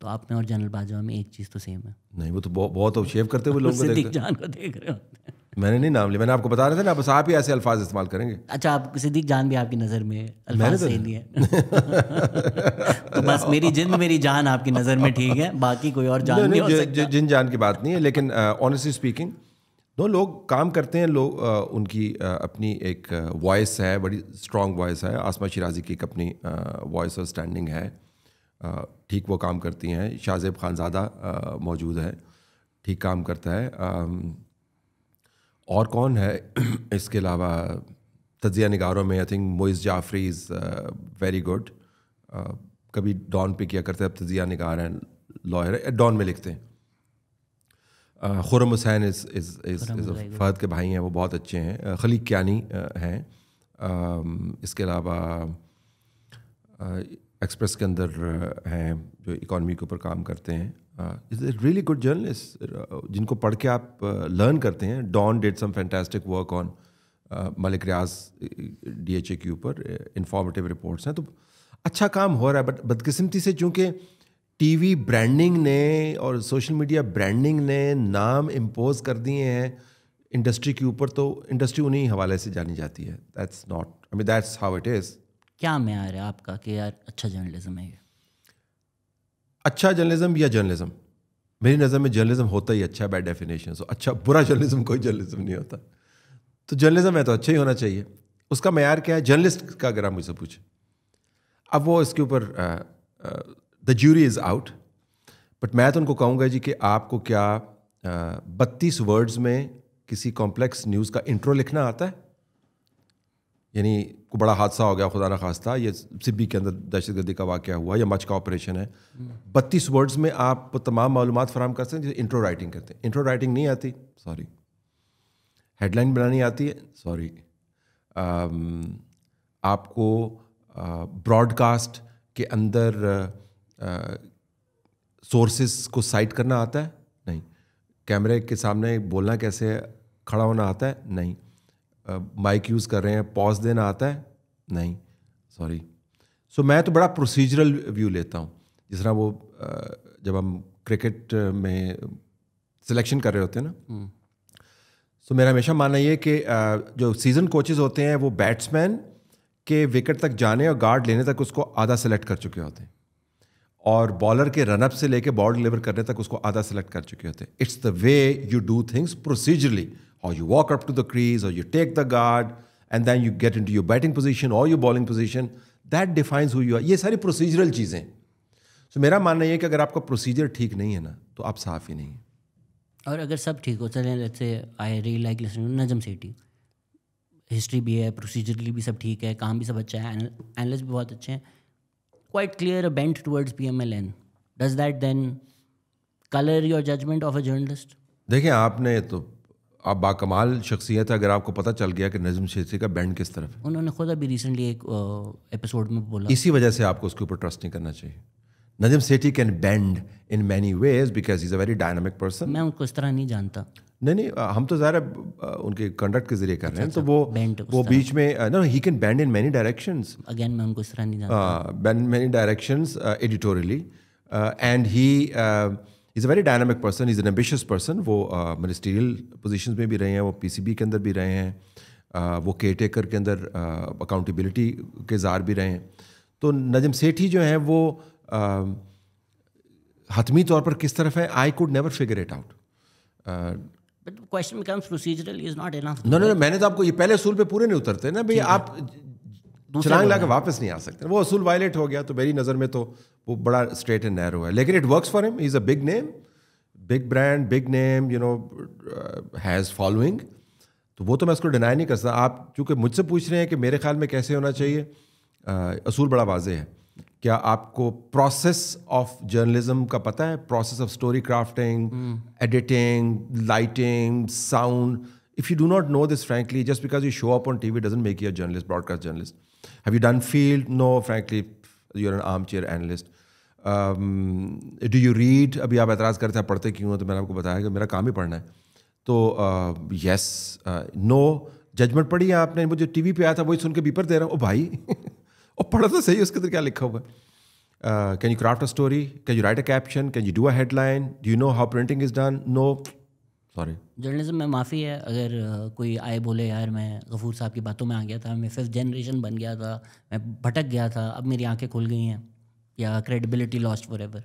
Speaker 2: तो आप में और जनरल बाजवा में एक चीज़ तो सेम है
Speaker 1: नहीं वो तो बहुत अवशेव करते हुए लोग सिद्दीक जान को देख रहे होते हैं मैंने नहीं नाम लिया मैंने आपको बता रहे थे ना बस आप ही ऐसे अल्फाज इस्तेमाल करेंगे
Speaker 2: अच्छा आप सिद्दीक जान भी आपकी नज़र में अल्फाज तो- सही नहीं है [LAUGHS] तो बस मेरी जिन मेरी जान आपकी नज़र में ठीक है बाकी कोई और जान नहीं, नहीं, नहीं हो सकता
Speaker 1: जिन जान की बात नहीं है लेकिन ऑनेस्टली स्पीकिंग दो लोग काम करते हैं लोग उनकी अपनी एक वॉइस है बड़ी स्ट्रॉन्ग वॉइस है आसमा शिराजी की एक अपनी वॉइस और स्टैंडिंग है ठीक वो काम करती हैं शाहजेब खानजादा मौजूद है ठीक काम करता है और कौन है [CLEARS THROAT] इसके अलावा तजिया निगारों में I think Moiz Jafri is very good कभी डॉन पे किया करते हैं अब तजिया निगार हैं लॉयर डॉन में लिखते हैं Khurram Hussain is is is Fahad के भाई हैं वो बहुत अच्छे हैं खलीक क्यानी हैं इसके अलावा एक्सप्रेस के अंदर हैं जो इकॉनमी के ऊपर काम करते हैं is a really good journalist जिनको पढ़ के आप लर्न करते हैं Dawn did some fantastic work on Malik Riaz D H A के ऊपर इंफॉर्मेटिव रिपोर्ट्स हैं तो अच्छा काम हो रहा है बट बदकिस्मती से चूँकि वी ब्रांडिंग ने और सोशल मीडिया ब्रांडिंग ने नाम इम्पोज कर दिए हैं इंडस्ट्री के ऊपर तो इंडस्ट्री उन्हीं हवाले से जानी जाती है that's not I mean that's how it is
Speaker 2: क्या मैार है आपका कि यार अच्छा जर्नलिज्म है ये
Speaker 1: अच्छा जर्नलिज्म या जर्नलिज्म मेरी नज़र में जर्नलिज्म होता ही अच्छा बैड डेफिनेशन सो अच्छा बुरा जर्नलिज्म कोई जर्नलिज्म नहीं होता तो जर्नलिज्म है तो अच्छा ही होना चाहिए उसका मैार क्या है जर्नलिस्ट का अगर आप मुझसे पूछें अब वो इसके ऊपर the jury is out but मैं तो उनको कहूँगा जी कि आपको क्या बत्तीस वर्ड्स में किसी कॉम्प्लेक्स न्यूज़ का इंट्रो लिखना आता है यानी को बड़ा हादसा हो गया खुदा न खास्ता ये सिब्बी के अंदर दहशत गर्दी का वाक़ हुआ या मच का ऑपरेशन है बत्तीस वर्ड्स में आप तमाम मालूम फराम कर सकते हैं जैसे इंट्रो राइटिंग करते हैं इंट्रो राइटिंग नहीं आती सॉरी हेडलाइन बनानी आती है सॉरी आपको ब्रॉडकास्ट के अंदर सोर्सेस को साइट करना आता है नहीं कैमरे के सामने बोलना कैसे खड़ा होना आता है नहीं माइक यूज़ कर रहे हैं पॉज देना आता है नहीं सॉरी सो so, मैं तो बड़ा प्रोसीजरल व्यू लेता हूँ जिस तरह वो जब हम क्रिकेट में सिलेक्शन कर रहे होते हैं ना सो हम्म। so, मेरा हमेशा मानना ये कि जो सीजन कोचेज होते हैं वो बैट्समैन के विकेट तक जाने और गार्ड लेने तक उसको आधा सेलेक्ट कर चुके होते हैं और बॉलर के रनअप से लेके बॉल डिलीवर करने तक उसको आधा सेलेक्ट कर चुके होते it's the way you do things procedurally और you walk up to the crease और you take the guard and then you get into your batting position और your bowling position that defines who you are ये सारी procedural चीज़ें सो so, मेरा मानना यह कि अगर आपका प्रोसीजर ठीक नहीं है ना तो आप साफ ही नहीं है
Speaker 2: और अगर सब ठीक हो चले जैसे आई रे लाइक नजम सेठी हिस्ट्री भी है प्रोसीजरली भी सब ठीक है काम भी सब अच्छा है एनालिस्ट भी बहुत अच्छे हैं quite clear a bent towards PMLN. Does that then color your judgment of a journalist?
Speaker 1: देखिए आपने तो आप बाकमाल शख्सियत है अगर आपको पता चल गया कि नजम शेखी का बैंड किस तरफ
Speaker 2: है उन्होंने खुद अभी रिसेंटली एक एपिसोड में बोला इसी
Speaker 1: वजह से आपको उसके ऊपर ट्रस्ट नहीं करना चाहिए Najam Sethi can bend in many ways because is a very dynamic person मैं
Speaker 2: उनको इस तरह नहीं जानता
Speaker 1: नहीं नहीं हम तो ज़ाहिर उनके कंडक्ट के जरिए कर रहे हैं अच्छा, तो वो अच्छा, वो बीच में no he can bend in many
Speaker 2: direction again मैं उनको इस तरह नहीं
Speaker 1: bend many direction editorially and he is a very dynamic person is an ambitious person वो मिनिस्टीरियल पोजिशन में भी रहे हैं वो पी सी बी के अंदर भी रहे हैं वो केयर टेकर के अंदर अकाउंटेबिलिटी के जार भी रहे हैं तो नजम सेठी जो हैं वो हतमी तौर पर किस तरफ है I could never figure it out
Speaker 2: but question becomes procedural is not
Speaker 1: no no मैंने तो आपको ये पहले असूल पे पूरे नहीं उतरते ना भाई आप
Speaker 2: चलांग ला के वापस
Speaker 1: नहीं आ सकते वो असूल वायलेट हो गया तो मेरी नज़र में तो वो बड़ा स्ट्रेट एंड नैरो है लेकिन it works for him is a big name big brand big name you know has following तो वो तो मैं उसको डिनाई नहीं कर सकता आप चूँकि मुझसे पूछ रहे हैं कि मेरे ख्याल में कैसे होना चाहिए uh, असूल बड़ा वाजे है क्या आपको प्रोसेस ऑफ जर्नलिज्म का पता है process of story crafting editing lighting sound if you do not know this frankly just because you show up on TV doesn't make you a journalist broadcast journalist have you done field no frankly you are an arm chair analyst do you read अभी आप एतराज़ करते हैं पढ़ते क्यों हो तो मैंने आपको बताया कि मेरा काम ही पढ़ना है तो यस नो जजमेंट पढ़ी है आपने मुझे टी वी पर आया था वही सुन के बीपर दे रहा हूँ ओ भाई [LAUGHS] और पढ़ा तो सही उसके अंदर क्या लिखा हुआ है can you craft a story can you write a caption can you do a headline do you know how printing is done no sorry
Speaker 2: journalism में माफ़ी है अगर uh, कोई आए बोले यार मैं गफूर साहब की बातों में आ गया था मैं फिफ्थ जनरेशन बन गया था मैं भटक गया था अब मेरी आंखें खुल गई हैं या credibility lost forever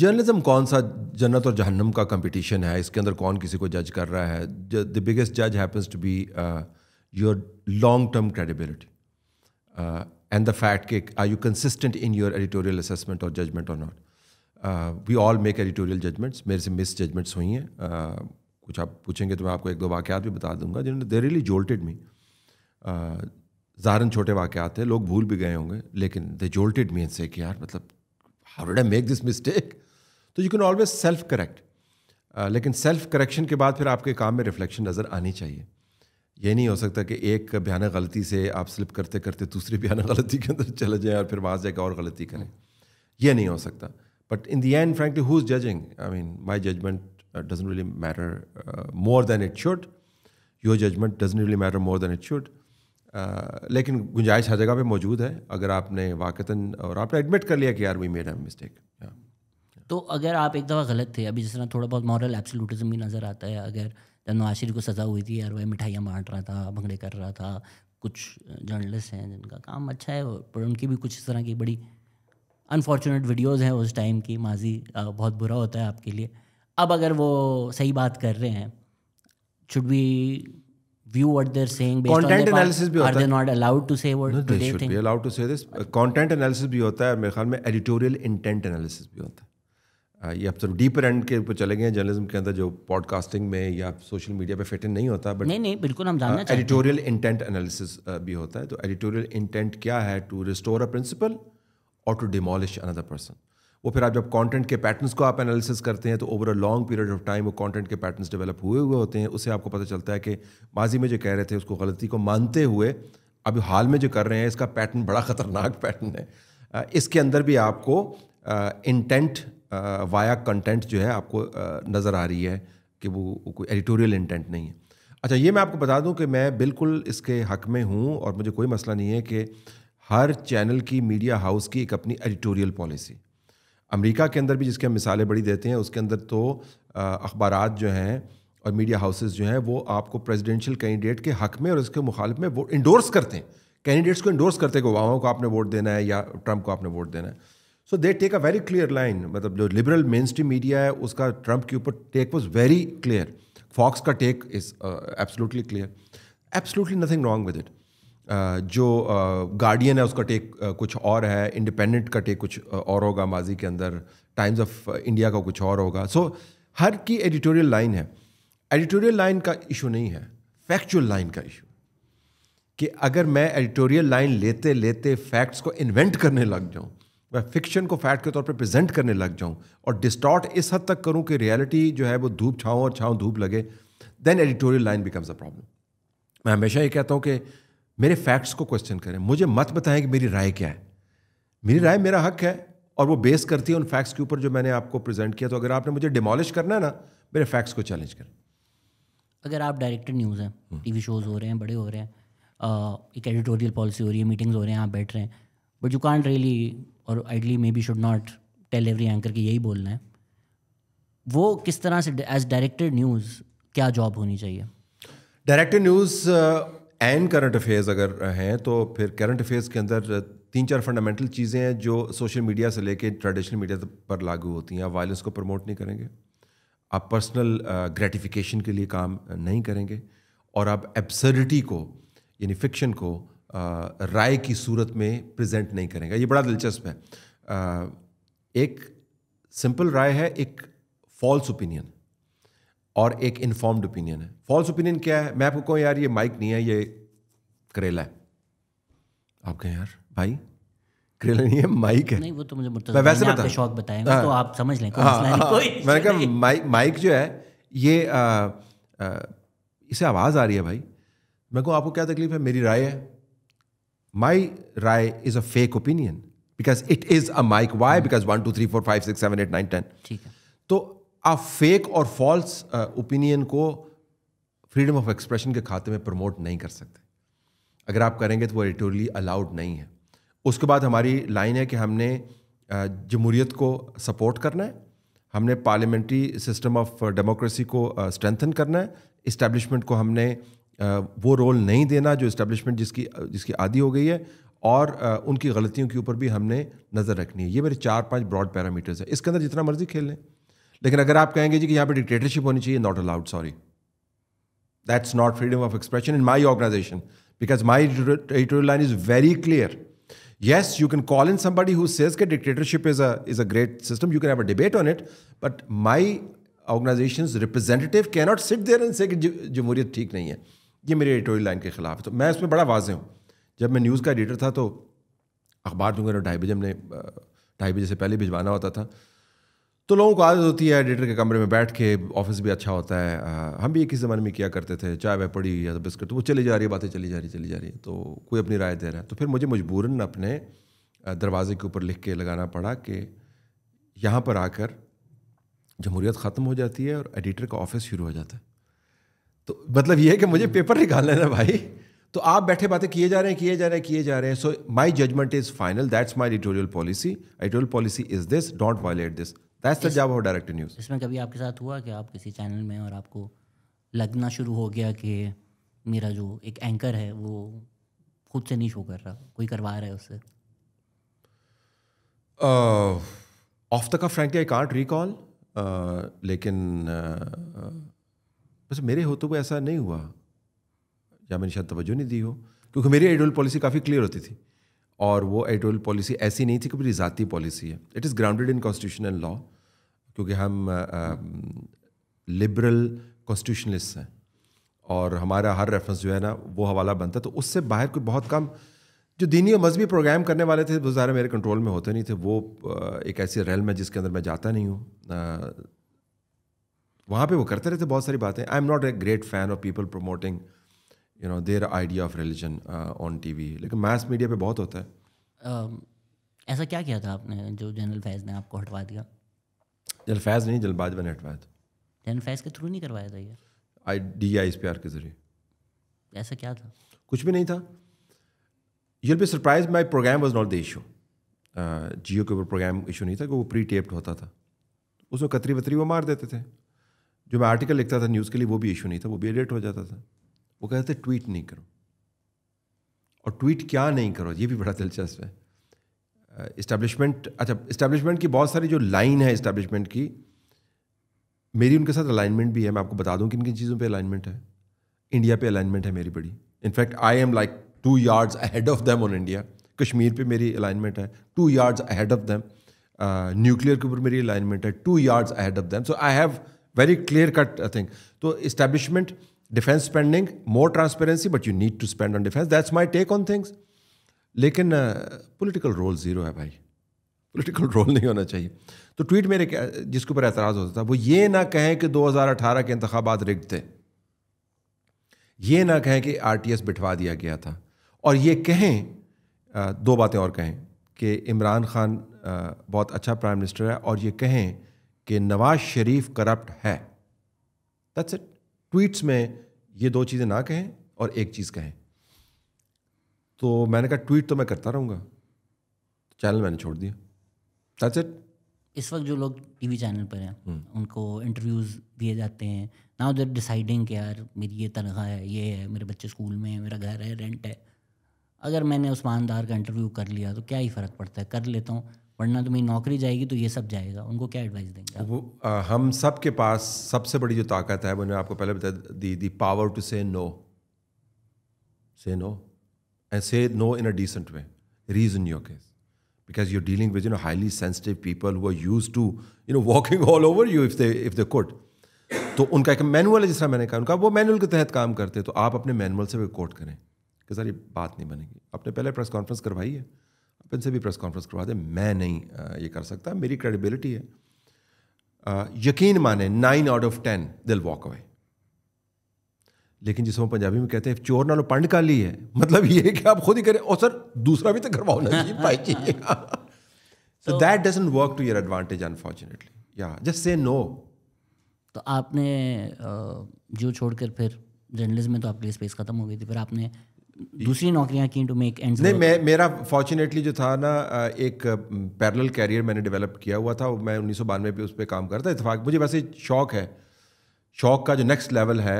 Speaker 1: journalism कौन सा जन्नत और जहन्नम का कंपटीशन है इसके अंदर कौन किसी को जज कर रहा है द बिगेस्ट जज happens to be your long term credibility uh, and the fact that are you consistent in your editorial assessment or judgment or not uh, we all make editorial judgments मेरे से miss judgements हुई हैं uh, कुछ आप पूछेंगे तो मैं आपको एक दो वाक्यात भी बता दूंगा जिन्होंने दे रियली जोल्टेड मी ज़ारन छोटे वाक्यात थे लोग भूल भी गए होंगे लेकिन दे जोल्टेड मी से कि यार मतलब how did I make this mistake तो you can always self correct लेकिन सेल्फ करेक्शन के बाद फिर आपके काम में रिफ्लेक्शन नज़र आनी चाहिए ये नहीं हो सकता कि एक बयाना गलती से आप स्लिप करते करते दूसरी बयाना [LAUGHS] गलती के अंदर चले जाएं और फिर वहाँ से एक और गलती करें यह नहीं हो सकता but in the end frankly who is judging I mean my judgment doesn't really matter more than it should your judgment doesn't really matter more than it should लेकिन गुंजाइश हर जगह पे मौजूद है अगर आपने वाकता और आपने एडमिट कर लिया कि यार वी मेड अ मिस्टेक
Speaker 2: तो अगर आप एक दफ़ा गलत थे अभी जिस तरह थोड़ा बहुत मॉरल एब्सोलूटिज्म भी नज़र आता है अगर जब नवाज शरीफ को सज़ा हुई थी यार वह मिठाइयाँ बांट रहा था भंगड़े कर रहा था कुछ जर्नलिस्ट हैं जिनका काम अच्छा है पर उनकी भी कुछ इस तरह की बड़ी अनफॉर्चुनेट वीडियोज़ हैं उस टाइम की माजी बहुत बुरा होता है आपके लिए अब अगर वो सही बात कर रहे हैं should be view what they're saying based content on their analysis भी होता are they not allowed to say what no, they, they should think? be
Speaker 1: allowed to say this content analysis भी होता है मेरे ख्याल में editorial intent analysis भी होता है ये अब सिर्फ डीपर एंड के ऊपर चले गए जर्नलिज्म के अंदर जो पॉडकास्टिंग में या सोशल मीडिया पे फिट इन नहीं होता बट नहीं
Speaker 2: नहीं बिल्कुल हम जानना चाहते एडिटोरियल
Speaker 1: इंटेंट एनालिसिस भी होता है तो एडिटोरियल इंटेंट क्या है टू रिस्टोर अ प्रिंसिपल और टू डिमोलिश अनदर पर्सन वो फिर आप जब कंटेंट के पैटर्न्स को आप एनालिसिस करते हैं तो over a long period of time वो कंटेंट के पैटर्न्स डेवलप हुए हुए होते हैं उससे आपको पता चलता है कि माजी में जो कह रहे थे उसको गलती को मानते हुए अभी हाल में जो कर रहे हैं इसका पैटर्न बड़ा खतरनाक पैटर्न है इसके अंदर भी आपको इंटेंट वाया कंटेंट जो है आपको uh, नज़र आ रही है कि वो कोई एडिटोरियल इंटेंट नहीं है अच्छा ये मैं आपको बता दूं कि मैं बिल्कुल इसके हक में हूं और मुझे कोई मसला नहीं है कि हर चैनल की मीडिया हाउस की एक अपनी एडिटोरियल पॉलिसी अमेरिका के अंदर भी जिसके हम मिसालें बड़ी देते हैं उसके अंदर तो uh, अखबार जो हैं और मीडिया हाउसेज जो हैं वो आपको प्रेजिडेंशियल कैंडिडेट के हक में और उसके मुखालफ में वोट इंडोर्स करते हैं कैंडिडेट्स को इंडोर्स करते हैं कि ओबामा को आपने वोट देना है या ट्रंप को आपने वोट देना है so they take a very clear line मतलब जो लिबरल मेन स्ट्रीम मीडिया है उसका ट्रंप के ऊपर take was very clear Fox का take is absolutely clear absolutely nothing wrong with it जो गार्डियन uh, है उसका टेक uh, कुछ और है इंडिपेंडेंट का टेक कुछ uh, और होगा माजी के अंदर टाइम्स ऑफ इंडिया का कुछ और होगा सो so, हर की एडिटोरियल लाइन है एडिटोरियल लाइन का इशू नहीं है फैक्चुअल लाइन का इशू कि अगर मैं एडिटोरियल लाइन लेते लेते फैक्ट्स को इन्वेंट करने लग जाऊं मैं फिक्शन को फैक्ट के तौर पर प्रेजेंट करने लग जाऊँ और डिस्टॉर्ट इस हद तक करूँ कि रियलिटी जो है वो धूप छाऊँ और छाऊँ धूप लगे then editorial line becomes a problem मैं हमेशा ये कहता हूँ कि मेरे फैक्ट्स को क्वेश्चन करें मुझे मत बताएं कि मेरी राय क्या है मेरी राय मेरा हक है और वो बेस करती है उन फैक्ट्स के ऊपर जो मैंने आपको प्रेजेंट किया तो अगर आपने मुझे डिमोलिश करना है ना मेरे फैक्ट्स को चैलेंज करें
Speaker 2: अगर आप डायरेक्टर न्यूज़ हैं टीवी हम्म। शोज़ हो रहे हैं बड़े हो रहे हैं एक एडिटोरियल पॉलिसी हो रही है मीटिंग्स हो रहे हैं आप बैठ रहे हैं बट यू कॉन्ट रियली और ideally maybe should not tell every anchor की यही बोलना है वो किस तरह से एज डायरेक्टेड न्यूज़ क्या जॉब होनी चाहिए
Speaker 1: directed news and current affairs अगर हैं तो फिर करंट अफेयर्स के अंदर uh, तीन चार फंडामेंटल चीज़ें हैं जो सोशल मीडिया से लेके ट्रेडिशनल मीडिया पर लागू होती हैं आप वायलेंस को प्रमोट नहीं करेंगे आप पर्सनल ग्रेटिफिकेशन uh, के लिए काम नहीं करेंगे और आप एब्सर्डिटी को यानी फिक्शन को राय की सूरत में प्रेजेंट नहीं करेगा ये बड़ा दिलचस्प है आ, एक सिंपल राय है एक फॉल्स ओपिनियन और एक इन्फॉर्म्ड ओपिनियन है फॉल्स ओपिनियन क्या है मैं आपको कहूँ यार ये माइक नहीं है ये करेला है आप कहें यार भाई करेला नहीं है माइक है नहीं वो तो मुझे मैं वैसे बता शौक बताएंगे हाँ। तो आप समझ लें हाँ, हाँ। मैंने कहा माइक माइक जो है ये इसे आवाज़ आ रही है भाई मैं कहूँ आपको क्या तकलीफ है मेरी राय है my Rai is a fake opinion because it is a mic. Why? Hmm. Because 1, 2, 3, 4, 5, 6, 7, 8, 9, 10. ठीक है तो आप फेक और फॉल्स ओपिनियन को फ्रीडम ऑफ एक्सप्रेशन के खाते में प्रमोट नहीं कर सकते अगर आप करेंगे तो वो एडिटोरली अलाउड नहीं है उसके बाद हमारी लाइन है कि हमने uh, जमहूरीत को सपोर्ट करना है हमने पार्लियामेंट्री सिस्टम ऑफ डेमोक्रेसी को स्ट्रेंथन uh, करना है इस्टेब्लिशमेंट को हमने वो रोल नहीं देना जो इस्टेब्लिशमेंट जिसकी जिसकी आदि हो गई है और उनकी गलतियों के ऊपर भी हमने नज़र रखनी है ये मेरे चार पांच ब्रॉड पैरामीटर्स हैं इसके अंदर जितना मर्जी खेल लें लेकिन अगर आप कहेंगे जी कि यहाँ पे डिक्टेटरशिप होनी चाहिए not allowed sorry that's not freedom of expression in my organization because my territorial line is very clear yes you can call in somebody who says के dictatorship is a is a great system you can have a debate on it but my organization's representative cannot sit there and जमहूरियत ठीक नहीं है ये मेरी editorial line के खिलाफ है तो मैं उसमें बड़ा वाजह हूँ जब मैं न्यूज़ का एडिटर था तो अखबार चूँकि ढाई बजे हमने ढाई बजे से पहले भिजवाना होता था तो लोगों को आदत होती है एडिटर के कमरे में बैठ के ऑफिस भी अच्छा होता है हम भी एक ही ज़माने में किया करते थे चाय वह पड़ी या तो बिस्किट तो वो चली जा रही है बातें चली जा रही चली जा रही तो कोई अपनी राय दे रहा है तो फिर मुझे मजबूरन अपने दरवाजे के ऊपर लिख के लगाना पड़ा कि यहाँ पर आकर जमहूरियत ख़त्म हो जाती है और एडिटर का ऑफिस शुरू हो जाता है तो मतलब ये है कि मुझे पेपर निकालना है ना भाई तो आप बैठे बातें किए जा रहे हैं किए जा रहे हैं किए जा रहे हैं so my judgment is final that's my editorial policy editorial policy is this don't violate this
Speaker 2: that's the job of director news इसमें कभी आपके साथ हुआ कि आप किसी चैनल में और आपको लगना शुरू हो गया कि मेरा जो एक एंकर है वो खुद से नहीं शो कर रहा कोई करवा रहा है उससे
Speaker 1: ऑफ द का फ्रेंकली आई कांट रिकॉल लेकिन uh, बस मेरे होते हुए ऐसा नहीं हुआ या मैंने शायद तवज्जो नहीं दी हो क्योंकि मेरी एडोल पॉलिसी काफ़ी क्लियर होती थी और वो एडोल पॉलिसी ऐसी नहीं थी कि मेरी ज़ाती पॉलिसी है it is grounded in constitutional law क्योंकि हम लिबरल कॉन्स्टिट्यूशनलिस्ट हैं और हमारा हर रेफरेंस जो है ना वो हवाला बनता तो उससे बाहर कोई बहुत कम जो दीनी और मजहबी प्रोग्राम करने वाले थे वो ज़्यादा मेरे कंट्रोल में होते नहीं थे वो एक ऐसी रैल में जिसके अंदर मैं जाता नहीं हूँ वहाँ पे वो करते रहते बहुत सारी बातें I am not a great fan of people promoting you know their idea of religion on T V लेकिन मास मीडिया पे बहुत होता है
Speaker 2: uh, ऐसा क्या किया था आपने जो जनरल फैज ने आपको हटवा दिया
Speaker 1: जनरल फैज नहीं जल्दबाज ने हटवाया था
Speaker 2: जनरल फैज के थ्रू नहीं करवाया था ये
Speaker 1: I D I S P R के जरिए ऐसा क्या था कुछ भी नहीं था you'll be surprise my program was not the issue Geo के ऊपर प्रोग्राम इशू नहीं था कि वो प्री टेप्ड होता था उसमें कतरी वतरी वो मार देते थे जो मैं आर्टिकल लिखता था न्यूज़ के लिए वो भी इशू नहीं था वो भी एडिट हो जाता था वो कहते थे ट्वीट नहीं करो और ट्वीट क्या नहीं करो ये भी बड़ा दिलचस्प है इस्टेब्लिशमेंट अच्छा इस्टेब्लिशमेंट की बहुत सारी जो लाइन है इस्टेब्लिशमेंट की मेरी उनके साथ अलाइनमेंट भी है मैं आपको बता दूं किन किन चीज़ों पे अलाइनमेंट है इंडिया पे अलाइनमेंट है मेरी बड़ी in fact I am like two yards ahead of them on India Kashmir पे मेरी अलाइनमेंट है two yards ahead of them nuclear के ऊपर मेरी अलाइनमेंट है two yards ahead of them so I have very clear cut I तो establishment defense defense more transparency but you need to spend on defense that's my take on on लेकिन political role zero है भाई political role [LAUGHS] नहीं होना चाहिए तो tweet मेरे जिसके ऊपर एतराज़ होता था वो ये ना कहें कि 2018 के इंतबात रिग थे ये ना कहें कि आरटीएस बिठवा दिया गया था और ये कहें uh, दो बातें और कहें कि इमरान खान uh, बहुत अच्छा प्राइम मिनिस्टर है और ये कहें कि नवाज शरीफ करप्ट है दैट्स इट ट्वीट्स में ये दो चीज़ें ना कहें और एक चीज़ कहें तो मैंने कहा
Speaker 2: ट्वीट तो मैं करता रहूँगा चैनल मैंने छोड़ दिया दैट्स इट इस वक्त जो लोग टीवी चैनल पर हैं हम्म। उनको इंटरव्यूज़ दिए जाते हैं ना उधर डिसाइडिंग कि यार मेरी ये तनख्वाह है ये है मेरे बच्चे स्कूल में है मेरा घर है रेंट है अगर मैंने उस्मान दार का इंटरव्यू कर लिया तो क्या ही फ़र्क पड़ता है कर लेता हूँ वरना तुम्हें नौकरी जाएगी तो ये सब जाएगा उनको क्या एडवाइस देंगे
Speaker 1: वो आ, हम सब के पास सबसे बड़ी जो ताकत है मैंने आपको पहले बता दी the power to say no say no and say no in a decent way reason your case because you're dealing with you know highly sensitive people वो are used to you know walking all over you they they if they तो उनका एक manual है जिस मैंने कहा उनका वो मैनुअल के तहत काम करते तो आप अपने मैनुअल से कोट करें कि सर ये बात नहीं बनेगी आपने पहले प्रेस कॉन्फ्रेंस करवाई है अपन से भी प्रेस कॉन्फ्रेंस करवा दें मैं नहीं ये कर सकता मेरी क्रेडिबिलिटी है यकीन माने nine out of ten they'll walk away लेकिन जिस समय पंजाबी में कहते हैं चोर नालों पंड का ली है मतलब ये है कि आप खुद ही करें और सर दूसरा भी तो करवाओ ना जी भाई जी so that doesn't work to your advantage unfortunately
Speaker 2: या जस्ट से नो तो आपने जो छोड़कर फिर जर्नलिज्म में तो आपके लिए स्पेस ख़त्म हो गई थी फिर आपने दूसरी नौकरियां की टू मेक एंड नहीं मैं
Speaker 1: मेरा फॉर्चुनेटली जो था ना एक पैरेलल कैरियर मैंने डेवलप किया हुआ था मैं उन्नीस सौ बानवे पे उस पर काम करता इतफाक मुझे वैसे शौक है शौक का जो नेक्स्ट लेवल है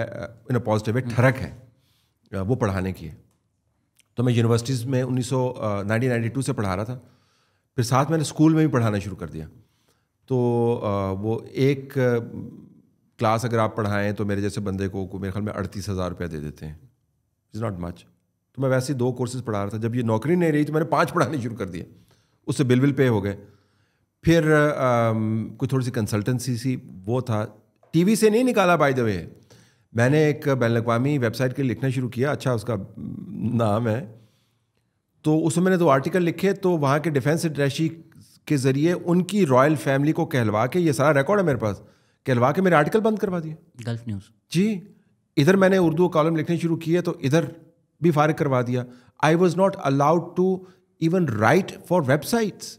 Speaker 1: इन अ पॉजिटिव वे ठरक है वो पढ़ाने की है तो मैं यूनिवर्सिटीज़ में उन्नीस सौ से पढ़ा रहा था फिर साथ मैंने स्कूल में भी पढ़ाना शुरू कर दिया तो वो एक क्लास अगर आप पढ़ाएं तो मेरे जैसे बंदे को, को मेरे ख्याल में अड़तीस हज़ार रुपया दे देते हैं इज़ नॉट मच तो मैं वैसे ही दो कोर्सेज पढ़ा रहा था जब ये नौकरी नहीं रही तो मैंने पाँच पढ़ाने शुरू कर दिए उससे बिल बिल पे हो गए फिर कुछ थोड़ी सी कंसल्टेंसी सी वो था टीवी से नहीं निकाला बाय द वे मैंने एक बैन अवी वेबसाइट के लिखना शुरू किया अच्छा उसका नाम है तो उसमें मैंने दो आर्टिकल लिखे तो वहाँ के डिफेंस इंडस्ट्री के ज़रिए उनकी रॉयल फैमिली को कहलवा के ये सारा रिकॉर्ड है मेरे पास कहलवा के मेरे आर्टिकल बंद करवा दिए गल्फ न्यूज़ जी इधर मैंने उर्दू कॉलम लिखने शुरू किए तो इधर भी फारिग करवा दिया I was not allowed to even write for websites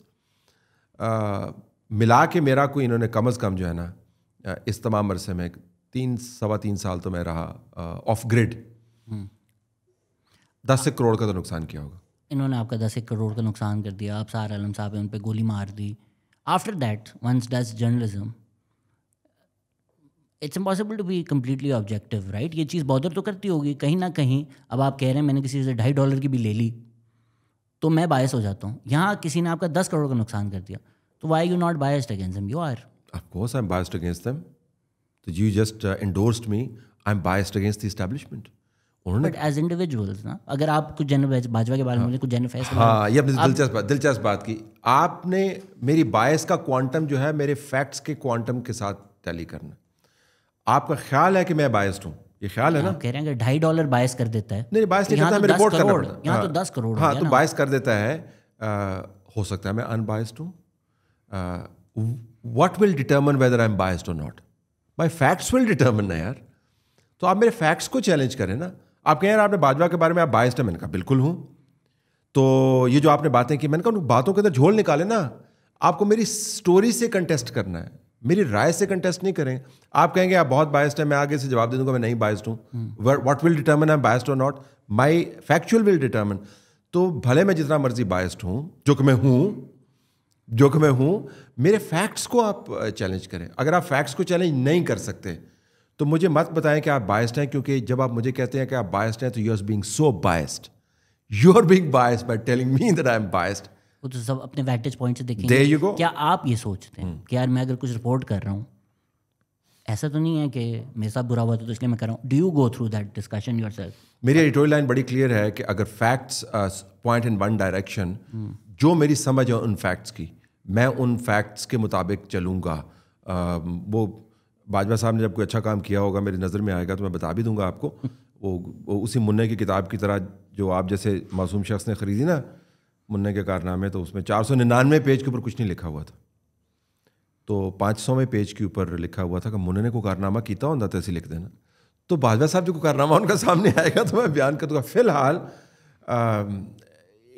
Speaker 1: मिला के मेरा कोई इन्होंने कम अज़ कम जो है ना इस तमाम अरसे में तीन सवा तीन साल तो मैं रहा ऑफ ग्रिड हम्म। दस एक करोड़ का तो नुकसान किया होगा
Speaker 2: इन्होंने आपका दस एक करोड़ का नुकसान कर दिया आप सार आलम साहब ने उन पर गोली मार दी after that once does journalism it's impossible to be completely objective right ये चीज़ बॉदर तो करती होगी कहीं ना कहीं अब आप कह रहे हैं मैंने किसी से ढाई डॉलर की भी ले ली तो मैं बायस हो जाता हूँ यहाँ किसी ने आपका दस करोड़ का नुकसान कर दिया तो why you not biased against them you are
Speaker 1: of course I am biased against them तो you just endorsed me I am biased against the establishment but as individuals ना
Speaker 2: अगर आप कुछ जन भाजपा के बारे में हाँ। कुछ जन हाँ ये अपनी दिलचस्प
Speaker 1: बात दिलचस्प बात की आपने मेरी बायस का क्वांटम जो है मेरे फैक्ट्स के क्वांटम के साथ टैली करना आपका ख्याल है कि मैं बायस्ड हूँ ये ख्याल है ना
Speaker 2: कह रहे हैं ढाई डॉलर बायस कर देता है नहीं बायस तो नहीं करता तो रिपोर्ट करना पड़ता यहाँ तो दस करोड़ हाँ तो बायस
Speaker 1: कर देता है हो सकता है मैं अनबायस्ड हूँ what will determine whether I am biased और not my facts will determine ना यार तो आप मेरे फैक्ट्स को चैलेंज करें ना आप कहें हैं आपने बाजवा के बारे में आप बायस्ड है मैंने कहा बिल्कुल हूँ तो ये जो आपने बातें की मैंने कहा उन बातों के अंदर झोल निकाले ना आपको मेरी स्टोरी से कंटेस्ट करना है मेरी राय से कंटेस्ट नहीं करें आप कहेंगे आप बहुत बायस्ड है मैं आगे से जवाब दे दूंगा मैं नहीं बायस्ड हूँ what will determine I biased और not my factual will determine तो भले मैं जितना मर्जी बायस्ड हूँ जो कि मैं हूँ जो कि मैं हूँ मेरे फैक्ट्स को आप चैलेंज करें अगर आप फैक्ट्स को चैलेंज नहीं कर सकते तो मुझे मत बताएं कि आप बायस्ड हैं क्योंकि जब आप मुझे कहते हैं कि आप बायस्ड हैं तो you are being so biased you are being biased by telling me that I am biased
Speaker 2: वो तो सब अपने वैटेज पॉइंट से देखेंगे क्या आप ये सोचते हैं हम्म। कि यार मैं अगर कुछ रिपोर्ट कर रहा हूँ ऐसा तो नहीं है कि मेरे साथ बुरा हुआ था तो इसलिए मैं कर रहा हूँ do you go through that discussion yourself
Speaker 1: मेरी एडिटोरियल लाइन बड़ी क्लियर है कि अगर facts point in one direction जो मेरी समझ है उन फैक्ट्स की मैं उन फैक्ट्स के मुताबिक चलूँगा uh, वो बाजवा साहब ने जब कोई अच्छा काम किया होगा मेरी नज़र में आएगा तो मैं बता भी दूंगा आपको [LAUGHS] वो, वो उसी मुन्ने की किताब की तरह जो आप जैसे मासूम शख्स ने ख़रीदी ना मुन्ने के कारनामे तो उसमें चार सौ निन्यानवे पेज के ऊपर कुछ नहीं लिखा हुआ था तो पाँच सौवें पेज के ऊपर लिखा हुआ था कि मुन्ने ने को कारनामा किया होता तैसे तो लिख देना तो बाजवा साहब जो को कारनामा उनका सामने आएगा तो मैं बयान कर दूंगा फिलहाल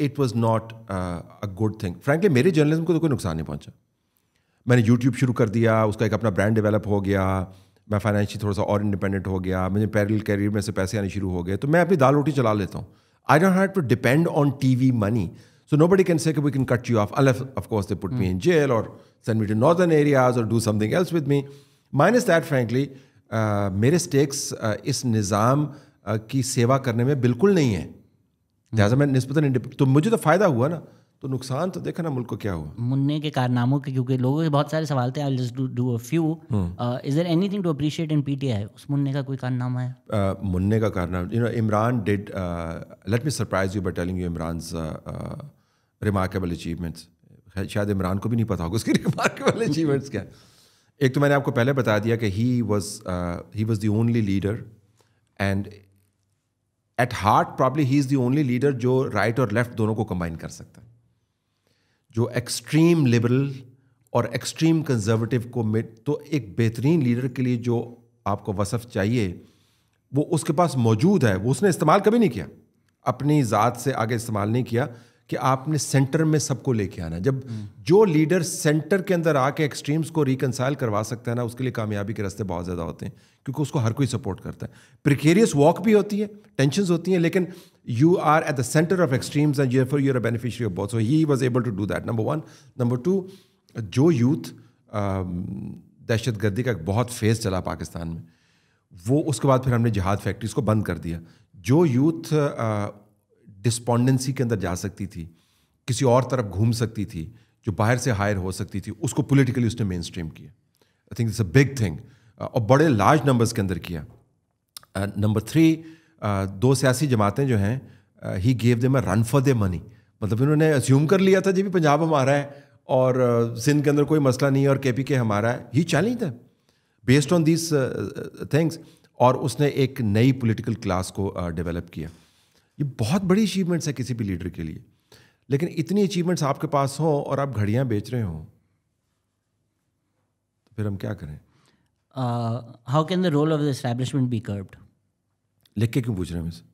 Speaker 1: it was not a good thing frankly मेरे जर्नलिज्म को तो कोई नुकसान नहीं पहुंचा मैंने यूट्यूब शुरू कर दिया उसका एक अपना ब्रांड डेवलप हो गया मैं फाइनेंशियली थोड़ा सा और इंडिपेंडेंट हो गया मुझे पैरल करियर में से पैसे आने शुरू हो गए तो मैं अपनी दाल रोटी चला लेता हूँ I don't have to depend on T V money So nobody can say, we can cut you off, unless, of course, they put mm. me in jail or send me to northern areas or do something else with me. Minus that, frankly, uh, मेरे stakes uh, इस निज़ाम uh, की सेवा करने में बिल्कुल नहीं है लिहाजा मैं नस्बता तो मुझे तो फ़ायदा हुआ ना तो नुकसान तो देखा ना मुल्क को क्या हुआ
Speaker 2: मुन्ने के कारनामों के क्योंकि लोगों के बहुत सारे सवाल थे I just do a few is there anything to appreciate in PTI उस मुन्ने का कोई कारनामा है
Speaker 1: uh, मुन्ने का कारनामा you know Imran did let me surprise you by telling you Imran remarkable achievements शायद इमरान को भी नहीं पता होगा उसकी रिमार्केबल [LAUGHS] अचीवमेंट्स क्या एक तो मैंने आपको पहले बता दिया कि he was he was the only leader and at heart probably he is the only leader जो राइट और लेफ्ट दोनों को कंबाइन कर सकता है जो एक्सट्रीम लिबरल और एक्सट्रीम कंजर्वेटिव को मिट तो एक बेहतरीन लीडर के लिए जो आपको वसफ़ चाहिए वो उसके पास मौजूद है वो उसने इस्तेमाल कभी नहीं किया अपनी ज़ात से आगे इस्तेमाल नहीं किया कि आपने सेंटर में सबको लेके आना जब जो लीडर सेंटर के अंदर आके एक्सट्रीम्स को रिकनसाइल करवा सकता है ना उसके लिए कामयाबी के रास्ते बहुत ज़्यादा होते हैं क्योंकि उसको हर कोई सपोर्ट करता है प्रिकेरियस वॉक भी होती है टेंशन होती हैं लेकिन you are at the centre of extremes and you for you're beneficiary of both so he was able to do that number one number two जो यूथ um, दहशत गर्दी का बहुत फेज चला पाकिस्तान में वो उसके बाद फिर हमने जहाद फैक्ट्रीज को बंद कर दिया जो यूथ डिस्पॉन्डेंसी के अंदर जा सकती थी किसी और तरफ घूम सकती थी जो बाहर से हायर हो सकती थी उसको पोलिटिकली उसने मेन स्ट्रीम किया I think it's a big thing और बड़े लार्ज नंबर्स के अंदर किया नंबर uh, थ्री uh, दो सियासी जमातें जो हैं he gave them a run for their money मतलब इन्होंने अज्यूम कर लिया था जी भी पंजाब हमारा है और uh, सिंध के अंदर कोई मसला नहीं है और के पी के हमारा है ही चैलेंज था बेस्ड ऑन दिस थिंग्स और उसने एक नई पोलिटिकल क्लास को डेवलप uh, किया ये बहुत बड़ी अचीवमेंट्स है किसी भी लीडर के लिए लेकिन इतनी अचीवमेंट्स आपके पास हों और आप घड़ियां बेच रहे हों तो फिर हम क्या करें
Speaker 2: how can the role of the establishment be curbed लिख के क्यों पूछ रहे हैं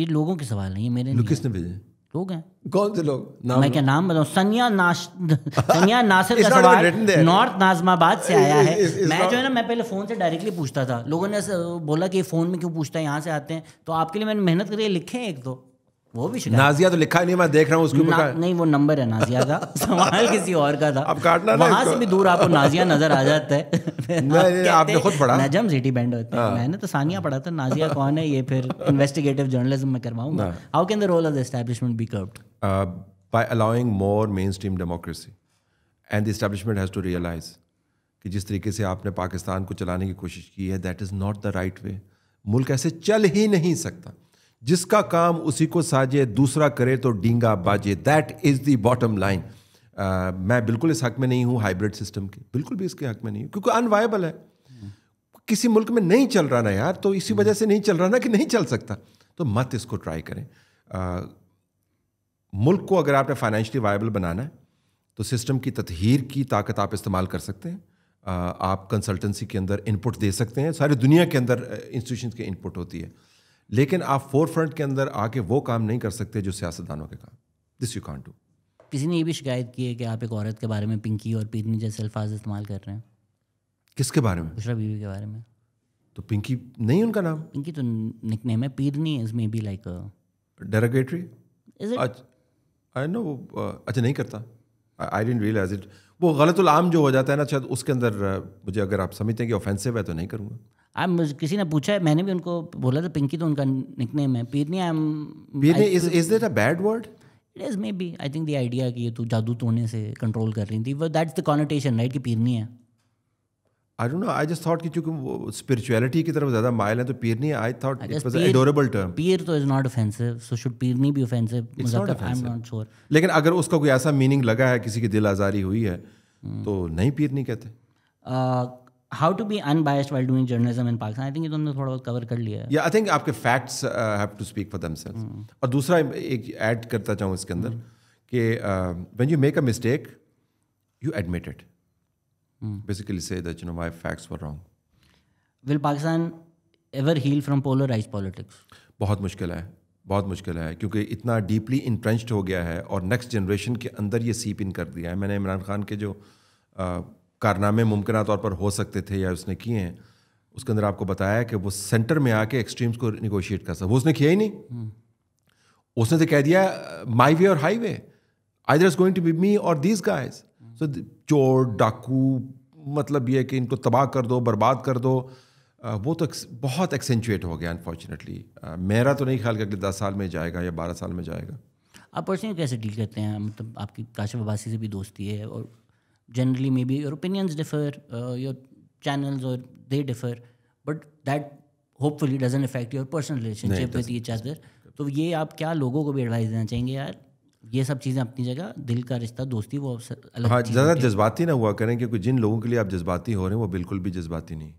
Speaker 2: ये लोगों के सवाल नहीं मेरे किसने भेजे लोग हैं कौन से लोग नाम मैं क्या नाम बताऊं सनिया नाश सनिया [LAUGHS] नासिर का सवाल नॉर्थ नाजमाबाद से आया है मैं not... जो है ना मैं पहले फ़ोन से डायरेक्टली पूछता था लोगों ने बोला कि फ़ोन में क्यों पूछता है यहाँ से आते हैं तो आपके लिए मैंने मेहनत करिए लिखे एक दो वो भी शिकायत नाजिया
Speaker 1: तो लिखा नहीं मैं देख रहा हूँ उसके ऊपर
Speaker 2: नहीं वो नंबर है नाजिया का [LAUGHS] सवाल किसी और का था अब काटना वहां से भी दूर आपको नाजिया नजर आ जाता है [LAUGHS] नहीं, आपने खुद पढ़ा नजम सिटी बैंड होते हैं हाँ। मैंने तो सानिया पढ़ा था नाजिया कौन है ये फिर इन्वेस्टिगेटिव [LAUGHS] जर्नलिज्म में करवाऊंगा how can the role of the establishment be curbed
Speaker 1: by allowing more mainstream democracy and the establishment has to realise कि जिस तरीके से आपने पाकिस्तान को चलाने की कोशिश की है that is not the right way मुल्क ऐसे चल ही नहीं सकता जिसका काम उसी को साजे दूसरा करे तो डींगा बाजे that is the bottom line मैं बिल्कुल इस हक में नहीं हूँ हाइब्रिड सिस्टम के बिल्कुल भी इसके हक में नहीं हूँ क्योंकि अनवायबल है किसी मुल्क में नहीं चल रहा ना यार तो इसी वजह से नहीं चल रहा ना कि नहीं चल सकता तो मत इसको ट्राई करें आ, uh, मुल्क को अगर आपने फाइनेंशली वायबल बनाना है तो सिस्टम की ततहीर की ताकत आप इस्तेमाल कर सकते हैं आ, uh, आप कंसल्टेंसी के अंदर इनपुट दे सकते हैं सारी दुनिया के अंदर इंस्टीट्यूशन uh, के इनपुट होती है लेकिन आप फोर फ्रंट के अंदर आके वो काम नहीं कर सकते जो सियासतदानों के काम दिस यू कान टू
Speaker 2: किसी ने ये भी शिकायत की है कि आप एक औरत के बारे में पिंकी और पीतनी जैसे अल्फाज इस्तेमाल कर रहे हैं किसके बारे में बुशरा बीवी के बारे में तो पिंकी नहीं उनका नाम पिंकी तो निकने में है is maybe like derogatory
Speaker 1: I know अच्छा नहीं करता आई डेंट रियलाइज इट वो गलत आम जो हो जाता है ना शायद उसके
Speaker 2: अंदर uh, मुझे अगर आप समझते हैं कि ऑफेंसिव है तो नहीं करूँगा आप किसी ने पूछा है मैंने भी उनको बोला था पिंकी तो उनका निकने में पीरनी आई एम पीरनी is is that a bad word it is maybe I think the idea कि ये तू तो जादू तोड़ने से कंट्रोल कर रही थी दैट्स द कॉनोटेशन राइट कि पीरनी है
Speaker 1: I don't know I just thought कि क्योंकि वो स्पिरिचुअलिटी की तरफ ज्यादा माइल है तो पीरनी I thought it was adorable term
Speaker 2: पीर तो is not offensive so should पीरनी be offensive I am not sure
Speaker 1: लेकिन अगर उसका कोई ऐसा मीनिंग लगा है किसी की दिल आजारी हुई है hmm. तो नहीं पीरनी कहते
Speaker 2: uh, how to be unbiased while doing journalism in Pakistan I think ये तो थोड़ा बहुत कवर कर लिया है या
Speaker 1: आई थिंक आपके facts have to speak for themselves और दूसरा एक ऐड करता चाहूँ इसके अंदर hmm. कि when you make a mistake you admit it basically say that you know my facts were wrong
Speaker 2: will Pakistan ever heal from polarise politics
Speaker 1: बहुत मुश्किल है बहुत मुश्किल है क्योंकि इतना डीपली इंट्रेंच्ड हो गया है और नेक्स्ट जनरेशन के अंदर ये सीप इन कर दिया है मैंने इमरान खान के जो uh, कारनामे मुमकिन तौर पर हो सकते थे या उसने किए हैं उसके अंदर आपको बताया कि वो सेंटर में आके एक्सट्रीम्स को निगोशिएट कर सकता वो उसने किया ही नहीं हम्म। उसने तो कह दिया माई वे और highway either is going to be me और दीज गाइज सो चोर डाकू मतलब ये कि इनको तबाह कर दो बर्बाद कर दो वो तो बहुत एक्सेंचुएट हो गया अनफॉर्चुनेटली मेरा तो नहीं ख्याल कि अगले दस साल में जाएगा या बारह साल में जाएगा
Speaker 2: आप पर्सनली कैसे डील करते हैं मतलब आपकी काशिफ अबासी से भी दोस्ती है और generally maybe your opinions differ uh, your channels or they differ but that doesn't affect your your relationship relationship with each other तो ये आप क्या लोगों को भी एडवाइस देना चाहेंगे यार ये सब चीज़ें अपनी जगह दिल का रिश्ता दोस्ती वो अलग हाँ ज़्यादा जज्बाती
Speaker 1: ना हुआ करें क्योंकि जिन लोगों के लिए आप जज्बाती हो रहे हैं वो बिल्कुल भी जज्बाती नहीं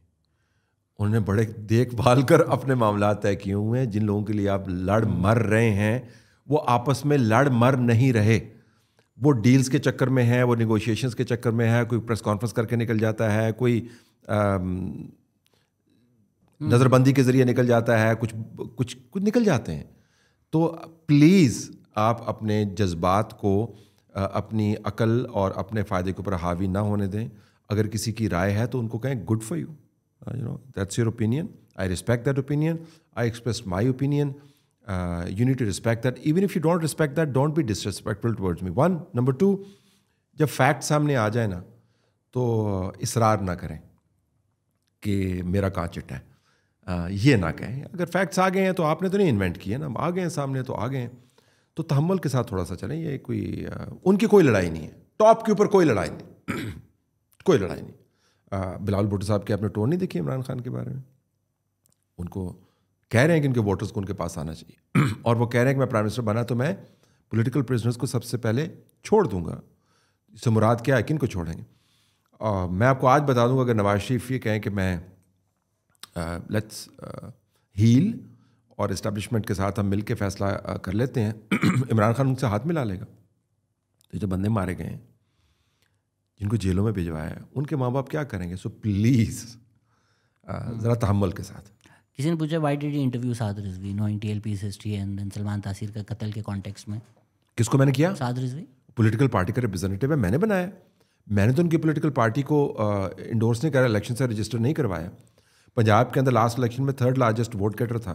Speaker 1: उन्होंने बड़े देखभाल कर अपने मामला तय किए हुए हैं जिन लोगों के लिए आप लड़ मर रहे हैं वो आपस में लड़ मर नहीं रहे वो डील्स के चक्कर में है वो निगोशिएशन के चक्कर में है कोई प्रेस कॉन्फ्रेंस करके निकल जाता है कोई नज़रबंदी के ज़रिए निकल जाता है कुछ कुछ कुछ निकल जाते हैं तो प्लीज़ आप अपने जज्बात को अपनी अकल और अपने फ़ायदे के ऊपर हावी ना होने दें अगर किसी की राय है तो उनको कहें good for you you know that's your opinion I respect that opinion I express my opinion uh, you need to respect that even if you don't respect that don't be disrespectful towards me one number two जब फैक्ट सामने आ जाए ना तो uh, इसरार ना करें कि मेरा कहाँ चिट्टा है uh, ये ना कहें अगर फैक्ट्स आ गए हैं तो आपने तो नहीं इन्वेंट किए ना आ गए हैं सामने तो आ गए हैं तो तहमल के साथ थोड़ा सा चलें ये कोई uh, उनकी कोई लड़ाई नहीं है टॉप के ऊपर कोई लड़ाई नहीं [CLEARS THROAT] कोई लड़ाई नहीं बिलाल भुट्टो साहब की आपने टोन नहीं देखी इमरान खान के बारे में उनको कह रहे हैं कि इनके वोटर्स को उनके पास आना चाहिए [CLEARS THROAT] और वो कह रहे हैं कि मैं प्राइम मिनिस्टर बना तो मैं पोलिटिकल प्रिजनर्स को सबसे पहले छोड़ दूंगा इससे मुराद क्या है किन को छोड़ेंगे uh, मैं आपको आज बता दूंगा अगर नवाज शरीफ ये कहें कि मैं लेट्स हील और इस्टेब्लिशमेंट के साथ हम मिल के फैसला कर लेते हैं [CLEARS THROAT] इमरान खान उनसे हाथ मिला लेगा तो जो बंदे मारे गए हैं जिनको जेलों में भिजवाया है उनके माँ बाप क्या करेंगे सो प्लीज़ ज़रा तहमल के साथ
Speaker 2: किसी ने पूछा why did interview Saad Rizvi knowing T L history and then Salman Taseer का कत्ल के कॉन्टेक्स्ट में किसको मैंने किया साद रिजवी
Speaker 1: पोलिटिकल पार्टी का रिप्रेजेंटेटिव है मैंने बनाया मैंने तो उनकी पोलिटिकल पार्टी को इंडोर्स नहीं करा इलेक्शन से रजिस्टर नहीं करवाया पंजाब के अंदर लास्ट इलेक्शन में थर्ड लार्जेस्ट वोट गेटर था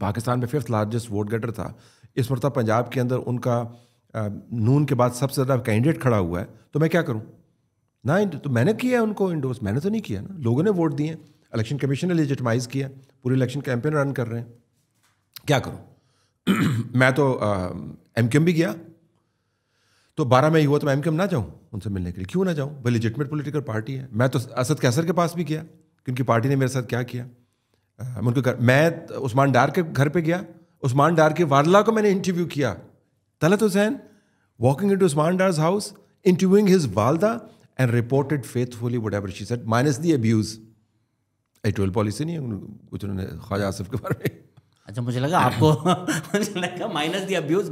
Speaker 1: पाकिस्तान में फिफ्थ लार्जेस्ट वोट गेटर था इस मरतब पंजाब के अंदर उनका नून के बाद सबसे ज़्यादा कैंडिडेट खड़ा हुआ है तो मैं क्या करूँ ना तो मैंने किया उनको इंडोर्स मैंने तो नहीं किया ना लोगों ने वोट दिए इलेक्शन कमीशन ने लिजिटमाइज़ किया पूरी इलेक्शन कैंपेन रन कर रहे हैं क्या करूँ [CLEARS THROAT] मैं तो एम भी गया तो बारह मई हुआ तो मैं एम ना जाऊँ उनसे मिलने के लिए क्यों ना जाऊँ भाई लिजिटमेट पोलिटिकल पार्टी है मैं तो असद कैसर के पास भी गया क्योंकि पार्टी ने मेरे साथ क्या किया मैं उनके घर मैं उस्मान डार के घर पर गया उस्मान डार के वारला को मैंने इंटरव्यू किया Talat Hussain walking into Usman Dar's house interviewing his वालदा and reported faithfully whatever she said minus the abuse editorial policy नहीं है कुछ उन्होंने ख्वाजा आसिफ के बारे में अच्छा मुझे लगा
Speaker 2: आपको minus the abuse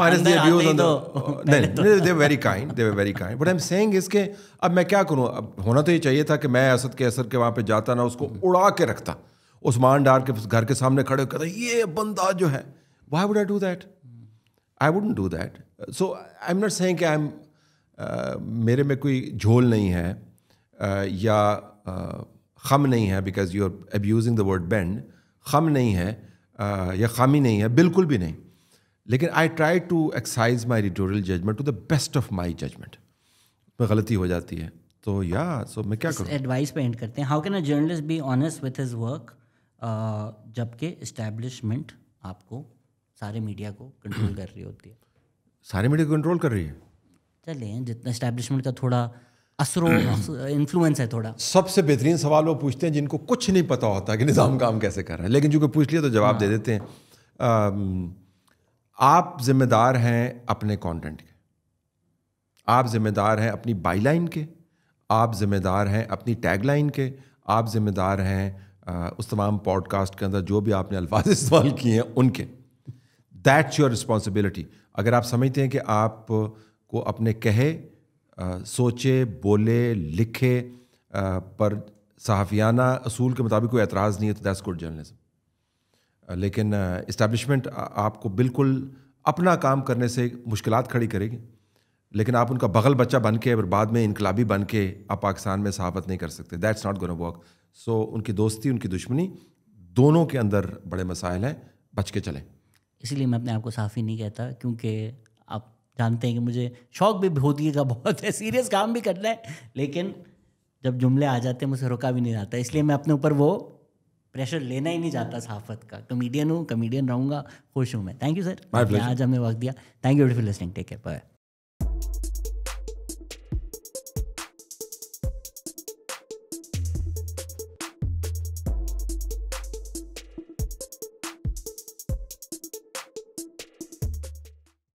Speaker 2: minus the
Speaker 1: very kind they very kind but I am saying इसके अब मैं क्या करूं अब होना तो ये चाहिए था कि मैं असद के असर के वहाँ पे जाता ना उसको उड़ा के रखता उस्मान डार के घर के सामने खड़े होकर ये बंदा जो है why would I do that I wouldn't do that so I am not saying I am मेरे में कोई झोल नहीं है uh, या uh, खम नहीं है because you are abusing the word banned खम नहीं है या खामी नहीं है बिल्कुल भी नहीं लेकिन I try to exercise my editorial judgement to the best of my judgement में गलती हो जाती है तो या सो मैं क्या करूँ
Speaker 2: एडवाइस पे एंड करते हैं how can a journalist be honest with his work जबकि इस्टेब्लिशमेंट आपको सारे मीडिया को कंट्रोल कर रही होती है
Speaker 1: सारे मीडिया को कंट्रोल कर रही है
Speaker 2: चलें जितना इस्टेब्लिशमेंट का थोड़ा असरो इन्फ्लुएंस [CLEARS THROAT] है थोड़ा
Speaker 1: सबसे बेहतरीन सवाल वो पूछते हैं जिनको कुछ नहीं पता होता कि निज़ाम काम कैसे कर रहा है लेकिन चूंकि पूछ लिया तो जवाब दे हाँ। देते हैं आप जिम्मेदार हैं अपने कंटेंट के आप जिम्मेदार हैं अपनी बाईलाइन के आप जिम्मेदार हैं अपनी टैगलाइन के आप जिम्मेदार हैं उस तमाम पॉडकास्ट के अंदर जो भी आपने अल्फाज [LAUGHS] इस्तेमाल किए हैं उनके दैट्स योर रिस्पॉन्सिबिलिटी अगर आप समझते हैं कि आप को अपने कहे सोचे बोले लिखे पर सहाफ़ियाना असूल के मुताबिक कोई एतराज़ नहीं है तो दैट्स गुड जर्नलिज्म लेकिन इस्टेबलिशमेंट आपको बिल्कुल अपना काम करने से मुश्किल खड़ी करेगी लेकिन आप उनका बगल बच्चा बन के और बाद में इनकलाबी बन के आप पाकिस्तान में सहाफत नहीं कर सकते that's not gonna work so उनकी दोस्ती उनकी दुश्मनी दोनों के अंदर बड़े मसाइल हैं बच के चलें
Speaker 2: इसलिए मैं अपने आप को साफ़ी नहीं कहता क्योंकि जानते हैं कि मुझे शौक भी भूतिए का बहुत है सीरियस काम भी करना है लेकिन जब जुमले आ जाते हैं मुझे रोका भी नहीं जाता इसलिए मैं अपने ऊपर वो प्रेशर लेना ही नहीं चाहता सहाफत का कमेडियन हूँ कमेडियन रहूँगा खुश हूँ मैं थैंक यू सर आज हमने वक्त दिया thank you for listening take care bye